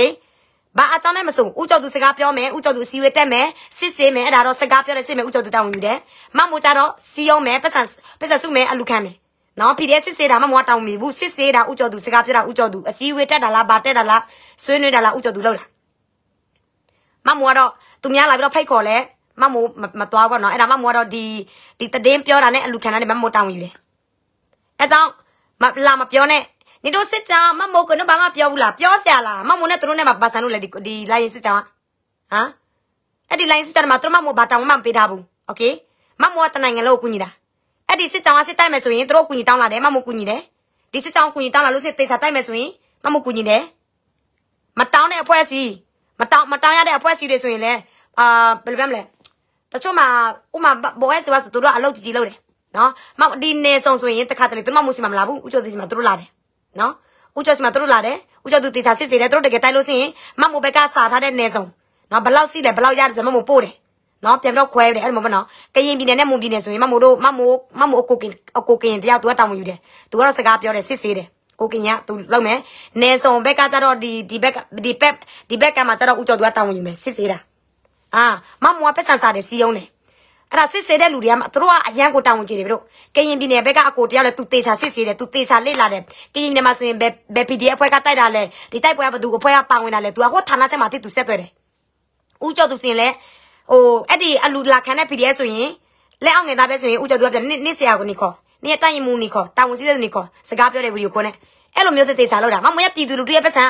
ဘာအကြောင်းနဲ့မစုံဦးကျော်သူစကားပြောမယ်ဦးကျော်သူစီဝေတက်မယ်စစ်စေးမယ်အဲ့ဒါတော့စကားပြောတဲ့စစ်မယ်ဦးကျော်သူတောင်းယူတယ်မမို့ကြတော့စီယုံမယ်ပတ်စံပတ်စံစုမယ်အလူခံမယ်နော်ဖီတဲ့စစ်ဆေးတာမှမဝတောင်းမိဘူးစစ်ဆေးတာဥကျော်သူစကားပြောတာဥကျော်သူအစည်းအဝေးတက်တာလားဗာတက်တာလားဆွေးနွေးတာလားဥကျော်သူလောက်လားမမကတော့သူများလာပြီးတော့ဖိတ်ခေါ်လဲမမမသွားဘောနော်အဲ့ဒါမမကတော့ဒီဒီတည်င်းပြောတာနဲ့အလူခံတာနဲ့မမတောင်းယူတယ်အဲကြောင့်မလာမပြောနဲ့နေတို့စစ်ကြောင်မမိုးကတော့ဘာမှပြောဘူးလားပြောစရာလားမမိုးနဲ့သူတို့နဲ့မှပါဆန်လို့လေဒီဒီလိုင်းစစ်ကြောင်ဟမ်အဲ့ဒီလိုင်းစစ်ကြောင်မှာသူတို့မမိုးဘာတောင်းမှမပေးထားဘူးโอเคမမိုးကတနိုင်ငံလုံးကိုကူညီတာအဲ့ဒီစစ်ကြောင်ကစစ်တိုက်မယ်ဆိုရင်သူတို့ကူညီတောင်းလာတယ်မမကူညီတယ်ဒီစစ်ကြောင်ကူညီတောင်းလာလို့စစ်သေစာတိုက်မယ်ဆိုရင်မမကူညီတယ်မတောင်းတဲ့အဖွဲ့အစည်းမတောင်းမတောင်းရတဲ့အဖွဲ့အစည်းတွေဆိုရင်လည်းအာဘယ်လိုပြောမလဲတချို့မှာဥမာဘောရဲ့ဆိုပါဆိုသူတို့ကအလုပ်ကြီးကြီးလုပ်တယ်နော်မဒီနေဆောင်ဆိုရင်တခါတလေသူတို့မှမူစီမှာမလာဘူးဥကျော်စီမှာသူတို့လာတယ်နော်ဥကျော်စီမှာသူတို့လာတယ်ဥကျော်သူတေချာစစ်စေတယ်သူတို့တကယ်တိုက်လို့ဆိုရင်မမိုဘက်ကစာထားတဲ့နေဆောင်နော်ဘလောက်စီးလဲဘလောက်ရတယ်ဆိုမမိုပို့တယ်နော်ပြန်ပြီးတော့ခွဲတယ်အဲ့လိုမဟုတ်နော်ကရင်ပြည်နယ်နဲ့မွန်ပြည်နယ်ဆိုရင်မမို့တို့မမို့မမို့အကိုကင်အကိုကင်တရားသူကတောင်းယူတယ်သူကတော့စကားပြောတယ်စစ်ဆေးတယ်ကိုကင်ကသူလောက်မယ်နေဆောင်ဘက်ကကြတော့ဒီဒီဘက်ဒီဘက်ဒီဘက်ကမှကြတော့ဦးကျော်သူကတောင်းယူမယ်စစ်ဆေးတာအာမမို့ကပက်ဆန်စားတယ်စီယုံးတယ်အဲ့ဒါစစ်ဆေးတဲ့လူတွေကသူတို့ကအရန်ကိုတောင်းဝင်ကြည့်တယ်ဗျတို့ကရင်ပြည်နယ်ဘက်ကအကိုတရားလဲသူတေချာစစ်ဆေးတယ်သူတေချာလစ်လာတယ်ကရင်နယ်မှာဆိုရင်ဘယ်ဘယ် PDF အဖွဲ့ကတိုက်တာလဲဒီတိုက်ပွဲကဘသူအဖွဲ့ကပါဝင်တာလဲသူကဟိုဌာနချက်မှာတိသူဆက်သွဲတယ်ဦးကျော်သူစင်လဲဟိုအဲ့ဒီအလူလာခံတဲ့ PDF ဆိုရင်လက်အောင်ငယ်သားပဲဆိုရင်ဦးကျော်သူကပြန်နစ်နစ်ဆရာကိုနေခေါ်နေတိုင်မူနေခေါ်တာဝန်စီတဲ့နေခေါ်စကားပြောတဲ့ဗီဒီယိုကိုနဲ့အဲ့လိုမျိုးသေသေးစာလောက်တာမမရပြည်သူလူထုရဲ့ပတ်စံ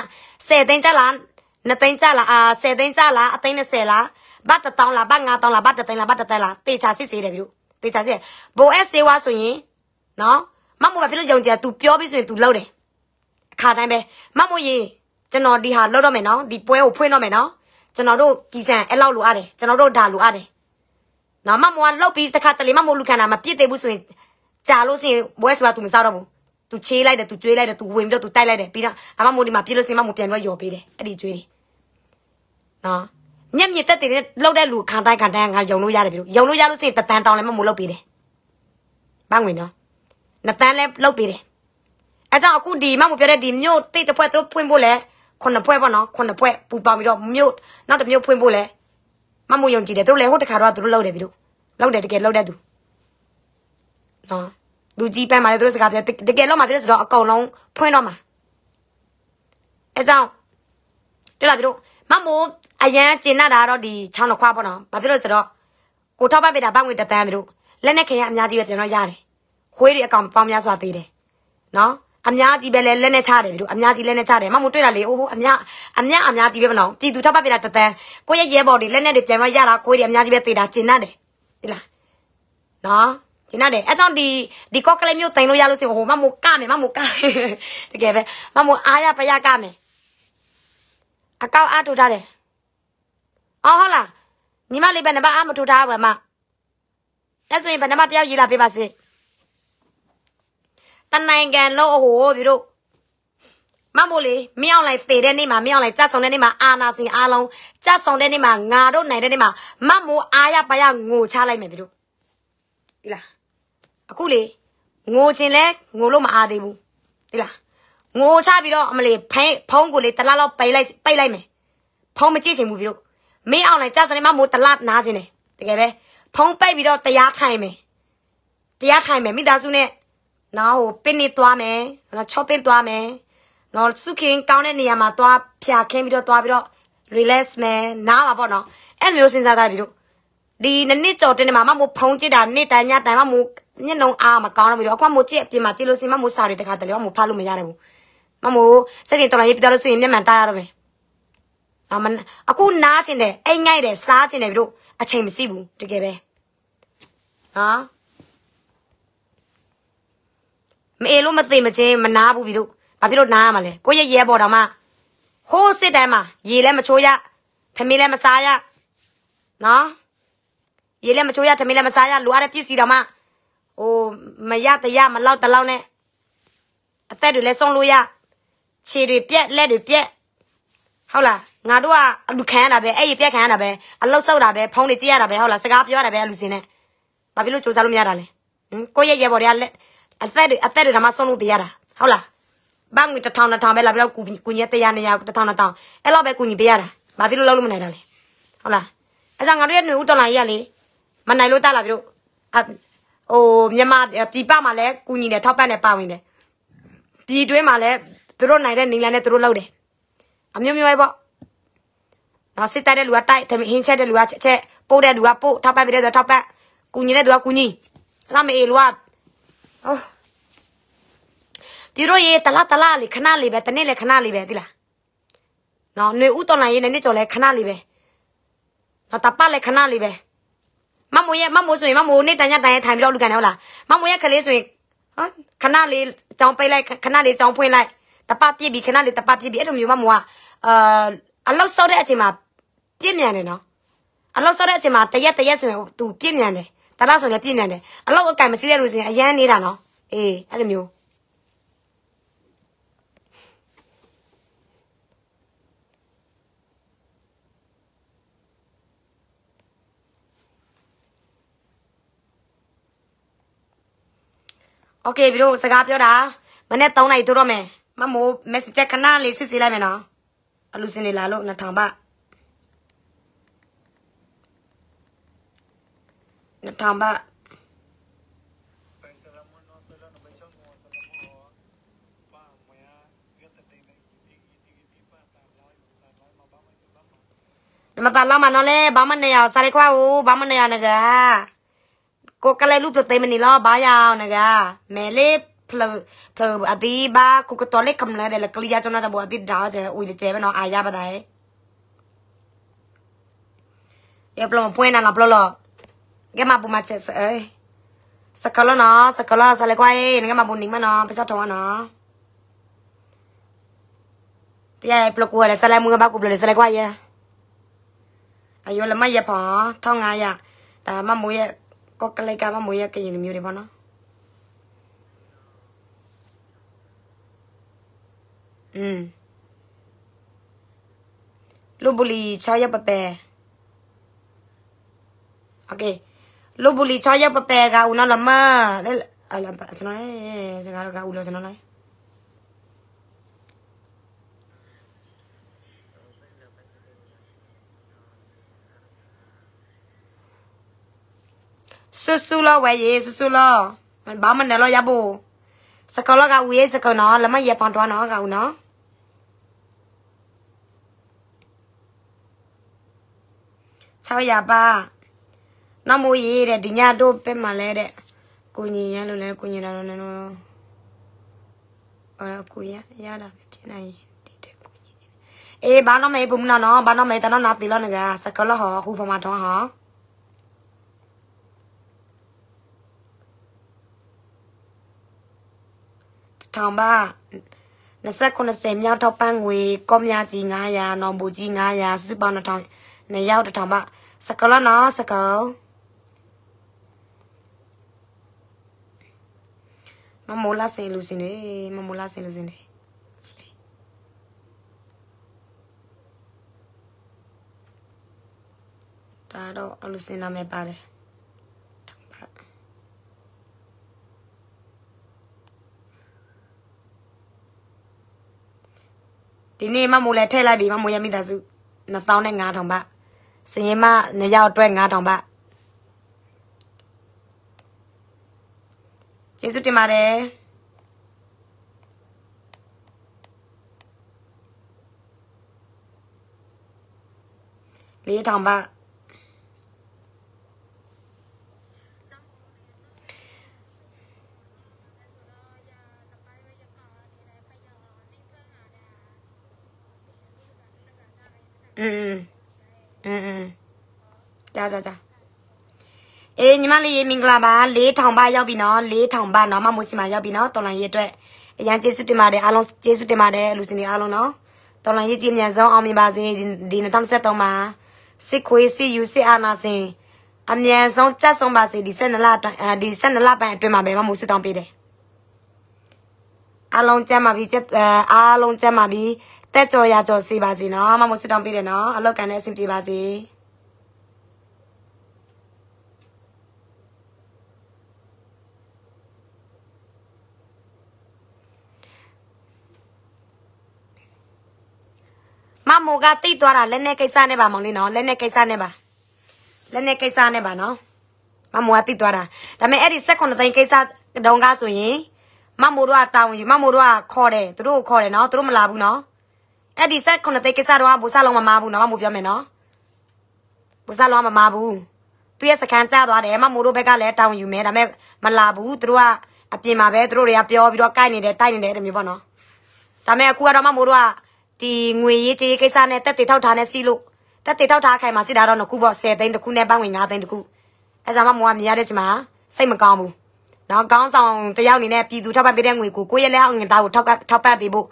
10သိန်းကြလား2သိန်းကြလားအာ10သိန်းကြလားအသိန်း20လားဘတ်1000လားဘတ်9000လားဘတ်1000လားဘတ်1000လားတေချာစစ်စေးတယ်ဗီဒီယိုတေချာစစ်ဘိုးအဲ့စေဝါဆိုရင်နော်မမဘာဖြစ်လို့ယုံကြည် तू ပြောပြီးဆိုရင် तू လောက်တယ်အခါတိုင်းပဲမမရင်ကျွန်တော်ဒီဟာလောက်တော့မယ်နော်ဒီပွဲကိုဖွင့်တော့မယ်နော်ကျွန်တော်တို့ဒီဆန်အဲ့လောက်လိုအပ်တယ်ကျွန်တော်တို့ဒါလိုအပ်တယ်နော်မမကလောက်ပြီးတခါတလေမမလူခန္ဓာမပြစ်သေးဘူးဆိုရင်ကြာလို့စင်ဘွဲဆိုတာသူမစားတော့ဘူးသူချေးလိုက်တယ်သူကြွေးလိုက်တယ်သူဝင်ပြီးတော့သူတိုက်လိုက်တယ်ပြီးတော့အမမိုးဒီမှာပြစ်လို့စင်မမိုးပြန်တော့ယော်ပေးတယ်အဲ့ဒီကြွေးတယ်နော်မျက်မြင်တက်တဲ့လောက်တဲ့လူခံတိုင်းခံတိုင်းငါယုံလို့ရတယ်ပြီလို့ယုံလို့ရလို့စင်တတန်တောင်းလည်းမမိုးလောက်ပေးတယ်ပန်းဝင်တော့နတန်လည်းလောက်ပေးတယ်အဲကြောင့်အခုဒီမမိုးပြောတဲ့ဒီမြို့တိတ်တစ်ဖွဲ့သူဖွင့်ဖို့လဲခုနှစ်ပွဲပေါ့နော်ခုနှစ်ပွဲပူပေါင်းပြီးတော့မြို့နောက်တစ်မြို့ဖွင့်ဖို့လဲမမှုယုံကြည်တယ်သူတို့လည်းဟိုတခါတော့သူတို့လောက်တယ်ပြီလို့လောက်တယ်တကယ်လောက်တဲ့သူနော်လူကြီးပန်းမှာလည်းသူတို့စကားပြောတကယ်လောက်မှာပြောဆိုတော့အကုန်လုံးဖွင့်တော့မှာအဲကြောင့်တို့လားတို့မမိုးအရန်ကျင်တတ်တာတော့ဒီချောင်းတစ်ခွာပေါ့နော်ဘာဖြစ်လို့ဆိုတော့ကိုထောက်ပပစ်တာဘငွေတသန်းမျိုးလက်နဲ့ခင်ရအများကြီးပဲပြန်တော့ရတယ်ခွေးတွေအကောင်ပေါင်းများစွာသေးတယ်နော်အများကြီးပဲလဲလက်နဲ့ချတယ်ပြီတို့အများကြီးလက်နဲ့ချတယ်မမတွေ့တာလေအိုးဟိုအများအများအများကြီးပဲမနော်ပြည်သူထပ်ပတ်ပြတာတသန်းကိုရဲ့ရဲဘော်တွေလက်နဲ့တွေပြန်မရတာခွေးတွေအများကြီးပဲသေးတာကျင်တတ်တယ်ဒီလားနော်ကျင်တတ်တယ်အဲကြောင့်ဒီဒီကော့ကလေးမျိုးတင်လို့ရလို့စီဟိုမမကမယ်မမကတကယ်ပဲမမအားရပရကမယ်အကောက်အားထိုးထားတယ်အော်ဟုတ်လားညီမလေးပဲနံပါတ်အားမထိုးထားဘူးလားမအဲဆိုရင်ဘယ်နှမတယောက်ရေးလာပေးပါစေတနိုင်ငံလုံးအဟိုပြီတို့မမို့လေမြောင်းလိုက်သေးတဲ့နေ့မှာမြောင်းလိုက်ကြဆုံတဲ့နေ့မှာအာနာစင်အားလုံးကြဆုံတဲ့နေ့မှာငါတို့နိုင်တဲ့နေ့မှာမမို့အားရပါရငိုချလိုက်မယ်ပြီတို့ဒီလားအခုလေငိုချင်လဲငိုလို့မအားသေးဘူးဒီလားငိုချပြီးတော့အမလေးဖိဖုံးကိုလေတလားလောက်ပိတ်လိုက်ပိတ်လိုက်မယ်ဖုံးမကြည့်ချင်ဘူးပြီတို့မင်းအောင်လိုက်ကြဆုံတဲ့နေ့မှာမို့တလားနားချင်တယ်တကယ်ပဲဖုံးပိတ်ပြီးတော့တရားထိုင်မယ်တရားထိုင်မယ်မိသားစုနဲ့နော်ဟိုပင်နေသွားမယ်နော်ချော့ပင်သွားမယ်နော်စုခင်ကောင်းတဲ့နေရာမှာသွားဖြာခင်းပြီးတော့သွားပြီးတော့ relax မယ်နားပါပေါ့နော်အဲ့လိုမျိုးစဉ်းစားတာပြီတို့ဒီနှစ်ကြော်တင်းနေမှာမမို့ဖုံးကြည့်တာနေ့တိုင်းညတိုင်းမမို့ညနှုံအားမကောင်းတော့ပြီတော့အခုမို့ကြည့်အပြင်မှာကြည့်လို့စင်မမို့စာတွေတခါတလေမို့ဖတ်လို့မရတော့ဘူးမမို့စက်တင်တော်ရေးပြတော့လို့စင်မျက်မှန်တားရတော့မယ်နော်မအခုနားချင်တယ်အိမ်ငိုက်တယ်စားချင်တယ်ပြီတို့အချိန်မရှိဘူးတကယ်ပဲနော်မအေလို့မသိမချင်းမနာဘူးပြီတို့ဘာဖြစ်လို့နားရမှာလဲကိုရဲ့ရဲပေါ်တော်မှာဟိုးစစ်တိုင်းမှာ ရေလည်းမချိုးရထမင်းလည်းမစားရနော်ရေလည်းမချိုးရထမင်းလည်းမစားရလိုအပ်တဲ့ပစ္စည်းတော်မှာဟိုမရတရမလောက်တလောက်နဲ့အသက်တွေလည်းဆုံးလို့ရခြေတွေပြက်လက်တွေပြက်ဟုတ်လားငါတို့ကအလူခံရတာပဲအဲ့ဒီပြက်ခံရတာပဲအလောက်ဆောက်တာပဲဖုံးတွေကြည့်ရတာပဲဟုတ်လားစကားပြောရတာပဲအလူစင်နဲ့ဘာဖြစ်လို့စူးစမ်းလို့မရတာလဲဟင်ကိုယ့်ရဲ့ရေပေါ်တွေကလက်အသက်တွေအသက်တွေဒါမှဆုံးလို့ပေးရတာဟုတ်လားဘတ်ငွေတစ်ထောင်တစ်ထောင်ပဲလာပြီးတော့ကုညက်တရားနေရတစ်ထောင်တစ်ထောင်အဲ့လောက်ပဲကုညီပေးရတာဘာဖြစ်လို့လောက်လို့မနိုင်တာလဲဟုတ်လားအဲ့ဒါငါတို့ရဲ့ຫນွေဦးတော်လိုင်းရလေမနိုင်လို့တလာပြီးတော့ဟိုမြန်မာပြည်ပမှာလည်းကုညီတယ်ထောက်ပံ့တယ်ပါဝင်တယ်ဒီတွင်းမှာလည်းသူတို့နိုင်တဲ့နေလန်နဲ့သူတို့လောက်တယ်အမျိုးမျိုးပဲပေါ့နော်စစ်တိုက်တဲ့လူကတိုက်သမီးဟင်းချက်တဲ့လူကချက်ချက်ပို့တဲ့လူကပို့ထောက်ပံ့ပေးတဲ့သူကထောက်ပံ့ကုညီတဲ့သူကကုညီအဲ့ဒါမေလူကအော်ဒီတော့ရေတလားတလားလေခဏလေးပဲတနေ့လေခဏလေးပဲဒီလားနော်ຫນွေဥတော်နိုင်ရေနဲ့ကြော်လဲခဏလေးပဲနော်တပတ်လဲခဏလေးပဲမမိုးရဲ့မမိုးဆိုရင်မမိုးနဲ့တန်ညတန်ရဲ့ထိုင်ပြီးတော့လူကန်တယ်ဟုတ်လားမမိုးရဲ့ခလေးဆိုရင်ဟောခဏလေးကြောင်းပိတ်လိုက်ခဏလေးကြောင်းဖွင့်လိုက်တပတ်ပြစ်ပြီးခဏလေးတပတ်ပြစ်ပြီးအဲ့လိုမျိုးမမိုးကအာအလောက်ဆောက်တဲ့အချိန်မှာပြင်းမြန်တယ်နော်အလောက်ဆောက်တဲ့အချိန်မှာတရက်တရက်ဆိုရင် तू ပြင်းမြန်တယ်ဒါလားဆိုလည်းပြည့်နေတယ်အလောက်အကန်မစီးတဲ့လူဆိုရင်အရန်နေတာနော်အေးအဲ့လိုမျိုးโอเคပြီးတော့စကားပြောတာမနေ့3နိုင်တိုးတော့မယ်မမိုး message ခဏလေးစစ်စေးလိုက်မယ်နော်အလူစင်နေလာလို့2000ပါ2000ဘတ်မတလာမနော်လေဘာမနေရစရခွာဦးဘာမနေရနကကိုကလေးလူပြသိမနေလားဘာရောင်နကမဲလေးဖလဖလအဒီဘာကုကတော်လေးကမလဲတယ်ကလီယာကျွန်တော်တဘောအဒီဒါကျဲဦးလေးကျဲပဲနော်အာရပါတယ်ရပလမပွင့်နာလားပလောလော Gama bu mace se eh. Sekolo no, sekolo sale kwa eh, gama bu ning mana, pecat tuan no. Tiya peluk gua le, sale munga baku le, sale kwa ya. Ayo le ma ya pa, tong nga ya. Da ma mu ya, kok kali ka ma mu ya ke yin miu de pa no. Mm. Lu buli chao ya pepe. Okay. လုတ်ဘူးလီချောရက်ပပယ်ကဦးနော်လမလဲအလမ်ပါကျွန်တော်လဲစကားတော့ကဦးလို့ကျွန်တော်လဲဆူဆူလောဝဲရေဆူဆူလောမဘာမနယ်လောရဘူးစကောလောကဦးရေစကောနော်လမရပန်တော်နော်ကဦးနော်ချောရပါနမိုးရေးတဲ့ဒီညတို့ပဲမှလဲတဲ့ကိုညင်ရလို့လဲကိုညင်တာတော့နည်းတော့အော်ကိုရရတာပဲဖြစ်နိုင်ဒီတဲ့ကိုညင်အေးဘာတော့မေးပုံနော်နော်ဘာတော့မေးတနော်နာတီလောနကစကလဟောခုဖမတော့ဟောထောင်ပါ29မြောက်ထောက်ပန်းငွေကောမြကြီး900နော်မူကြီး900စုပေါင်း1000နဲ့ရောက်1000ပါစကလနော်စကောမမိုးလာစင်လူစင်တွေမမိုးလာစင်လူစင်တွေဒါတော့အလူစင်နာမည်ပါတယ်ဒီနေ့မမိုးလည်းထည့်လိုက်ပြီမမိုးရမိသားစု2500ဘတ်စင်ရင်မနှစ်ယောက်အတွက်9000ဘတ်ကျေးဇူးတင်ပါတယ်လေးထောင်ပါ嗯嗯嗯嗯，加加加。အေးညီမလေးရေမင်္ဂလာပါ4000ပါရောက်ပြီနော်4000ပါနော်မမိုးစီမှာရောက်ပြီနော်တော်လန်ရေးအတွက်အရန်ကျေးဇူးတင်ပါတယ်အားလုံးကျေးဇူးတင်ပါတယ်လူစင်တွေအားလုံးနော်တော်လန်ရေးကြီးမြန်ဆုံးအောင်မြင်ပါစေဒီ2023မှာစစ်ခွေးစစ်ယူစစ်အာဏာရှင်အမြန်ဆုံးကြတ်ဆုံးပါစေဒီ12လဒီ12လပိုင်းအတွင်းမှာပဲမမိုးစစ်တောင်းပေးတယ်အားလုံးကျမ်းပါပြီအားလုံးကျမ်းပါပြီတက်ကြော်ရကြော်စီပါစေနော်မမိုးစစ်တောင်းပေးတယ်နော်အလောက်ကန်နဲ့အဆင်ပြေပါစေမိုကတိတ်သွားတာလက်နဲ့ကိစ္စနဲ့ပါမောင်လေးနော်လက်နဲ့ကိစ္စနဲ့ပါလက်နဲ့ကိစ္စနဲ့ပါနော်မမိုကတိတ်သွားတာဒါပေမဲ့အဲ့ဒီ16သိန်းကိစ္စတုံးကဆိုရင်မမိုတို့ကတာဝန်ယူမမိုတို့ကခေါ်တယ်သူတို့ခေါ်တယ်နော်သူတို့မလာဘူးနော်အဲ့ဒီ16သိန်းကိစ္စတော့ဘူဆလုံးမမဘူးနော်မမိုပြောမယ်နော်ဘူဆလုံးမမဘူးသူရဲ့စကန်ကြသွားတယ်မမိုတို့ဘက်ကလည်းတာဝန်ယူမယ်ဒါပေမဲ့မလာဘူးသူတို့ကအပြင်မှာပဲသူတို့တွေကပြောပြီးတော့ကိုက်နေတယ်တိုက်နေတယ်တမျိုးပေါ့နော်ဒါပေမဲ့အခုကတော့မမိုတို့ကဒီငွေရေးကြေးကိစ္စနဲ့တက်တေထောက်ထားနဲ့စီလို့တက်တေထောက်ထားခိုင်မှာစစ်တာတော့နှစ်ခုပေါ့10သိန်းတစ်ခုနဲ့ပန်းဝင်9သိန်းတစ်ခုအဲစားမမောကမြင်ရတဲ့ချိန်မှာစိတ်မကောင်းဘူးနော်ကောင်းဆောင်တယောက်အနေနဲ့ပြည်သူထောက်ပံ့ပေးတဲ့ငွေကိုကိုယ့်ရဲ့လက်အောက်ငွေသားကိုထောက်ထောက်ပံ့ပေးဖို့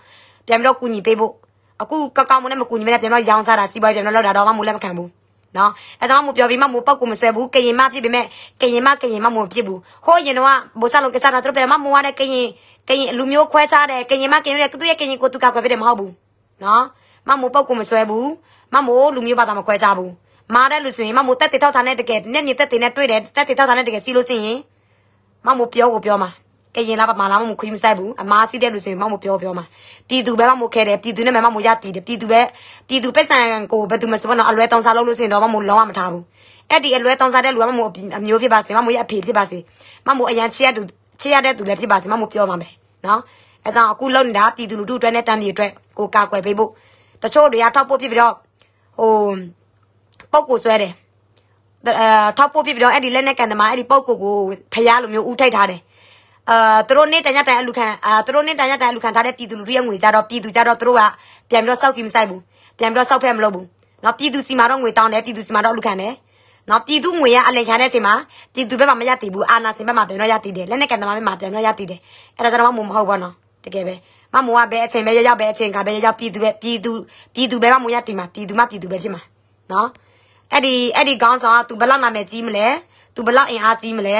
ပြန်ပြီးတော့ကူညီပေးဖို့အခုကကောင်းမနဲ့မကူညီမနဲ့ပြန်တော့ရောင်းစားတာစီးပွားပြန်တော့လောက်တာတော့မှမလက်မခံဘူးနော်အဲကြောင့်မပြောပြီးမှမပောက်ကိုမဆွဲဘူးကရင်မဖြစ်ပေမဲ့ကရင်မကရင်မမဖြစ်ဘူးဟိုရင်တော့ဘိုးဆလုံးကစားတာသူတို့ပြန်မမဝရတဲ့ကရင်ကရင်လူမျိုးခွဲခြားတယ်ကရင်မကရင်တဲ့သူရဲ့ကရင်ကိုသူကခွဲပေးတယ်မဟုတ်ဘူးနော်မမိုးပုတ်ကိုမဆွဲဘူးမမိုးလူမျိုးဘာသာမခွဲခြားဘူးမားတဲ့လူဆိုရင်မမိုးတက်တေထောက်ထားနဲ့တကယ်နဲ့မြင်တက်တေနဲ့တွေ့တယ်တက်တေထောက်ထားနဲ့တကယ်စီလို့စင်ရင်မမိုးပြောကိုပြောမှာကရင်လာပါမလားမမိုးခွေးမဆိုင်ဘူးအမားစီးတဲ့လူဆိုရင်မမိုးပြောပြောမှာပြည်သူပဲမမိုးခဲတယ်ပြည်သူနဲ့မမိုးရတည်တယ်ပြည်သူပဲပြည်သူပက်ဆန်ကိုဘယ်သူမှစပတော့အလွဲတောင်းစားလုပ်လို့စင်တော့မမိုးလုံးဝမထားဘူးအဲ့ဒီအလွဲတောင်းစားတဲ့လူကမမိုးအမျိုးဖြစ်ပါစေမမိုးရအဖေဖြစ်ပါစေမမိုးအရန်ချစ်ရတူချစ်ရတဲ့သူလည်းဖြစ်ပါစေမမိုးပြောမှာပဲနော်အဲကြောင့်အခုလုံနေတာပြည်သူလူထုအတွက်နဲ့တမ်းပြည်အတွက်ကိုကာကွယ်ပေးဖို့တချို့တွေကထောက်ပို့ဖြစ်ပြီးတော့ဟိုပုတ်ကိုဆွဲတယ်အဲထောက်ပို့ဖြစ်ပြီးတော့အဲ့ဒီလက်နဲ့ကန်တမအဲ့ဒီပုတ်ကိုကိုဖျားလိုမျိုးဦးထိုက်ထားတယ်အာသူတို့နဲ့တညတိုင်အလူခံအာသူတို့နဲ့တညတိုင်အလူခံထားတဲ့ပြည်သူလူထုရဲ့ငွေကြတော့ပြည်သူကြတော့သူတို့ကပြန်ပြီးတော့စောက်ဖီမဆိုင်ဘူးပြန်ပြီးတော့စောက်ဖက်မလုပ်ဘူးနော်ပြည်သူစီမာတော့ငွေတောင်းတယ်ပြည်သူစီမာတော့အလူခံတယ်နော်ပြည်သူငွေရအလင်ခံတဲ့အချိန်မှာပြည်သူဘက်မှာမရတည်ဘူးအာနာစင်ဘက်မှာပြန်တော့ရတည်တယ်လက်နဲ့ကန်တမဘက်မှာပြန်တော့ရတည်တယ်အဲ့ဒါကျွန်တော်မှမဟုတ်ပါနော်တကယ်ပဲမမိုးကဘယ်အချိန်ပဲရောက်ဘယ်အချိန်ကပဲရောက်ပြည်သူပဲပြည်သူပြည်သူပဲမမိုးရတင်မှာပြည်သူမှပြည်သူပဲဖြစ်မှာနော်အဲ့ဒီအဲ့ဒီခေါင်းဆောင်က तू ဘလောက်နာမည်ကြီးမလဲ तू ဘလောက်အင်အားကြီးမလဲ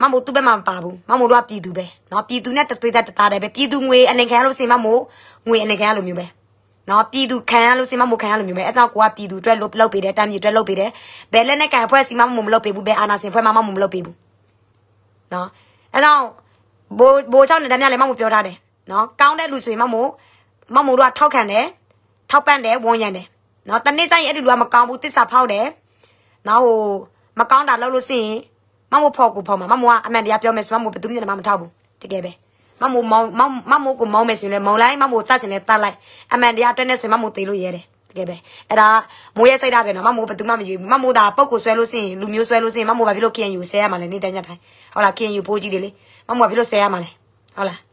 မမိုး तू ပဲမှမပါဘူးမမိုးတို့ကပြည်သူပဲနော်ပြည်သူနဲ့တသွေးသက်တသားတယ်ပဲပြည်သူငွေအနေခံရလို့စင်မမိုးငွေအနေခံရလို့မျိုးပဲနော်ပြည်သူခံရလို့စင်မမိုးခံရလို့မျိုးပဲအဲကြောင့်ကိုကပြည်သူအတွက်လုတ်လုတ်ပေးတယ်တမ်းပြည်အတွက်လုတ်ပေးတယ်ဘယ်လက်နဲ့ကန်ဖွဲ့စီမမိုးမလုတ်ပေးဘူးဘယ်အာနာစင်ဖွဲ့မမိုးမလုတ်ပေးဘူးနော်အဲကြောင့်ဘိုးဘိုးချောင်းနဲ့ဓာတ်မြလည်းမမို့ပြောထားတယ်နော်ကောင်းတဲ့လူဆိုရင်မမို့မမို့တို့ကထောက်ခံတယ်ထောက်ပံ့တယ်ဝန်ရံတယ်နော်တနေ့ကျရင်အဲ့ဒီလူကမကောင်းဘူးတစ္ဆာဖောက်တယ်နော်ဟိုမကောင်းတာလုပ်လို့ရှိရင်မမို့ဖောက်ကိုဖောက်မှာမမို့ကအမှန်တရားပြောမယ်ဆိုမမို့ဘယ်သူမှလည်းမထောက်ဘူးတကယ်ပဲမမို့မောင်းမမို့ကိုမောင်းမယ်ဆိုရင်လည်းမောင်းလိုက်မမို့တတ်စင်လည်းတတ်လိုက်အမှန်တရားတွဲနေဆိုရင်မမို့သိလို့ရတယ်ကယ်ပဲအဲ့ဒါမိုးရဲစိုက်တာပဲနော်မမိုးဘယ်သူမှမယူဘူးမမိုးဒါပုတ်ကိုဆွဲလို့စင်လူမျိုးဆွဲလို့စင်မမိုးဘာဖြစ်လို့ KNU ဆဲရမှာလဲနေတန်းကြတိုင်းဟုတ်လား KNU ဖိုးကြီးတွေလေမမိုးဘာဖြစ်လို့ဆဲရမှာလဲဟုတ်လား